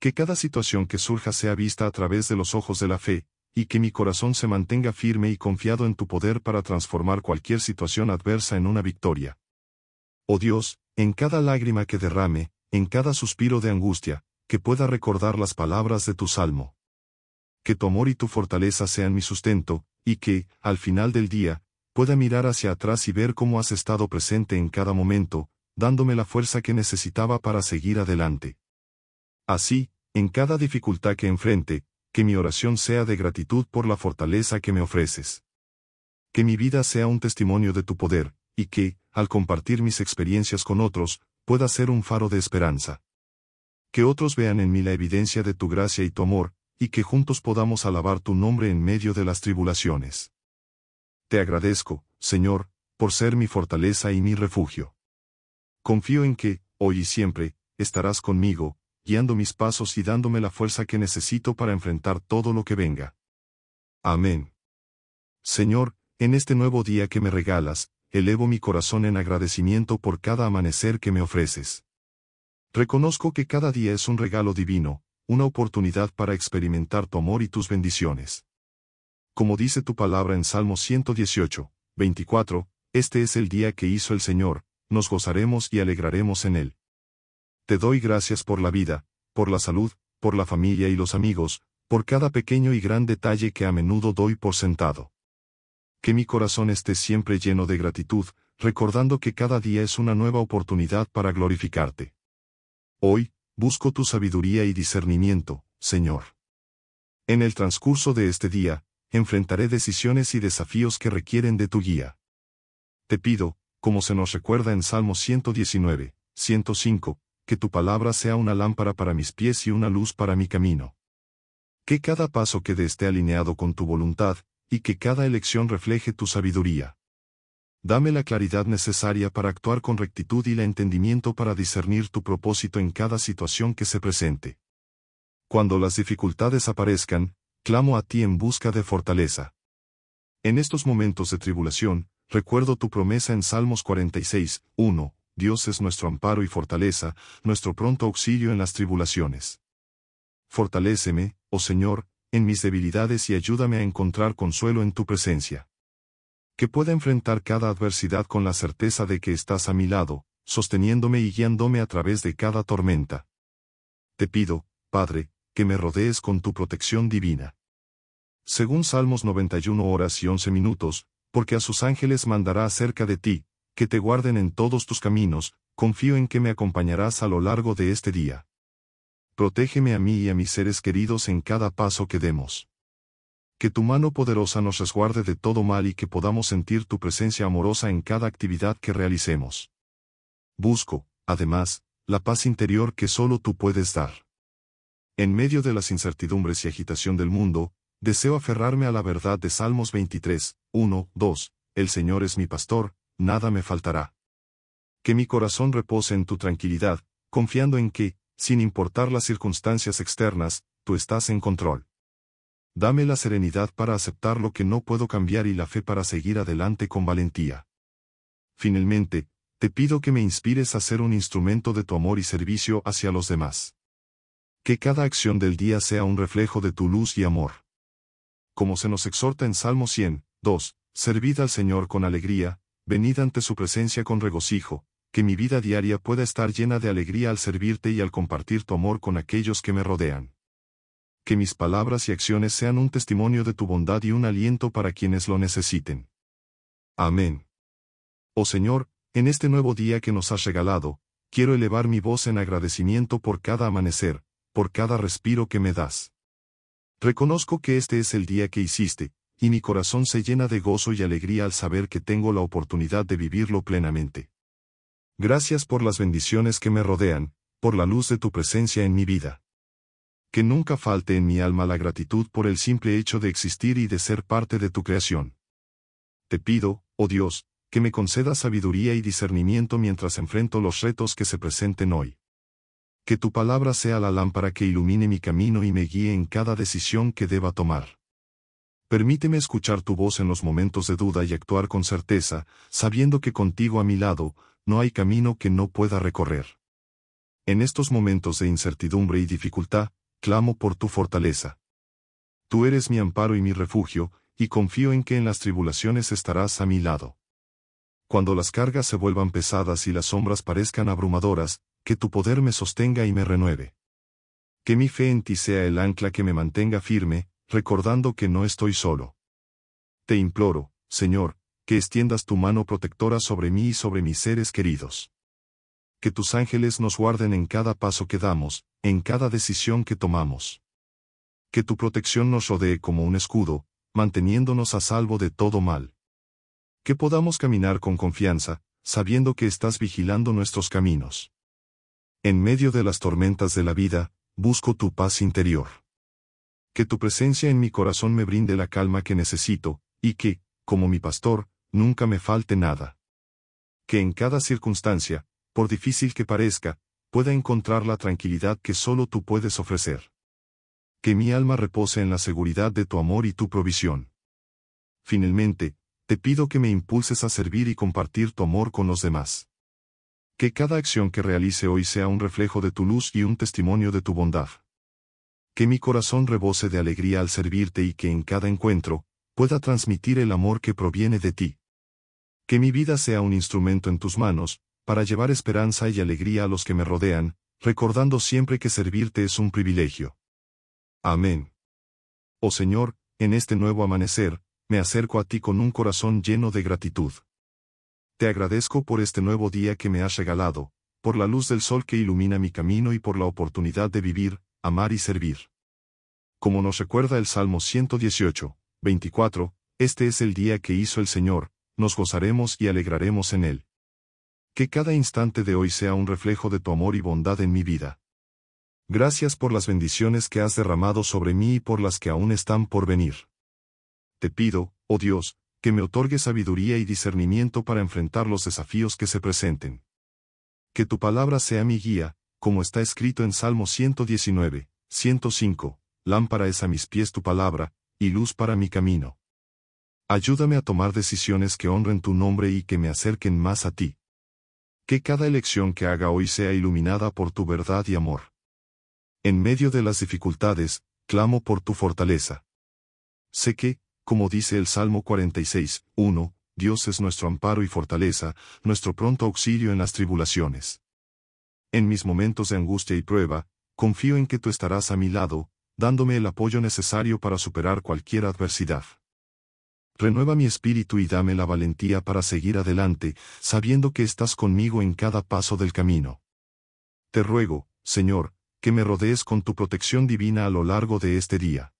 Que cada situación que surja sea vista a través de los ojos de la fe, y que mi corazón se mantenga firme y confiado en tu poder para transformar cualquier situación adversa en una victoria. Oh Dios, en cada lágrima que derrame, en cada suspiro de angustia, que pueda recordar las palabras de tu salmo que tu amor y tu fortaleza sean mi sustento, y que, al final del día, pueda mirar hacia atrás y ver cómo has estado presente en cada momento, dándome la fuerza que necesitaba para seguir adelante. Así, en cada dificultad que enfrente, que mi oración sea de gratitud por la fortaleza que me ofreces. Que mi vida sea un testimonio de tu poder, y que, al compartir mis experiencias con otros, pueda ser un faro de esperanza. Que otros vean en mí la evidencia de tu gracia y tu amor, y que juntos podamos alabar tu nombre en medio de las tribulaciones. Te agradezco, Señor, por ser mi fortaleza y mi refugio. Confío en que, hoy y siempre, estarás conmigo, guiando mis pasos y dándome la fuerza que necesito para enfrentar todo lo que venga. Amén. Señor, en este nuevo día que me regalas, elevo mi corazón en agradecimiento por cada amanecer que me ofreces. Reconozco que cada día es un regalo divino, una oportunidad para experimentar tu amor y tus bendiciones. Como dice tu palabra en Salmo 118, 24, este es el día que hizo el Señor, nos gozaremos y alegraremos en él. Te doy gracias por la vida, por la salud, por la familia y los amigos, por cada pequeño y gran detalle que a menudo doy por sentado. Que mi corazón esté siempre lleno de gratitud, recordando que cada día es una nueva oportunidad para glorificarte. Hoy, busco tu sabiduría y discernimiento, Señor. En el transcurso de este día, enfrentaré decisiones y desafíos que requieren de tu guía. Te pido, como se nos recuerda en Salmo 119, 105, que tu palabra sea una lámpara para mis pies y una luz para mi camino. Que cada paso quede esté alineado con tu voluntad, y que cada elección refleje tu sabiduría. Dame la claridad necesaria para actuar con rectitud y el entendimiento para discernir tu propósito en cada situación que se presente. Cuando las dificultades aparezcan, clamo a ti en busca de fortaleza. En estos momentos de tribulación, recuerdo tu promesa en Salmos 46, 1, Dios es nuestro amparo y fortaleza, nuestro pronto auxilio en las tribulaciones. Fortaléceme, oh Señor, en mis debilidades y ayúdame a encontrar consuelo en tu presencia que pueda enfrentar cada adversidad con la certeza de que estás a mi lado, sosteniéndome y guiándome a través de cada tormenta. Te pido, Padre, que me rodees con tu protección divina. Según Salmos 91 horas y 11 minutos, porque a sus ángeles mandará acerca de ti, que te guarden en todos tus caminos, confío en que me acompañarás a lo largo de este día. Protégeme a mí y a mis seres queridos en cada paso que demos que tu mano poderosa nos resguarde de todo mal y que podamos sentir tu presencia amorosa en cada actividad que realicemos. Busco, además, la paz interior que solo tú puedes dar. En medio de las incertidumbres y agitación del mundo, deseo aferrarme a la verdad de Salmos 23, 1, 2, El Señor es mi pastor, nada me faltará. Que mi corazón repose en tu tranquilidad, confiando en que, sin importar las circunstancias externas, tú estás en control. Dame la serenidad para aceptar lo que no puedo cambiar y la fe para seguir adelante con valentía. Finalmente, te pido que me inspires a ser un instrumento de tu amor y servicio hacia los demás. Que cada acción del día sea un reflejo de tu luz y amor. Como se nos exhorta en Salmo 100, 2, servid al Señor con alegría, venid ante su presencia con regocijo, que mi vida diaria pueda estar llena de alegría al servirte y al compartir tu amor con aquellos que me rodean que mis palabras y acciones sean un testimonio de tu bondad y un aliento para quienes lo necesiten. Amén. Oh Señor, en este nuevo día que nos has regalado, quiero elevar mi voz en agradecimiento por cada amanecer, por cada respiro que me das. Reconozco que este es el día que hiciste, y mi corazón se llena de gozo y alegría al saber que tengo la oportunidad de vivirlo plenamente. Gracias por las bendiciones que me rodean, por la luz de tu presencia en mi vida que nunca falte en mi alma la gratitud por el simple hecho de existir y de ser parte de tu creación. Te pido, oh Dios, que me conceda sabiduría y discernimiento mientras enfrento los retos que se presenten hoy. Que tu palabra sea la lámpara que ilumine mi camino y me guíe en cada decisión que deba tomar. Permíteme escuchar tu voz en los momentos de duda y actuar con certeza, sabiendo que contigo a mi lado, no hay camino que no pueda recorrer. En estos momentos de incertidumbre y dificultad, clamo por tu fortaleza. Tú eres mi amparo y mi refugio, y confío en que en las tribulaciones estarás a mi lado. Cuando las cargas se vuelvan pesadas y las sombras parezcan abrumadoras, que tu poder me sostenga y me renueve. Que mi fe en ti sea el ancla que me mantenga firme, recordando que no estoy solo. Te imploro, Señor, que extiendas tu mano protectora sobre mí y sobre mis seres queridos que tus ángeles nos guarden en cada paso que damos, en cada decisión que tomamos. Que tu protección nos rodee como un escudo, manteniéndonos a salvo de todo mal. Que podamos caminar con confianza, sabiendo que estás vigilando nuestros caminos. En medio de las tormentas de la vida, busco tu paz interior. Que tu presencia en mi corazón me brinde la calma que necesito, y que, como mi pastor, nunca me falte nada. Que en cada circunstancia, por difícil que parezca, pueda encontrar la tranquilidad que solo tú puedes ofrecer. Que mi alma repose en la seguridad de tu amor y tu provisión. Finalmente, te pido que me impulses a servir y compartir tu amor con los demás. Que cada acción que realice hoy sea un reflejo de tu luz y un testimonio de tu bondad. Que mi corazón rebose de alegría al servirte y que en cada encuentro, pueda transmitir el amor que proviene de ti. Que mi vida sea un instrumento en tus manos, para llevar esperanza y alegría a los que me rodean, recordando siempre que servirte es un privilegio. Amén. Oh Señor, en este nuevo amanecer, me acerco a ti con un corazón lleno de gratitud. Te agradezco por este nuevo día que me has regalado, por la luz del sol que ilumina mi camino y por la oportunidad de vivir, amar y servir. Como nos recuerda el Salmo 118, 24, este es el día que hizo el Señor, nos gozaremos y alegraremos en él. Que cada instante de hoy sea un reflejo de tu amor y bondad en mi vida. Gracias por las bendiciones que has derramado sobre mí y por las que aún están por venir. Te pido, oh Dios, que me otorgue sabiduría y discernimiento para enfrentar los desafíos que se presenten. Que tu palabra sea mi guía, como está escrito en Salmo 119, 105, lámpara es a mis pies tu palabra, y luz para mi camino. Ayúdame a tomar decisiones que honren tu nombre y que me acerquen más a ti que cada elección que haga hoy sea iluminada por tu verdad y amor. En medio de las dificultades, clamo por tu fortaleza. Sé que, como dice el Salmo 46, 1, Dios es nuestro amparo y fortaleza, nuestro pronto auxilio en las tribulaciones. En mis momentos de angustia y prueba, confío en que tú estarás a mi lado, dándome el apoyo necesario para superar cualquier adversidad renueva mi espíritu y dame la valentía para seguir adelante, sabiendo que estás conmigo en cada paso del camino. Te ruego, Señor, que me rodees con tu protección divina a lo largo de este día.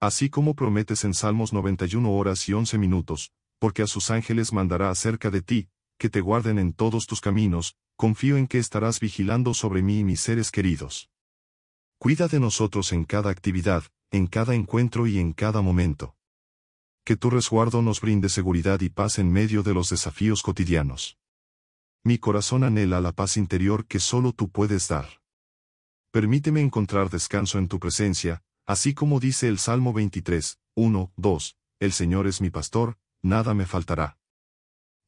Así como prometes en Salmos 91 horas y 11 minutos, porque a sus ángeles mandará acerca de ti, que te guarden en todos tus caminos, confío en que estarás vigilando sobre mí y mis seres queridos. Cuida de nosotros en cada actividad, en cada encuentro y en cada momento que tu resguardo nos brinde seguridad y paz en medio de los desafíos cotidianos. Mi corazón anhela la paz interior que solo tú puedes dar. Permíteme encontrar descanso en tu presencia, así como dice el Salmo 23, 1, 2, El Señor es mi pastor, nada me faltará.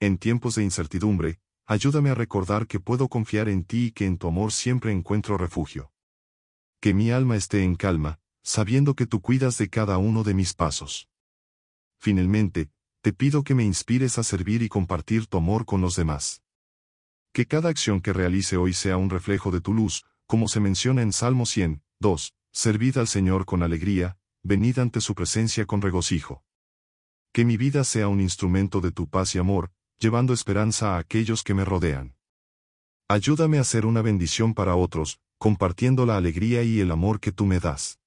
En tiempos de incertidumbre, ayúdame a recordar que puedo confiar en ti y que en tu amor siempre encuentro refugio. Que mi alma esté en calma, sabiendo que tú cuidas de cada uno de mis pasos. Finalmente, te pido que me inspires a servir y compartir tu amor con los demás. Que cada acción que realice hoy sea un reflejo de tu luz, como se menciona en Salmo 100, 2, servid al Señor con alegría, venid ante su presencia con regocijo. Que mi vida sea un instrumento de tu paz y amor, llevando esperanza a aquellos que me rodean. Ayúdame a ser una bendición para otros, compartiendo la alegría y el amor que tú me das.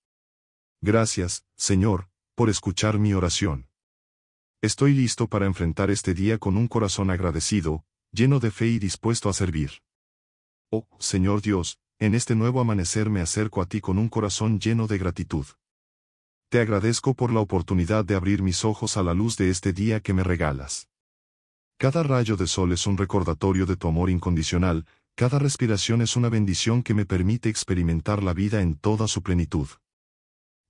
Gracias, Señor, por escuchar mi oración. Estoy listo para enfrentar este día con un corazón agradecido, lleno de fe y dispuesto a servir. Oh, Señor Dios, en este nuevo amanecer me acerco a ti con un corazón lleno de gratitud. Te agradezco por la oportunidad de abrir mis ojos a la luz de este día que me regalas. Cada rayo de sol es un recordatorio de tu amor incondicional, cada respiración es una bendición que me permite experimentar la vida en toda su plenitud.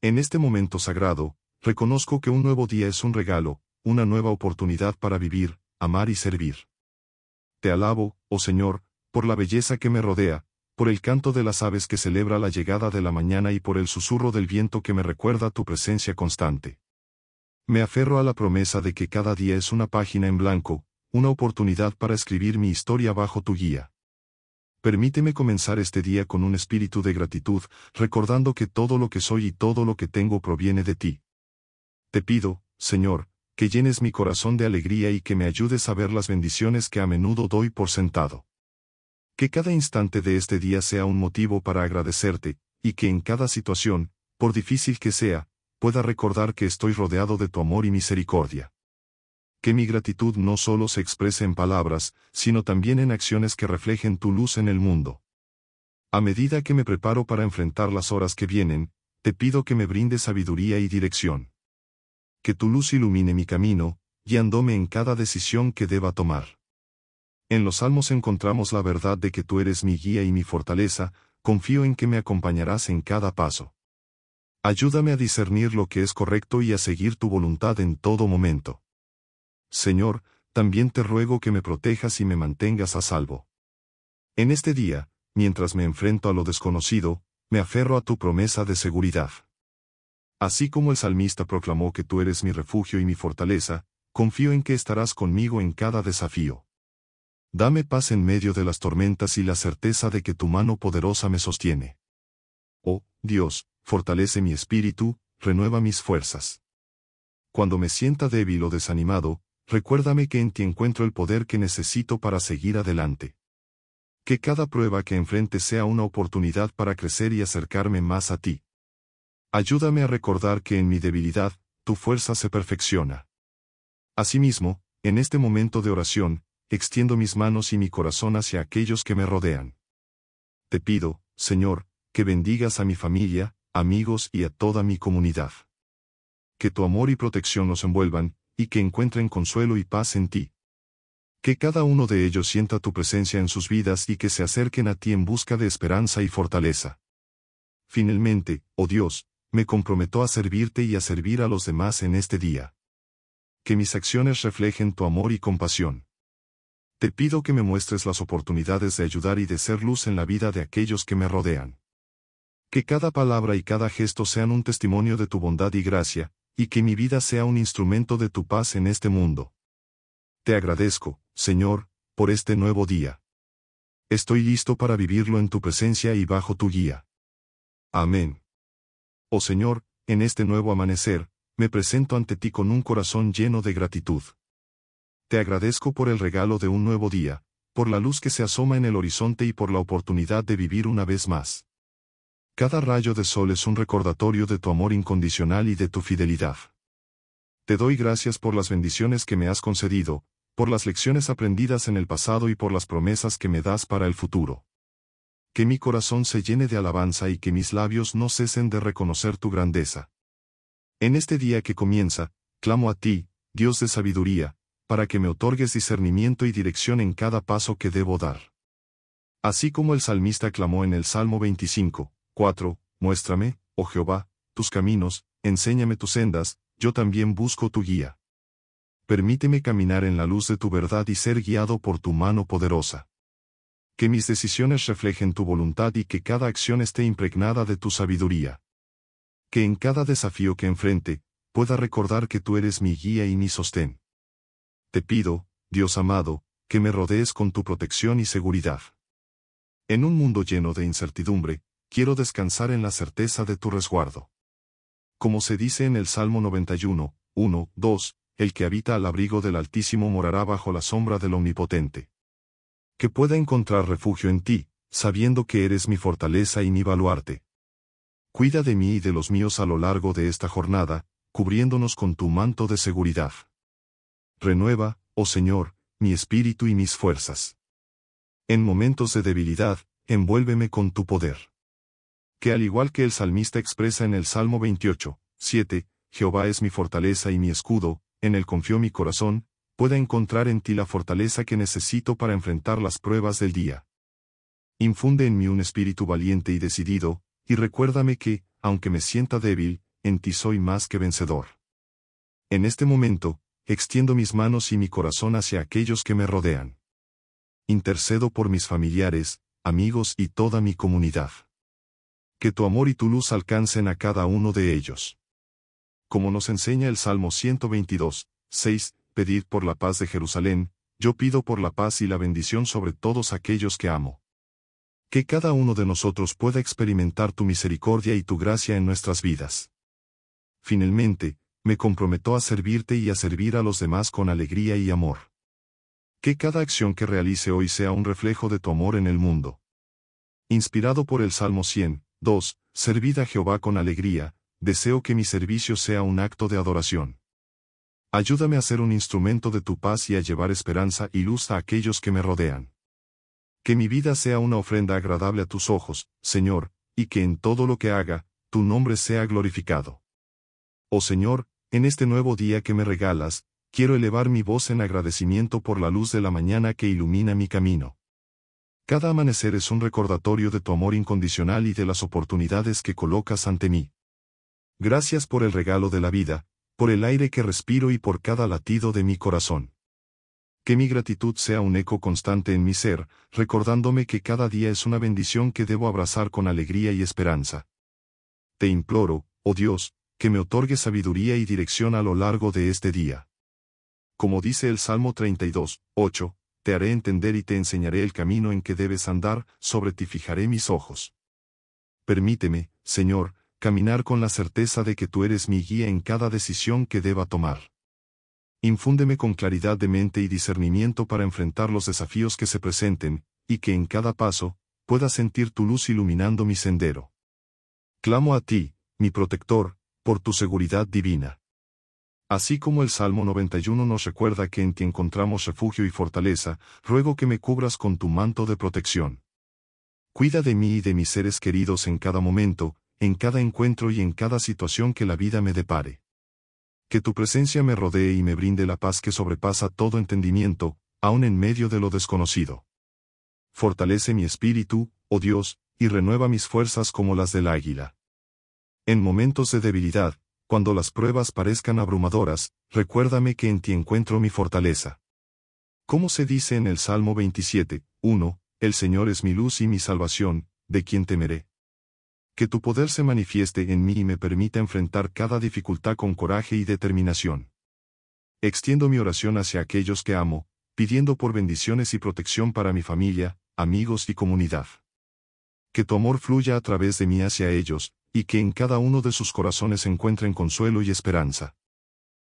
En este momento sagrado, reconozco que un nuevo día es un regalo, una nueva oportunidad para vivir, amar y servir. Te alabo, oh Señor, por la belleza que me rodea, por el canto de las aves que celebra la llegada de la mañana y por el susurro del viento que me recuerda tu presencia constante. Me aferro a la promesa de que cada día es una página en blanco, una oportunidad para escribir mi historia bajo tu guía. Permíteme comenzar este día con un espíritu de gratitud, recordando que todo lo que soy y todo lo que tengo proviene de ti. Te pido, Señor, que llenes mi corazón de alegría y que me ayudes a ver las bendiciones que a menudo doy por sentado. Que cada instante de este día sea un motivo para agradecerte, y que en cada situación, por difícil que sea, pueda recordar que estoy rodeado de tu amor y misericordia. Que mi gratitud no solo se exprese en palabras, sino también en acciones que reflejen tu luz en el mundo. A medida que me preparo para enfrentar las horas que vienen, te pido que me brinde sabiduría y dirección que tu luz ilumine mi camino, guiándome en cada decisión que deba tomar. En los salmos encontramos la verdad de que tú eres mi guía y mi fortaleza, confío en que me acompañarás en cada paso. Ayúdame a discernir lo que es correcto y a seguir tu voluntad en todo momento. Señor, también te ruego que me protejas y me mantengas a salvo. En este día, mientras me enfrento a lo desconocido, me aferro a tu promesa de seguridad. Así como el salmista proclamó que tú eres mi refugio y mi fortaleza, confío en que estarás conmigo en cada desafío. Dame paz en medio de las tormentas y la certeza de que tu mano poderosa me sostiene. Oh, Dios, fortalece mi espíritu, renueva mis fuerzas. Cuando me sienta débil o desanimado, recuérdame que en ti encuentro el poder que necesito para seguir adelante. Que cada prueba que enfrente sea una oportunidad para crecer y acercarme más a ti. Ayúdame a recordar que en mi debilidad, tu fuerza se perfecciona. Asimismo, en este momento de oración, extiendo mis manos y mi corazón hacia aquellos que me rodean. Te pido, Señor, que bendigas a mi familia, amigos y a toda mi comunidad. Que tu amor y protección los envuelvan, y que encuentren consuelo y paz en ti. Que cada uno de ellos sienta tu presencia en sus vidas y que se acerquen a ti en busca de esperanza y fortaleza. Finalmente, oh Dios, me comprometo a servirte y a servir a los demás en este día. Que mis acciones reflejen tu amor y compasión. Te pido que me muestres las oportunidades de ayudar y de ser luz en la vida de aquellos que me rodean. Que cada palabra y cada gesto sean un testimonio de tu bondad y gracia, y que mi vida sea un instrumento de tu paz en este mundo. Te agradezco, Señor, por este nuevo día. Estoy listo para vivirlo en tu presencia y bajo tu guía. Amén. Oh Señor, en este nuevo amanecer, me presento ante ti con un corazón lleno de gratitud. Te agradezco por el regalo de un nuevo día, por la luz que se asoma en el horizonte y por la oportunidad de vivir una vez más. Cada rayo de sol es un recordatorio de tu amor incondicional y de tu fidelidad. Te doy gracias por las bendiciones que me has concedido, por las lecciones aprendidas en el pasado y por las promesas que me das para el futuro que mi corazón se llene de alabanza y que mis labios no cesen de reconocer tu grandeza. En este día que comienza, clamo a ti, Dios de sabiduría, para que me otorgues discernimiento y dirección en cada paso que debo dar. Así como el salmista clamó en el Salmo 25, 4, Muéstrame, oh Jehová, tus caminos, enséñame tus sendas, yo también busco tu guía. Permíteme caminar en la luz de tu verdad y ser guiado por tu mano poderosa que mis decisiones reflejen tu voluntad y que cada acción esté impregnada de tu sabiduría. Que en cada desafío que enfrente, pueda recordar que tú eres mi guía y mi sostén. Te pido, Dios amado, que me rodees con tu protección y seguridad. En un mundo lleno de incertidumbre, quiero descansar en la certeza de tu resguardo. Como se dice en el Salmo 91, 1, 2, el que habita al abrigo del Altísimo morará bajo la sombra del Omnipotente que pueda encontrar refugio en ti, sabiendo que eres mi fortaleza y mi baluarte. Cuida de mí y de los míos a lo largo de esta jornada, cubriéndonos con tu manto de seguridad. Renueva, oh Señor, mi espíritu y mis fuerzas. En momentos de debilidad, envuélveme con tu poder. Que al igual que el salmista expresa en el Salmo 28, 7, Jehová es mi fortaleza y mi escudo, en él confió mi corazón, pueda encontrar en ti la fortaleza que necesito para enfrentar las pruebas del día. Infunde en mí un espíritu valiente y decidido, y recuérdame que, aunque me sienta débil, en ti soy más que vencedor. En este momento, extiendo mis manos y mi corazón hacia aquellos que me rodean. Intercedo por mis familiares, amigos y toda mi comunidad. Que tu amor y tu luz alcancen a cada uno de ellos. Como nos enseña el Salmo 122, 6, pedid por la paz de Jerusalén, yo pido por la paz y la bendición sobre todos aquellos que amo. Que cada uno de nosotros pueda experimentar tu misericordia y tu gracia en nuestras vidas. Finalmente, me comprometo a servirte y a servir a los demás con alegría y amor. Que cada acción que realice hoy sea un reflejo de tu amor en el mundo. Inspirado por el Salmo 100, 2, servid a Jehová con alegría, deseo que mi servicio sea un acto de adoración. Ayúdame a ser un instrumento de tu paz y a llevar esperanza y luz a aquellos que me rodean. Que mi vida sea una ofrenda agradable a tus ojos, Señor, y que en todo lo que haga, tu nombre sea glorificado. Oh Señor, en este nuevo día que me regalas, quiero elevar mi voz en agradecimiento por la luz de la mañana que ilumina mi camino. Cada amanecer es un recordatorio de tu amor incondicional y de las oportunidades que colocas ante mí. Gracias por el regalo de la vida, por el aire que respiro y por cada latido de mi corazón. Que mi gratitud sea un eco constante en mi ser, recordándome que cada día es una bendición que debo abrazar con alegría y esperanza. Te imploro, oh Dios, que me otorgue sabiduría y dirección a lo largo de este día. Como dice el Salmo 32, 8, te haré entender y te enseñaré el camino en que debes andar, sobre ti fijaré mis ojos. Permíteme, Señor, caminar con la certeza de que tú eres mi guía en cada decisión que deba tomar. Infúndeme con claridad de mente y discernimiento para enfrentar los desafíos que se presenten, y que en cada paso, pueda sentir tu luz iluminando mi sendero. Clamo a ti, mi protector, por tu seguridad divina. Así como el Salmo 91 nos recuerda que en ti encontramos refugio y fortaleza, ruego que me cubras con tu manto de protección. Cuida de mí y de mis seres queridos en cada momento, en cada encuentro y en cada situación que la vida me depare. Que tu presencia me rodee y me brinde la paz que sobrepasa todo entendimiento, aun en medio de lo desconocido. Fortalece mi espíritu, oh Dios, y renueva mis fuerzas como las del águila. En momentos de debilidad, cuando las pruebas parezcan abrumadoras, recuérdame que en ti encuentro mi fortaleza. Como se dice en el Salmo 27, 1, El Señor es mi luz y mi salvación, ¿de quien temeré? que tu poder se manifieste en mí y me permita enfrentar cada dificultad con coraje y determinación. Extiendo mi oración hacia aquellos que amo, pidiendo por bendiciones y protección para mi familia, amigos y comunidad. Que tu amor fluya a través de mí hacia ellos, y que en cada uno de sus corazones encuentren consuelo y esperanza.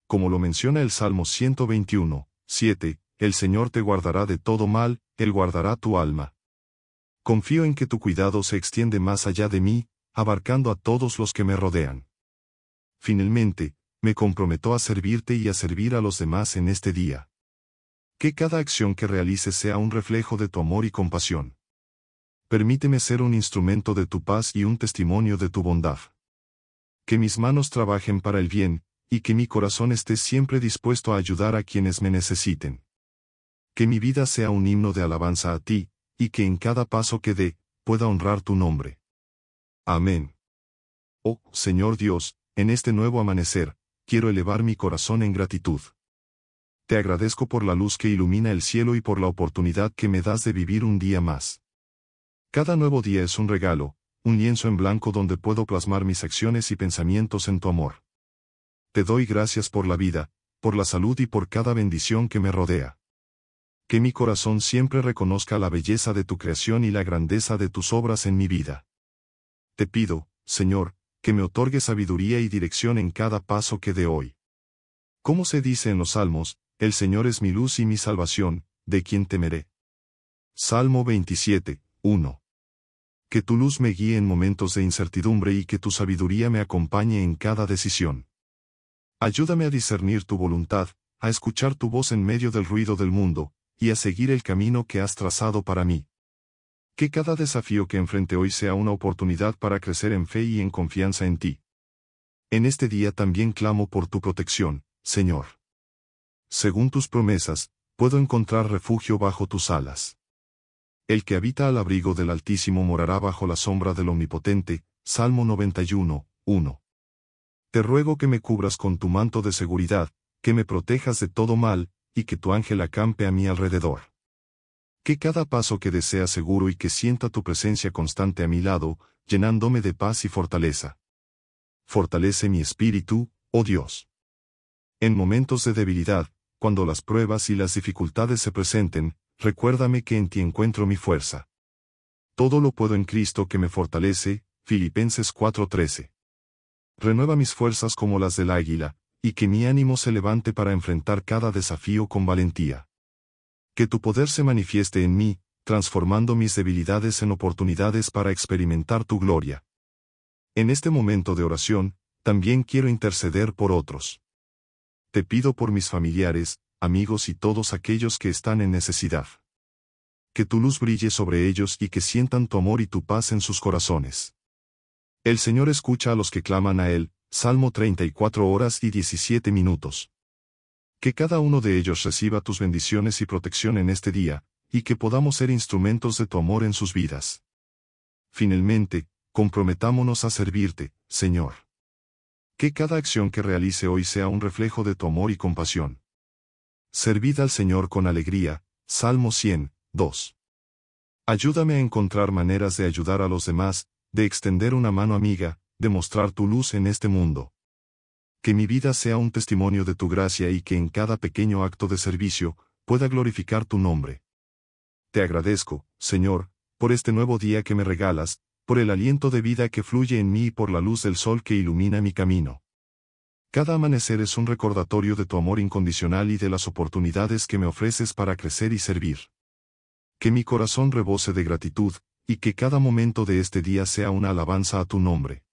Como lo menciona el Salmo 121, 7, el Señor te guardará de todo mal, Él guardará tu alma confío en que tu cuidado se extiende más allá de mí, abarcando a todos los que me rodean. Finalmente, me comprometo a servirte y a servir a los demás en este día. Que cada acción que realices sea un reflejo de tu amor y compasión. Permíteme ser un instrumento de tu paz y un testimonio de tu bondad. Que mis manos trabajen para el bien, y que mi corazón esté siempre dispuesto a ayudar a quienes me necesiten. Que mi vida sea un himno de alabanza a ti, y que en cada paso que dé, pueda honrar tu nombre. Amén. Oh, Señor Dios, en este nuevo amanecer, quiero elevar mi corazón en gratitud. Te agradezco por la luz que ilumina el cielo y por la oportunidad que me das de vivir un día más. Cada nuevo día es un regalo, un lienzo en blanco donde puedo plasmar mis acciones y pensamientos en tu amor. Te doy gracias por la vida, por la salud y por cada bendición que me rodea que mi corazón siempre reconozca la belleza de tu creación y la grandeza de tus obras en mi vida. Te pido, Señor, que me otorgue sabiduría y dirección en cada paso que dé hoy. Como se dice en los Salmos, el Señor es mi luz y mi salvación, de quien temeré. Salmo 27, 1. Que tu luz me guíe en momentos de incertidumbre y que tu sabiduría me acompañe en cada decisión. Ayúdame a discernir tu voluntad, a escuchar tu voz en medio del ruido del mundo, y a seguir el camino que has trazado para mí. Que cada desafío que enfrente hoy sea una oportunidad para crecer en fe y en confianza en ti. En este día también clamo por tu protección, Señor. Según tus promesas, puedo encontrar refugio bajo tus alas. El que habita al abrigo del Altísimo morará bajo la sombra del Omnipotente, Salmo 91, 1. Te ruego que me cubras con tu manto de seguridad, que me protejas de todo mal, y que tu ángel acampe a mi alrededor. Que cada paso que desea seguro y que sienta tu presencia constante a mi lado, llenándome de paz y fortaleza. Fortalece mi espíritu, oh Dios. En momentos de debilidad, cuando las pruebas y las dificultades se presenten, recuérdame que en ti encuentro mi fuerza. Todo lo puedo en Cristo que me fortalece, Filipenses 4:13. Renueva mis fuerzas como las del águila, y que mi ánimo se levante para enfrentar cada desafío con valentía. Que tu poder se manifieste en mí, transformando mis debilidades en oportunidades para experimentar tu gloria. En este momento de oración, también quiero interceder por otros. Te pido por mis familiares, amigos y todos aquellos que están en necesidad. Que tu luz brille sobre ellos y que sientan tu amor y tu paz en sus corazones. El Señor escucha a los que claman a Él, Salmo 34 horas y 17 minutos. Que cada uno de ellos reciba tus bendiciones y protección en este día, y que podamos ser instrumentos de tu amor en sus vidas. Finalmente, comprometámonos a servirte, Señor. Que cada acción que realice hoy sea un reflejo de tu amor y compasión. Servid al Señor con alegría, Salmo 100, 2. Ayúdame a encontrar maneras de ayudar a los demás, de extender una mano amiga, demostrar tu luz en este mundo. Que mi vida sea un testimonio de tu gracia y que en cada pequeño acto de servicio pueda glorificar tu nombre. Te agradezco, Señor, por este nuevo día que me regalas, por el aliento de vida que fluye en mí y por la luz del sol que ilumina mi camino. Cada amanecer es un recordatorio de tu amor incondicional y de las oportunidades que me ofreces para crecer y servir. Que mi corazón rebose de gratitud, y que cada momento de este día sea una alabanza a tu nombre.